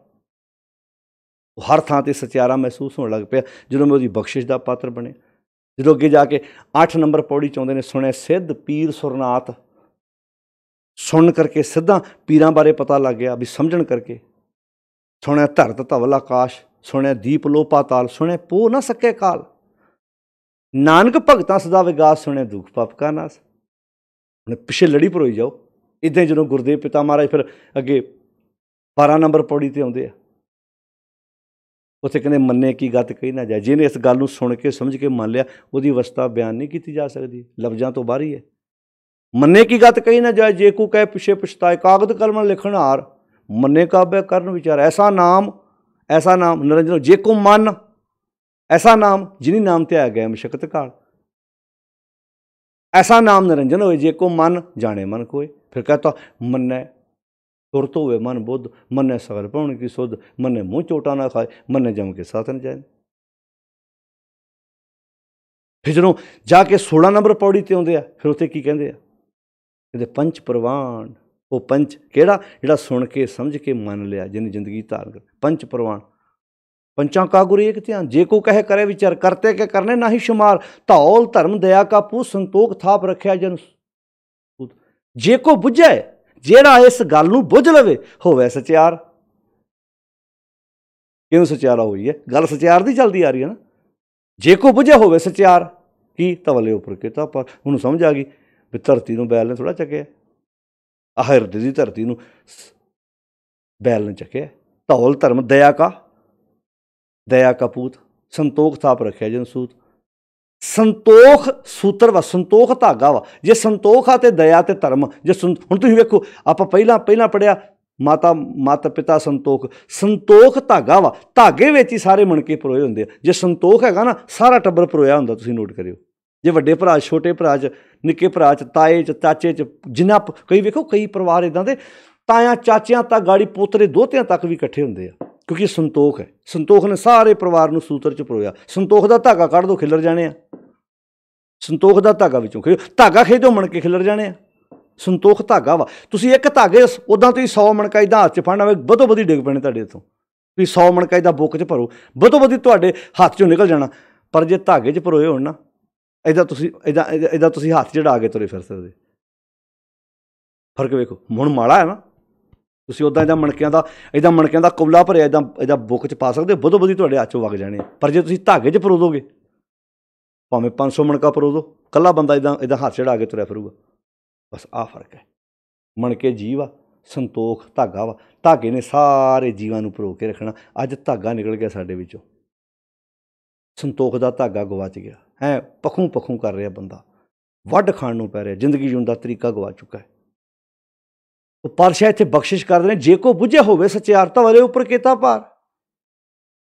ਹਰ ਥਾਂ ਤੇ ਸਚਿਆਰਾ ਮਹਿਸੂਸ ਹੋਣ ਲੱਗ ਪਿਆ ਜਦੋਂ ਮੈਂ ਉਹਦੀ ਬਖਸ਼ਿਸ਼ ਦਾ ਪਾਤਰ ਬਣਿਆ ਜਦੋਂ ਅੱਗੇ ਜਾ ਕੇ 8 ਨੰਬਰ ਪੌੜੀ ਚ ਆਉਂਦੇ ਨੇ ਸੁਣੇ ਸਿੱਧ ਪੀਰ ਸੁਰਨਾਥ ਸੁਣ ਕਰਕੇ ਸਿੱਧਾ ਪੀਰਾਂ ਬਾਰੇ ਪਤਾ ਲੱਗ ਗਿਆ ਵੀ ਸਮਝਣ ਕਰਕੇ ਸੁਣਿਆ ਧਰਤ ਧਵਲ ਆਕਾਸ਼ ਸੁਣਿਆ ਦੀਪ ਲੋਪਾ ਤਾਲ ਸੁਣਿਆ ਪੋ ਨਾ ਸਕੇ ਕਾਲ ਨਾਨਕ ਭਗਤਾਂ ਸਦਾ ਵਿਗਾਸ ਸੁਣੇ ਦੁਖ ਪਾਪ ਕਾ ਨਾਸ ਹੁਣ ਪਿਛੇ ਲੜੀ ਪਰੋਈ ਜਾਓ ਇਦਾਂ ਜਦੋਂ ਗੁਰਦੇਵ ਪਿਤਾ ਮਹਾਰਾਜ ਫਿਰ ਅੱਗੇ 12 ਨੰਬਰ ਪੌੜੀ ਤੇ ਆਉਂਦੇ ਆ ਉਥੇ ਕਹਿੰਦੇ ਮੰਨੇ ਕੀ ਗੱਤ ਕਹੀ ਨਾ ਜਾ ਜਿਹਨੇ ਇਸ ਗੱਲ ਨੂੰ ਸੁਣ ਕੇ ਸਮਝ ਕੇ ਮੰਨ ਲਿਆ ਉਹਦੀ ਅਵਸਥਾ ਬਿਆਨ ਨਹੀਂ ਕੀਤੀ ਜਾ ਸਕਦੀ ਲਫ਼ਜ਼ਾਂ ਤੋਂ ਬਾਹਰ ਹੀ ਹੈ ਮੰਨੇ ਕੀ ਗੱਤ ਕਹੀ ਨਾ ਜਾ ਜੇ ਕੋ ਕਹੇ ਪਿਛੇ ਪਛਤਾਏ ਕਾਗਦ ਕਲਮ ਲਿਖਣਾਰ ਮੰਨੇ ਕਾਬੇ ਕਰਨ ਵਿਚਾਰ ਐਸਾ ਨਾਮ ਐਸਾ ਨਾਮ ਨਰਿੰਦਰ ਜੇ ਕੋ ਮਨ ਐਸਾ ਨਾਮ ਜਿਨੀ ਨਾਮ ਤੇ ਆ ਗਿਆ ਮਸ਼ਕਤ ਕਾਲ ਐਸਾ ਨਾਮ ਨਿਰੰਜਨ ਹੋਏ ਜੇ ਕੋ ਮਨ ਜਾਣੇ ਮਨ ਕੋਏ ਫਿਰ ਕਹਤਾ ਮੰਨੈ ਤੁਰਤ ਹੋਵੇ ਮਨ ਬੁੱਧ ਮੰਨੈ ਸਗਲ ਪਉਣ ਕੀ ਸੁਧ ਮੰਨੈ ਮੂੰਹ ਚੋਟਾ ਨਾ ਖਾਏ ਮੰਨੈ ਜਮ ਕੇ ਸਾਥ ਨ ਜਾਏ ਫਿਰ ਜਦੋਂ ਜਾ ਕੇ 16 ਨੰਬਰ ਪੌੜੀ ਤੇ ਆਉਂਦੇ ਆ ਫਿਰ ਉੱਥੇ ਕੀ ਕਹਿੰਦੇ ਆ ਕਹਿੰਦੇ ਪੰਜ ਪ੍ਰਵਾਨ ਉਹ ਪੰਜ ਕਿਹੜਾ ਜਿਹੜਾ ਸੁਣ ਕੇ ਸਮਝ ਕੇ ਮੰਨ ਲਿਆ ਜਿਹਨੇ ਜ਼ਿੰਦਗੀ ਧਾਰਨ ਕਰ ਪੰਜ ਪ੍ਰਵਾਨ ਪੰਚਾਂ ਕਾ गुरु ਇੱਕ ਧਿਆਨ ਜੇ ਕੋ ਕਹੇ ਕਰੇ ਵਿਚਾਰ ਕਰਤੇ ਕੇ ਕਰਨੇ ਨਾਹੀ ही ਧੌਲ ਧਰਮ ਦਇਆ ਕਾ ਪੂ ਸੰਤੋਖ ਥਾਪ ਰੱਖਿਆ ਜਨ ਜੇ ਕੋ ਬੁਝੇ ਜਿਹੜਾ ਇਸ ਗੱਲ ਨੂੰ ਬੁਝ ਲਵੇ ਹੋਵੇ ਸਚਿਆਰ ਕਿਉਂ ਸਚਿਆਰਾ ਹੋਈ ਹੈ ਗੱਲ ਸਚਿਆਰ ਦੀ ਚਲਦੀ ਆ ਰਹੀ ਹੈ ਨਾ ਜੇ ਕੋ ਬੁਝੇ ਹੋਵੇ ਸਚਿਆਰ ਕੀ ਤਵਲੇ ਕੇ ਕਿਤਾ ਪਰ ਹੁਣ ਸਮਝ ਆ ਗਈ ਵੀ ਧਰਤੀ ਨੂੰ ਬੈਲ ਨੇ ਥੋੜਾ ਚੱਕਿਆ ਆਹ ਹਿਰਦੇ ਦੀ ਧਰਤੀ ਨੂੰ ਬੈਲ ਨੇ ਚੱਕਿਆ ਧੌਲ ਧਰਮ ਦਇਆ ਕਾ ਦਇਆ ਕਪੂਤ ਸੰਤੋਖ ਥਾਪ ਰੱਖਿਆ ਜਨਸੂਤ ਸੰਤੋਖ ਸੂਤਰ ਵਾ ਸੰਤੋਖ ਧਾਗਾ ਵਾ ਜੇ ਸੰਤੋਖ ਆ ਤੇ ਦਇਆ ਤੇ ਧਰਮ ਜੇ ਹੁਣ ਤੁਸੀਂ ਵੇਖੋ ਆਪਾਂ ਪਹਿਲਾਂ ਪਹਿਲਾਂ ਪੜਿਆ ਮਾਤਾ ਮਾਤਾ ਪਿਤਾ ਸੰਤੋਖ ਸੰਤੋਖ ਧਾਗਾ ਵਾ ਧਾਗੇ ਵਿੱਚ ਹੀ ਸਾਰੇ ਮਣਕੇ ਪਰੋਏ ਹੁੰਦੇ ਆ ਜੇ ਸੰਤੋਖ ਹੈਗਾ ਨਾ ਸਾਰਾ ਟੱਬਰ ਪਰੋਇਆ ਹੁੰਦਾ ਤੁਸੀਂ ਨੋਟ ਕਰਿਓ ਜੇ ਵੱਡੇ ਭਰਾ ਛੋਟੇ ਭਰਾ ਚ ਨਿੱਕੇ ਭਰਾ ਚ ਤਾਏ ਚ ਚਾਚੇ ਚ ਜਿੰਨਾ ਕਈ ਵੇਖੋ ਕਈ ਪਰਿਵਾਰ ਇਦਾਂ ਦੇ ਤਾਇਆ ਚਾਚਿਆਂ ਤੱਕ ਗਾੜੀ ਪੋਤਰੇ ਦੋਤਿਆਂ ਤੱਕ ਵੀ ਇਕੱਠੇ ਹੁੰਦੇ ਆ ਕਿਉਂਕਿ ਸੰਤੋਖ ਹੈ ਸੰਤੋਖ ਨੇ ਸਾਰੇ ਪਰਿਵਾਰ ਨੂੰ ਸੂਤਰ ਚ ਪਰੋਇਆ ਸੰਤੋਖ ਦਾ ਧਾਗਾ ਕੱਢ ਦੋ ਖਿਲਰ ਜਾਣੇ ਆ ਸੰਤੋਖ ਦਾ ਧਾਗਾ ਵਿੱਚੋਂ ਖਿਲਰ ਧਾਗਾ ਖੇਜੋ ਮਣ ਕੇ ਖਿਲਰ ਜਾਣੇ ਆ ਸੰਤੋਖ ਧਾਗਾ ਵਾ ਤੁਸੀਂ ਇੱਕ ਧਾਗੇ ਉਦਾਂ ਤੁਸੀਂ 100 ਮਣਕਾ ਇਦਾਂ ਹੱਥ 'ਚ ਫੜਨਾ ਵੇ ਬਦੋ ਬਦੀ ਡਿੱਗ ਪੈਣੇ ਤੁਹਾਡੇ ਤੋਂ ਤੁਸੀਂ 100 ਮਣਕਾ ਇਦਾਂ ਬੁੱਕ 'ਚ ਭਰੋ ਬਦੋ ਬਦੀ ਤੁਹਾਡੇ ਹੱਥ 'ਚੋਂ ਨਿਕਲ ਜਾਣਾ ਪਰ ਜੇ ਧਾਗੇ 'ਚ ਪਰੋਏ ਹੋਣ ਨਾ ਇਦਾਂ ਤੁਸੀਂ ਇਦਾਂ ਇਦਾਂ ਤੁਸੀਂ ਹੱਥ 'ਚ ਕੇ ਤੁਰੇ ਫਿਰ ਸਕਦੇ ਫਰਕ ਵੇਖੋ ਹੁਣ ਮਾੜਾ ਹੈ ਨਾ ਤੁਸੀਂ ਉਦਾਂ ਇਹਦਾ ਮਣਕਿਆਂ ਦਾ ਇਹਦਾ ਮਣਕਿਆਂ ਦਾ ਕੁਬਲਾ ਭਰਿਆ ਇਦਾਂ ਇਹਦਾ ਬੁੱਕ 'ਚ ਪਾ ਸਕਦੇ ਬਦੋ ਬਦੀ ਤੁਹਾਡੇ ਹੱਥੋਂ ਵਗ ਜਾਣੇ ਪਰ ਜੇ ਤੁਸੀਂ ਧਾਗੇ 'ਚ ਪਰੋਦੋਗੇ ਭਾਵੇਂ 500 ਮਣਕਾ ਪਰੋਦੋ ਕੱਲਾ ਬੰਦਾ ਇਦਾਂ ਇਹਦਾ ਹੱਥ ਛੜਾ ਕੇ ਤੁਰਿਆ ਫਿਰੂਗਾ ਬਸ ਆ ਫਰਕ ਹੈ ਮਣਕੇ ਜੀਵ ਆ ਸੰਤੋਖ ਧਾਗਾ ਵਾ ਧਾਗੇ ਨੇ ਸਾਰੇ ਜੀਵਾਂ ਨੂੰ ਪਰੋ ਕੇ ਰੱਖਣਾ ਅੱਜ ਧਾਗਾ ਨਿਕਲ ਗਿਆ ਸਾਡੇ ਵਿੱਚੋਂ ਸੰਤੋਖ ਦਾ ਧਾਗਾ ਗਵਾਚ ਗਿਆ ਹੈ ਪਖੂ ਪਖੂ ਕਰ ਰਿਹਾ ਬੰਦਾ ਵੱਢ ਖਾਣ ਨੂੰ ਪੈ ਰਿਹਾ ਜ਼ਿੰਦਗੀ ਜਿਉਣ ਦਾ ਤਰੀਕਾ ਗਵਾ ਚੁੱਕਾ ਹੈ ਉਹ ਪਾਤਸ਼ਾਹ ਇੱਥੇ ਬਖਸ਼ਿਸ਼ ਕਰਦੇ ਨੇ ਜੇ ਕੋ ਬੁਝੇ ਹੋਵੇ ਸਚਿਆਰਤਾ ਵਾਲੇ ਉੱਪਰ ਕੀਤਾ ਪਾਰ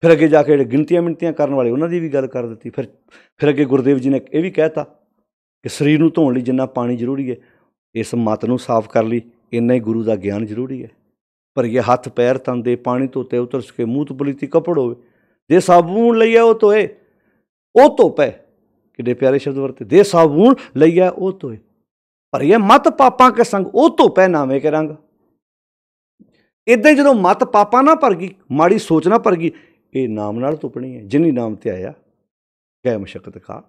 ਫਿਰ ਅੱਗੇ ਜਾ ਕੇ ਜਿਹੜੇ ਗਿਣਤੀਆਂ ਮਿੰਤੀਆਂ ਕਰਨ ਵਾਲੇ ਉਹਨਾਂ ਦੀ ਵੀ ਗੱਲ ਕਰ ਦਿੱਤੀ ਫਿਰ ਫਿਰ ਅੱਗੇ ਗੁਰਦੇਵ ਜੀ ਨੇ ਇਹ ਵੀ ਕਹਿਤਾ ਕਿ ਸਰੀਰ ਨੂੰ ਧੋਣ ਲਈ ਜਿੰਨਾ ਪਾਣੀ ਜ਼ਰੂਰੀ ਹੈ ਇਸ ਮਤ ਨੂੰ ਸਾਫ਼ ਕਰ ਲਈ ਇੰਨਾ ਹੀ ਗੁਰੂ ਦਾ ਗਿਆਨ ਜ਼ਰੂਰੀ ਹੈ ਪਰ ਇਹ ਹੱਥ ਪੈਰ ਤਨ ਦੇ ਪਾਣੀ ਧੋਤੇ ਉਤਰ ਸਕੇ ਮੂੰਹ ਤਬਲੀਤੀ ਕਪੜ ਹੋਵੇ ਜੇ ਸਾਬੂਨ ਲਈਆ ਉਹ ਧੋਏ ਉਹ ਧੋਪੈ ਕਿਡੇ ਪਿਆਰੇ ਸ਼ਬਦ ਵਰਤੇ ਦੇ ਸਾਬੂਨ ਲਈਆ ਉਹ ਧੋਏ ਭਰੀਏ ਮਤ ਪਾਪਾਂ ਕੇ ਸੰਗ ਉਹ ਤੋਂ ਪਹਿਨਾਵੇਂ ਕੇ ਰੰਗ ਇਦਾਂ ਜਦੋਂ ਮਤ ਪਾਪਾਂ ਨਾ ਭਰ ਗਈ ਮਾੜੀ ਸੋਚ ਨਾ ਭਰ ਗਈ ਇਹ ਨਾਮ ਨਾਲ ਤੁਪਣੀ ਹੈ ਜਿਨੀ ਨਾਮ ਤੇ ਆਇਆ ਗੈ ਮਸ਼ਕਤ ਕਾ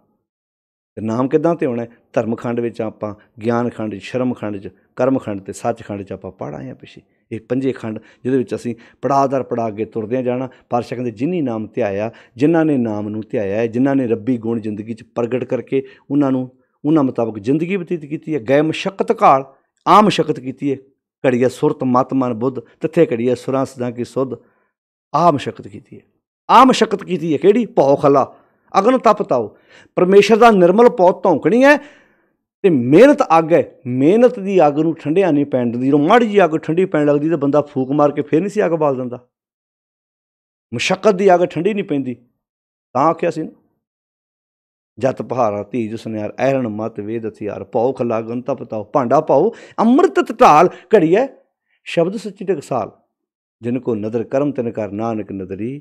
ਤੇ ਨਾਮ ਕਿਦਾਂ ਤੇ ਹੋਣਾ ਧਰਮ ਖੰਡ ਵਿੱਚ ਆਪਾਂ ਗਿਆਨ ਖੰਡ ਸ਼ਰਮ ਖੰਡ ਚ ਕਰਮ ਖੰਡ ਤੇ ਸੱਚ ਖੰਡ ਚ ਆਪਾਂ ਪੜ ਆਏ ਆ ਪਿਛੇ ਇਹ ਪੰਜੇ ਖੰਡ ਜਿਹਦੇ ਵਿੱਚ ਅਸੀਂ ਪੜਾਦਰ ਪੜਾ ਅੱਗੇ ਤੁਰਦੇ ਜਾਣਾ ਪਰ ਕਹਿੰਦੇ ਜਿਨੀ ਨਾਮ ਧਿਆਇਆ ਜਿਨ੍ਹਾਂ ਨੇ ਨਾਮ ਨੂੰ ਧਿਆਇਆ ਜਿਨ੍ਹਾਂ ਨੇ ਰੱਬੀ ਗੁਣ ਜ਼ਿੰਦਗੀ 'ਚ ਪ੍ਰਗਟ ਕਰਕੇ ਉਹਨਾਂ ਨੂੰ ਉਹਨਾਂ ਮੁਤਾਬਕ ਜ਼ਿੰਦਗੀ ਬਤੀਤ ਕੀਤੀ ਹੈ ਗੈਮ ਸ਼ਕਤ ਕਾਲ ਆਮ ਸ਼ਕਤ ਕੀਤੀ ਹੈ ਘੜੀਆ ਸੁਰਤ ਮਤ ਮਨ ਬੁੱਧ ਤਥੇ ਘੜੀਆ ਸੁਰਾਂ ਸਦਾ ਕੀ ਸੁਧ ਆਮ ਸ਼ਕਤ ਕੀਤੀ ਹੈ ਆਮ ਸ਼ਕਤ ਕੀਤੀ ਹੈ ਕਿਹੜੀ ਭੌ ਖਲਾ ਅਗਨ ਤਪ ਪਰਮੇਸ਼ਰ ਦਾ ਨਿਰਮਲ ਪੌਤ ਧੌਂਕਣੀ ਹੈ ਤੇ ਮਿਹਨਤ ਅੱਗ ਹੈ ਮਿਹਨਤ ਦੀ ਅੱਗ ਨੂੰ ਠੰਡਿਆ ਨਹੀਂ ਪੈਣ ਦਿੰਦੀ ਜਦੋਂ ਮਾੜੀ ਜੀ ਅੱਗ ਠੰਡੀ ਪੈਣ ਲੱਗਦੀ ਤਾਂ ਬੰਦਾ ਫੂਕ ਮਾਰ ਕੇ ਫੇਰ ਨਹੀਂ ਸੀ ਅੱਗ ਬਾਲ ਦਿੰਦਾ ਮੁਸ਼ਕਤ ਦੀ ਅੱਗ ਠੰਡੀ ਨਹੀਂ ਪੈਂਦੀ ਤਾਂ ਆਖਿਆ ਸੀ ਨਾ ਜਤ ਪਹਾਰਾ ਧੀਜ ਸੁਨਿਆਰ ਐਰਣ ਮਤ ਵੇਦ ਹਥਿਆਰ ਪਾਉ ਲਾਗਨ ਤਪ ਤਾਉ ਭਾਂਡਾ ਪਾਉ ਅੰਮ੍ਰਿਤ ਤਟਾਲ ਘੜੀਐ ਸ਼ਬਦ ਸੱਚੀ ਟਕਸਾਲ ਜਿਨ ਕੋ ਨਦਰ ਕਰਮ ਤਿਨ ਕਰ ਨਾਨਕ ਨਦਰੀ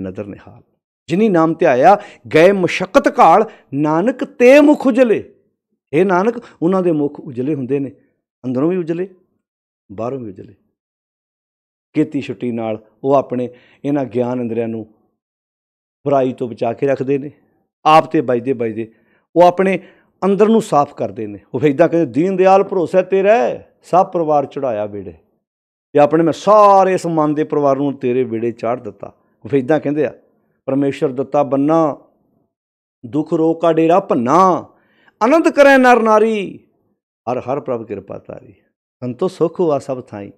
ਨਦਰ ਨਿਹਾਲ ਜਿਨੀ ਨਾਮ ਤੇ ਆਇਆ ਗਏ ਮੁਸ਼ਕਤ ਕਾਲ ਨਾਨਕ ਤੇ ਮੁਖ ਉਜਲੇ ਇਹ ਨਾਨਕ ਉਹਨਾਂ ਦੇ ਮੁਖ ਉਜਲੇ ਹੁੰਦੇ ਨੇ ਅੰਦਰੋਂ ਵੀ ਉਜਲੇ ਬਾਹਰੋਂ ਵੀ ਉਜਲੇ ਕੀਤੀ ਛੁੱਟੀ ਨਾਲ ਉਹ ਆਪਣੇ ਇਹਨਾਂ ਗਿਆਨ ਅੰਦਰਿਆਂ ਨੂੰ ਬੁਰਾਈ ਤੋਂ ਬਚਾ ਕੇ ਰੱਖਦੇ ਨੇ ਆਪ ਤੇ ਵੱਜਦੇ ਵੱਜਦੇ ਉਹ ਆਪਣੇ ਅੰਦਰ ਨੂੰ ਸਾਫ਼ ਕਰਦੇ ਨੇ ਉਹ ਇਦਾਂ ਕਹਿੰਦੇ ਦੀਨ ਦਿਆਲ ਭਰੋਸਾ ਤੇਰਾ ਸਭ ਪਰਿਵਾਰ ਚੜਾਇਆ ਵੇੜੇ ਤੇ ਆਪਣੇ ਮੈਂ ਸਾਰੇ ਇਸ ਮਨ ਦੇ ਪਰਿਵਾਰ ਨੂੰ ਤੇਰੇ ਵੇੜੇ ਚਾੜ ਦਿੱਤਾ ਉਹ ਇਦਾਂ ਕਹਿੰਦੇ ਆ ਪਰਮੇਸ਼ਰ ਦਿੱਤਾ ਬੰਨਾ ਰੋਗ ਰੋਕਾ ਡੇਰਾ ਭੰਨਾ ਆਨੰਦ ਕਰੈ ਨਰ ਨਾਰੀ ਹਰ ਹਰ ਪ੍ਰਭ ਕਿਰਪਾ ਤਾਰੀ ਸੰਤੋ ਸੁਖ ਹੋਆ ਸਭ ਥਾਈ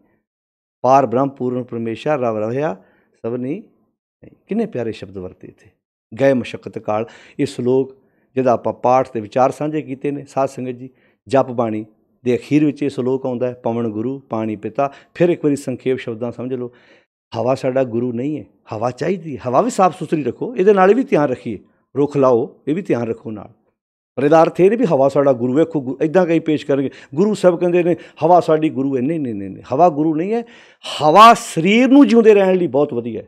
ਪਾਰ ਬ੍ਰਹਮ ਪੂਰਨ ਪਰਮੇਸ਼ਰ ਰਵ ਰਹਾ ਨਹੀਂ ਕਿੰਨੇ ਪਿਆਰੇ ਸ਼ਬਦ ਵਰਤੇ ਤੇ ਗਏ ਮੁਸ਼ਕਤ ਕਾਲ ਇਹ ਸ਼ਲੋਕ ਜਿਹਦਾ ਆਪਾਂ ਪਾਠ ਤੇ ਵਿਚਾਰ ਸਾਂਝੇ ਕੀਤੇ ਨੇ ਸਾਧ ਸੰਗਤ ਜੀ ਜਪ ਬਾਣੀ ਦੇ ਅਖੀਰ ਵਿੱਚ ਇਹ ਸ਼ਲੋਕ ਆਉਂਦਾ ਹੈ ਪਵਨ ਗੁਰੂ ਪਾਣੀ ਪਿਤਾ ਫਿਰ ਇੱਕ ਵਾਰੀ ਸੰਖੇਪ ਸ਼ਬਦਾਂ ਸਮਝ ਲਓ ਹਵਾ ਸਾਡਾ ਗੁਰੂ ਨਹੀਂ ਹੈ ਹਵਾ ਚਾਹੀਦੀ ਹਵਾ ਵੀ ਸਾਫ਼ ਸੁਥਰੀ ਰੱਖੋ ਇਹਦੇ ਨਾਲ ਵੀ ਧਿਆਨ ਰੱਖੀਏ ਰੁੱਖ ਲਾਓ ਇਹ ਵੀ ਧਿਆਨ ਰੱਖੋ ਨਾਲ ਪਰ ਇਹਦਾ ਅਰਥ ਇਹ ਨਹੀਂ ਵੀ ਹਵਾ ਸਾਡਾ ਗੁਰੂ ਵੇਖੋ ਇਦਾਂ ਕਈ ਪੇਸ਼ ਕਰਨਗੇ ਗੁਰੂ ਸਾਹਿਬ ਕਹਿੰਦੇ ਨੇ ਹਵਾ ਸਾਡੀ ਗੁਰੂ ਹੈ ਨਹੀਂ ਨਹੀਂ ਨਹੀਂ ਹਵਾ ਗੁਰੂ ਨਹੀਂ ਹੈ ਹਵਾ ਸਰੀਰ ਨੂੰ ਜਿਉਂਦੇ ਰਹਿਣ ਲਈ ਬਹੁਤ ਵਧੀਆ ਹੈ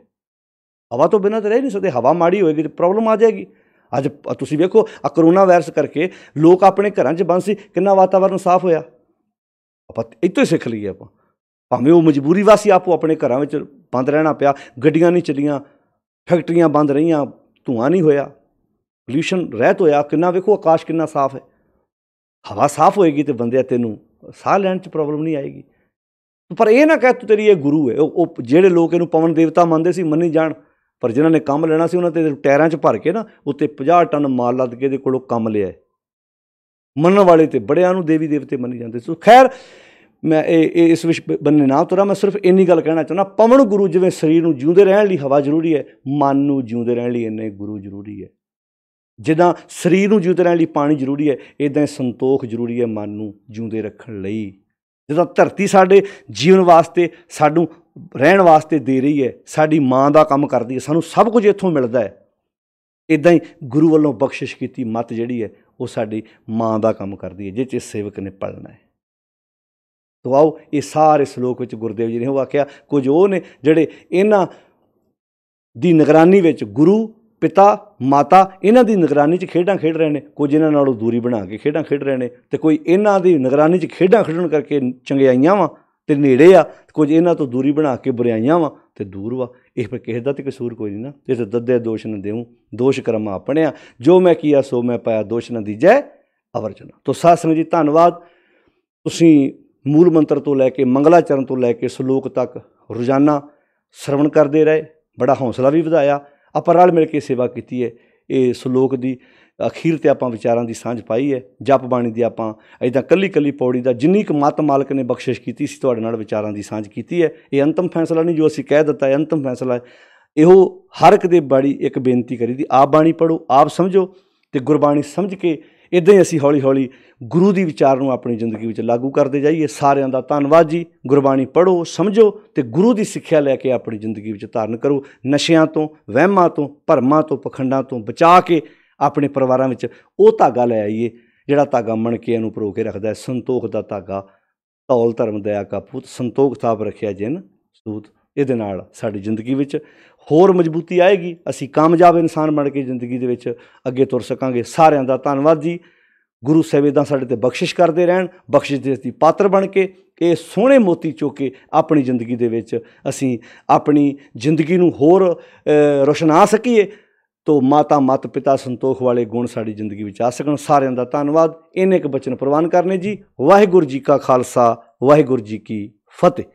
ਹਵਾ ਤੋਂ ਬਿਨਾਂ ਤਾਂ ਰਹਿ ਨਹੀਂ ਸਕਦੇ ਹਵਾ ਮਾੜੀ ਹੋਏਗੀ ਤੇ ਪ੍ਰੋਬਲਮ ਆ ਜਾਏਗੀ ਅੱਜ ਤੁਸੀਂ ਵੇਖੋ ਆ ਕਰੋਨਾ ਵਾਇਰਸ ਕਰਕੇ ਲੋਕ ਆਪਣੇ ਘਰਾਂ 'ਚ ਬੰਦ ਸੀ ਕਿੰਨਾ ਵਾਤਾਵਰਨ ਸਾਫ਼ ਹੋਇਆ ਆਪਾਂ ਇੱਥੋਂ ਹੀ ਸਿੱਖ ਲਈਏ ਆਪਾਂ ਭਾਵੇਂ ਉਹ ਮਜਬੂਰੀ ਵਾਸੀ ਆਪੋ ਆਪਣੇ ਘਰਾਂ ਵਿੱਚ ਬੰਦ ਰਹਿਣਾ ਪਿਆ ਗੱਡੀਆਂ ਨਹੀਂ ਚੱਲੀਆਂ ਫੈਕਟਰੀਆਂ ਬੰਦ ਰਹੀਆਂ ਧੂਆਂ ਨਹੀਂ ਹੋਇਆ ਪੋਲੂਸ਼ਨ ਰਹਿਤ ਹੋਇਆ ਕਿੰਨਾ ਵੇਖੋ ਆਕਾਸ਼ ਕਿੰਨਾ ਸਾਫ਼ ਹੈ ਹਵਾ ਸਾਫ਼ ਹੋਏਗੀ ਤੇ ਬੰਦੇ ਤੈਨੂੰ ਸਾਹ ਲੈਣ 'ਚ ਪ੍ਰੋਬਲਮ ਨਹੀਂ ਆਏਗੀ ਪਰ ਇਹ ਨਾ ਕਹਿ ਤੂੰ ਤੇਰੀ ਇਹ ਗੁਰੂ ਹੈ ਉਹ ਜਿਹੜੇ ਲੋਕ ਇਹਨੂੰ ਪਵਨ ਦੇਵਤਾ ਮੰਨਦੇ ਸੀ ਮੰਨੀ ਜਾਣ ਪਰ ਜਿਨ੍ਹਾਂ ਨੇ ਕੰਮ ਲੈਣਾ ਸੀ ਉਹਨਾਂ ਤੇ ਟਾਇਰਾਂ 'ਚ ਭਰ ਕੇ ਨਾ ਉੱਤੇ 50 ਟਨ ਮਾਲ ਲੱਦ ਕੇ ਦੇ ਕੋਲੋਂ ਕੰਮ ਲਿਆ ਮੰਨਣ ਵਾਲੇ ਤੇ ਬੜਿਆਂ ਨੂੰ ਦੇਵੀ ਦੇਵਤੇ ਮੰਨੇ ਜਾਂਦੇ ਸੋ ਖੈਰ ਮੈਂ ਇਹ ਇਸ ਵਿੱਚ ਬੰਨੇ ਨਾ ਤੁਰਾ ਮੈਂ ਸਿਰਫ ਇੰਨੀ ਗੱਲ ਕਹਿਣਾ ਚਾਹੁੰਦਾ ਪਵਨ ਗੁਰੂ ਜਿਵੇਂ ਸਰੀਰ ਨੂੰ ਜਿਉਂਦੇ ਰਹਿਣ ਲਈ ਹਵਾ ਜ਼ਰੂਰੀ ਹੈ ਮਨ ਨੂੰ ਜਿਉਂਦੇ ਰਹਿਣ ਲਈ ਇੰਨੇ ਗੁਰੂ ਜ਼ਰੂਰੀ ਹੈ ਜਿੱਦਾਂ ਸਰੀਰ ਨੂੰ ਜਿਉਂਦੇ ਰਹਿਣ ਲਈ ਪਾਣੀ ਜ਼ਰੂਰੀ ਹੈ ਇਦਾਂ ਸੰਤੋਖ ਜ਼ਰੂਰੀ ਹੈ ਮਨ ਨੂੰ ਜਿਉਂਦੇ ਰੱਖਣ ਲਈ ਜਦੋਂ ਧਰਤੀ ਸਾਡੇ ਜੀਵਨ ਵਾਸਤੇ ਸਾਨੂੰ ਰਹਿਣ ਵਾਸਤੇ ਦੇ ਰਹੀ ਹੈ ਸਾਡੀ ਮਾਂ ਦਾ ਕੰਮ ਕਰਦੀ ਹੈ ਸਾਨੂੰ ਸਭ ਕੁਝ ਇੱਥੋਂ ਮਿਲਦਾ ਹੈ ਇਦਾਂ ਹੀ ਗੁਰੂ ਵੱਲੋਂ ਬਖਸ਼ਿਸ਼ ਕੀਤੀ ਮਤ ਜਿਹੜੀ ਹੈ ਉਹ ਸਾਡੀ ਮਾਂ ਦਾ ਕੰਮ ਕਰਦੀ ਹੈ ਜਿਸ ਚ ਸੇਵਕ ਨੇ ਪੜਨਾ ਹੈ ਤੋ ਆਓ ਇਹ ਸਾਰੇ ਸ਼ਲੋਕ ਵਿੱਚ ਗੁਰਦੇਵ ਜੀ ਨੇ ਉਹ ਆਖਿਆ ਕੁਝ ਉਹ ਨੇ ਜਿਹੜੇ ਇਹਨਾਂ ਦੀ ਨਿਗਰਾਨੀ ਵਿੱਚ ਗੁਰੂ ਪਿਤਾ ਮਾਤਾ ਇਹਨਾਂ ਦੀ ਨਿਗਰਾਨੀ 'ਚ ਖੇਡਾਂ ਖੇਡ ਰਹੇ ਨੇ ਕੁਝ ਇਹਨਾਂ ਨਾਲੋਂ ਦੂਰੀ ਬਣਾ ਕੇ ਖੇਡਾਂ ਖੇਡ ਰਹੇ ਨੇ ਤੇ ਕੋਈ ਇਹਨਾਂ ਦੀ ਨਿਗਰਾਨੀ 'ਚ ਖੇਡਾਂ ਖੇਡਣ ਕਰਕੇ ਚੰਗਿਆਈਆਂ ਵਾ ਤੇ ਨੇੜੇ ਆ ਕੁਝ ਇਹਨਾਂ ਤੋਂ ਦੂਰੀ ਬਣਾ ਕੇ ਬੁਰਾਈਆਂ ਵਾ ਤੇ ਦੂਰ ਵਾ ਇਹ ਪਰ ਕਿਸੇ ਦਾ ਤੇ ਕਸੂਰ ਕੋਈ ਨਹੀਂ ਨਾ ਤੇ ਤੇ ਦੱਦੇ ਦੋਸ਼ ਨ ਦੇਉ ਦੋਸ਼ ਕਰਮ ਆਪਣਿਆ ਜੋ ਮੈਂ ਕੀਆ ਸੋ ਮੈਂ ਪਾਇਆ ਦੋਸ਼ ਨ ਦੀਜੈ ਅਵਰਜਨਾ ਤੋਂ ਸਾਸਨ ਜੀ ਧੰਨਵਾਦ ਤੁਸੀਂ ਮੂਲ ਮੰਤਰ ਤੋਂ ਲੈ ਕੇ ਮੰਗਲਾ ਚਰਨ ਤੋਂ ਲੈ ਕੇ ਸਲੋਕ ਤੱਕ ਰੋਜ਼ਾਨਾ ਸਰਵਣ ਕਰਦੇ ਰਹੇ ਬੜਾ ਹੌਸਲਾ ਵੀ ਵਧਾਇਆ ਆਪਾਂ ਰਲ ਮਿਲ ਕੇ ਸੇਵਾ ਕੀਤੀ ਹੈ ਇਹ ਸ਼ਲੋਕ ਦੀ ਅਖੀਰ ਤੇ ਆਪਾਂ ਵਿਚਾਰਾਂ ਦੀ ਸਾਂਝ ਪਾਈ ਹੈ ਜਪ ਬਾਣੀ ਦੀ ਆਪਾਂ ਇਦਾਂ ਕੱਲੀ ਕੱਲੀ ਪੌੜੀ ਦਾ ਜਿੰਨੀ ਕੁ ਮਤ ਮਾਲਕ ਨੇ ਬਖਸ਼ਿਸ਼ ਕੀਤੀ ਸੀ ਤੁਹਾਡੇ ਨਾਲ ਵਿਚਾਰਾਂ ਦੀ ਸਾਂਝ ਕੀਤੀ ਹੈ ਇਹ ਅੰਤਮ ਫੈਸਲਾ ਨਹੀਂ ਜੋ ਅਸੀਂ ਕਹਿ ਦਿੱਤਾ ਹੈ ਅੰਤਮ ਫੈਸਲਾ ਹੈ ਇਹੋ ਹਰ ਇੱਕ ਦੇ ਬਾੜੀ ਇੱਕ ਬੇਨਤੀ ਕਰੀ ਦੀ ਆਪ ਬਾਣੀ ਪੜੋ ਆਪ ਸਮਝੋ ਤੇ ਗੁਰਬਾਣੀ ਸਮਝ ਕੇ ਇਦਾਂ ਹੀ ਅਸੀਂ ਹੌਲੀ-ਹੌਲੀ ਗੁਰੂ ਦੀ ਵਿਚਾਰ ਨੂੰ ਆਪਣੀ ਜ਼ਿੰਦਗੀ ਵਿੱਚ ਲਾਗੂ ਕਰਦੇ ਜਾਈਏ ਸਾਰਿਆਂ ਦਾ ਧੰਨਵਾਦ ਜੀ ਗੁਰਬਾਣੀ ਪੜੋ ਸਮਝੋ ਤੇ ਗੁਰੂ ਦੀ ਸਿੱਖਿਆ ਲੈ ਕੇ ਆਪਣੀ ਜ਼ਿੰਦਗੀ ਵਿੱਚ ਧਾਰਨ ਕਰੋ ਨਸ਼ਿਆਂ ਤੋਂ ਵਹਿਮਾਂ ਤੋਂ ਭਰਮਾਂ ਤੋਂ ਪਖੰਡਾਂ ਤੋਂ ਬਚਾ ਕੇ ਆਪਣੇ ਪਰਿਵਾਰਾਂ ਵਿੱਚ ਉਹ ਧਾਗਾ ਲੈ ਆਈਏ ਜਿਹੜਾ ਧਾਗਾ ਕੇ ਨੂੰ ਪਰੋ ਕੇ ਰੱਖਦਾ ਹੈ ਸੰਤੋਖ ਦਾ ਧਾਗਾ ਤੌਲ ਧਰਮ ਦਇਆ ਕਾ ਪੂਤ ਸੰਤੋਖ ਥਾਪ ਰੱਖਿਆ ਜਿਨ ਸੂਤ ਇਹਦੇ ਨਾਲ ਸਾਡੀ ਜ਼ਿੰਦਗੀ ਵਿੱਚ ਹੋਰ ਮਜ਼ਬੂਤੀ ਆਏਗੀ ਅਸੀਂ ਕਾਮਯਾਬ ਇਨਸਾਨ ਬਣ ਕੇ ਜ਼ਿੰਦਗੀ ਦੇ ਵਿੱਚ ਅੱਗੇ ਤੁਰ ਸਕਾਂਗੇ ਸਾਰਿਆਂ ਦਾ ਧੰਨਵਾਦ ਜੀ ਗੁਰੂ ਦਾ ਸਾਡੇ ਤੇ ਬਖਸ਼ਿਸ਼ ਕਰਦੇ ਰਹਿਣ ਬਖਸ਼ਿਸ਼ ਦੇ ਦੀ ਪਾਤਰ ਬਣ ਕੇ ਇਹ ਸੋਹਣੇ ਮੋਤੀ ਚੋ ਕੇ ਆਪਣੀ ਜ਼ਿੰਦਗੀ ਦੇ ਵਿੱਚ ਅਸੀਂ ਆਪਣੀ ਜ਼ਿੰਦਗੀ ਨੂੰ ਹੋਰ ਰੋਸ਼ਨਾ ਸਕੀਏ ਤੋ ਮਾਤਾ ਮਤ ਪਿਤਾ ਸੰਤੋਖ ਵਾਲੇ ਗੁਣ ਸਾਡੀ ਜ਼ਿੰਦਗੀ ਵਿੱਚ ਆ ਸਕਣ ਸਾਰਿਆਂ ਦਾ ਧੰਨਵਾਦ ਇਹਨੇ ਇੱਕ ਬਚਨ ਪ੍ਰਵਾਨ ਕਰਨੇ ਜੀ ਵਾਹਿਗੁਰੂ ਜੀ ਕਾ ਖਾਲਸਾ ਵਾਹਿਗੁਰੂ ਜੀ ਕੀ ਫਤਿਹ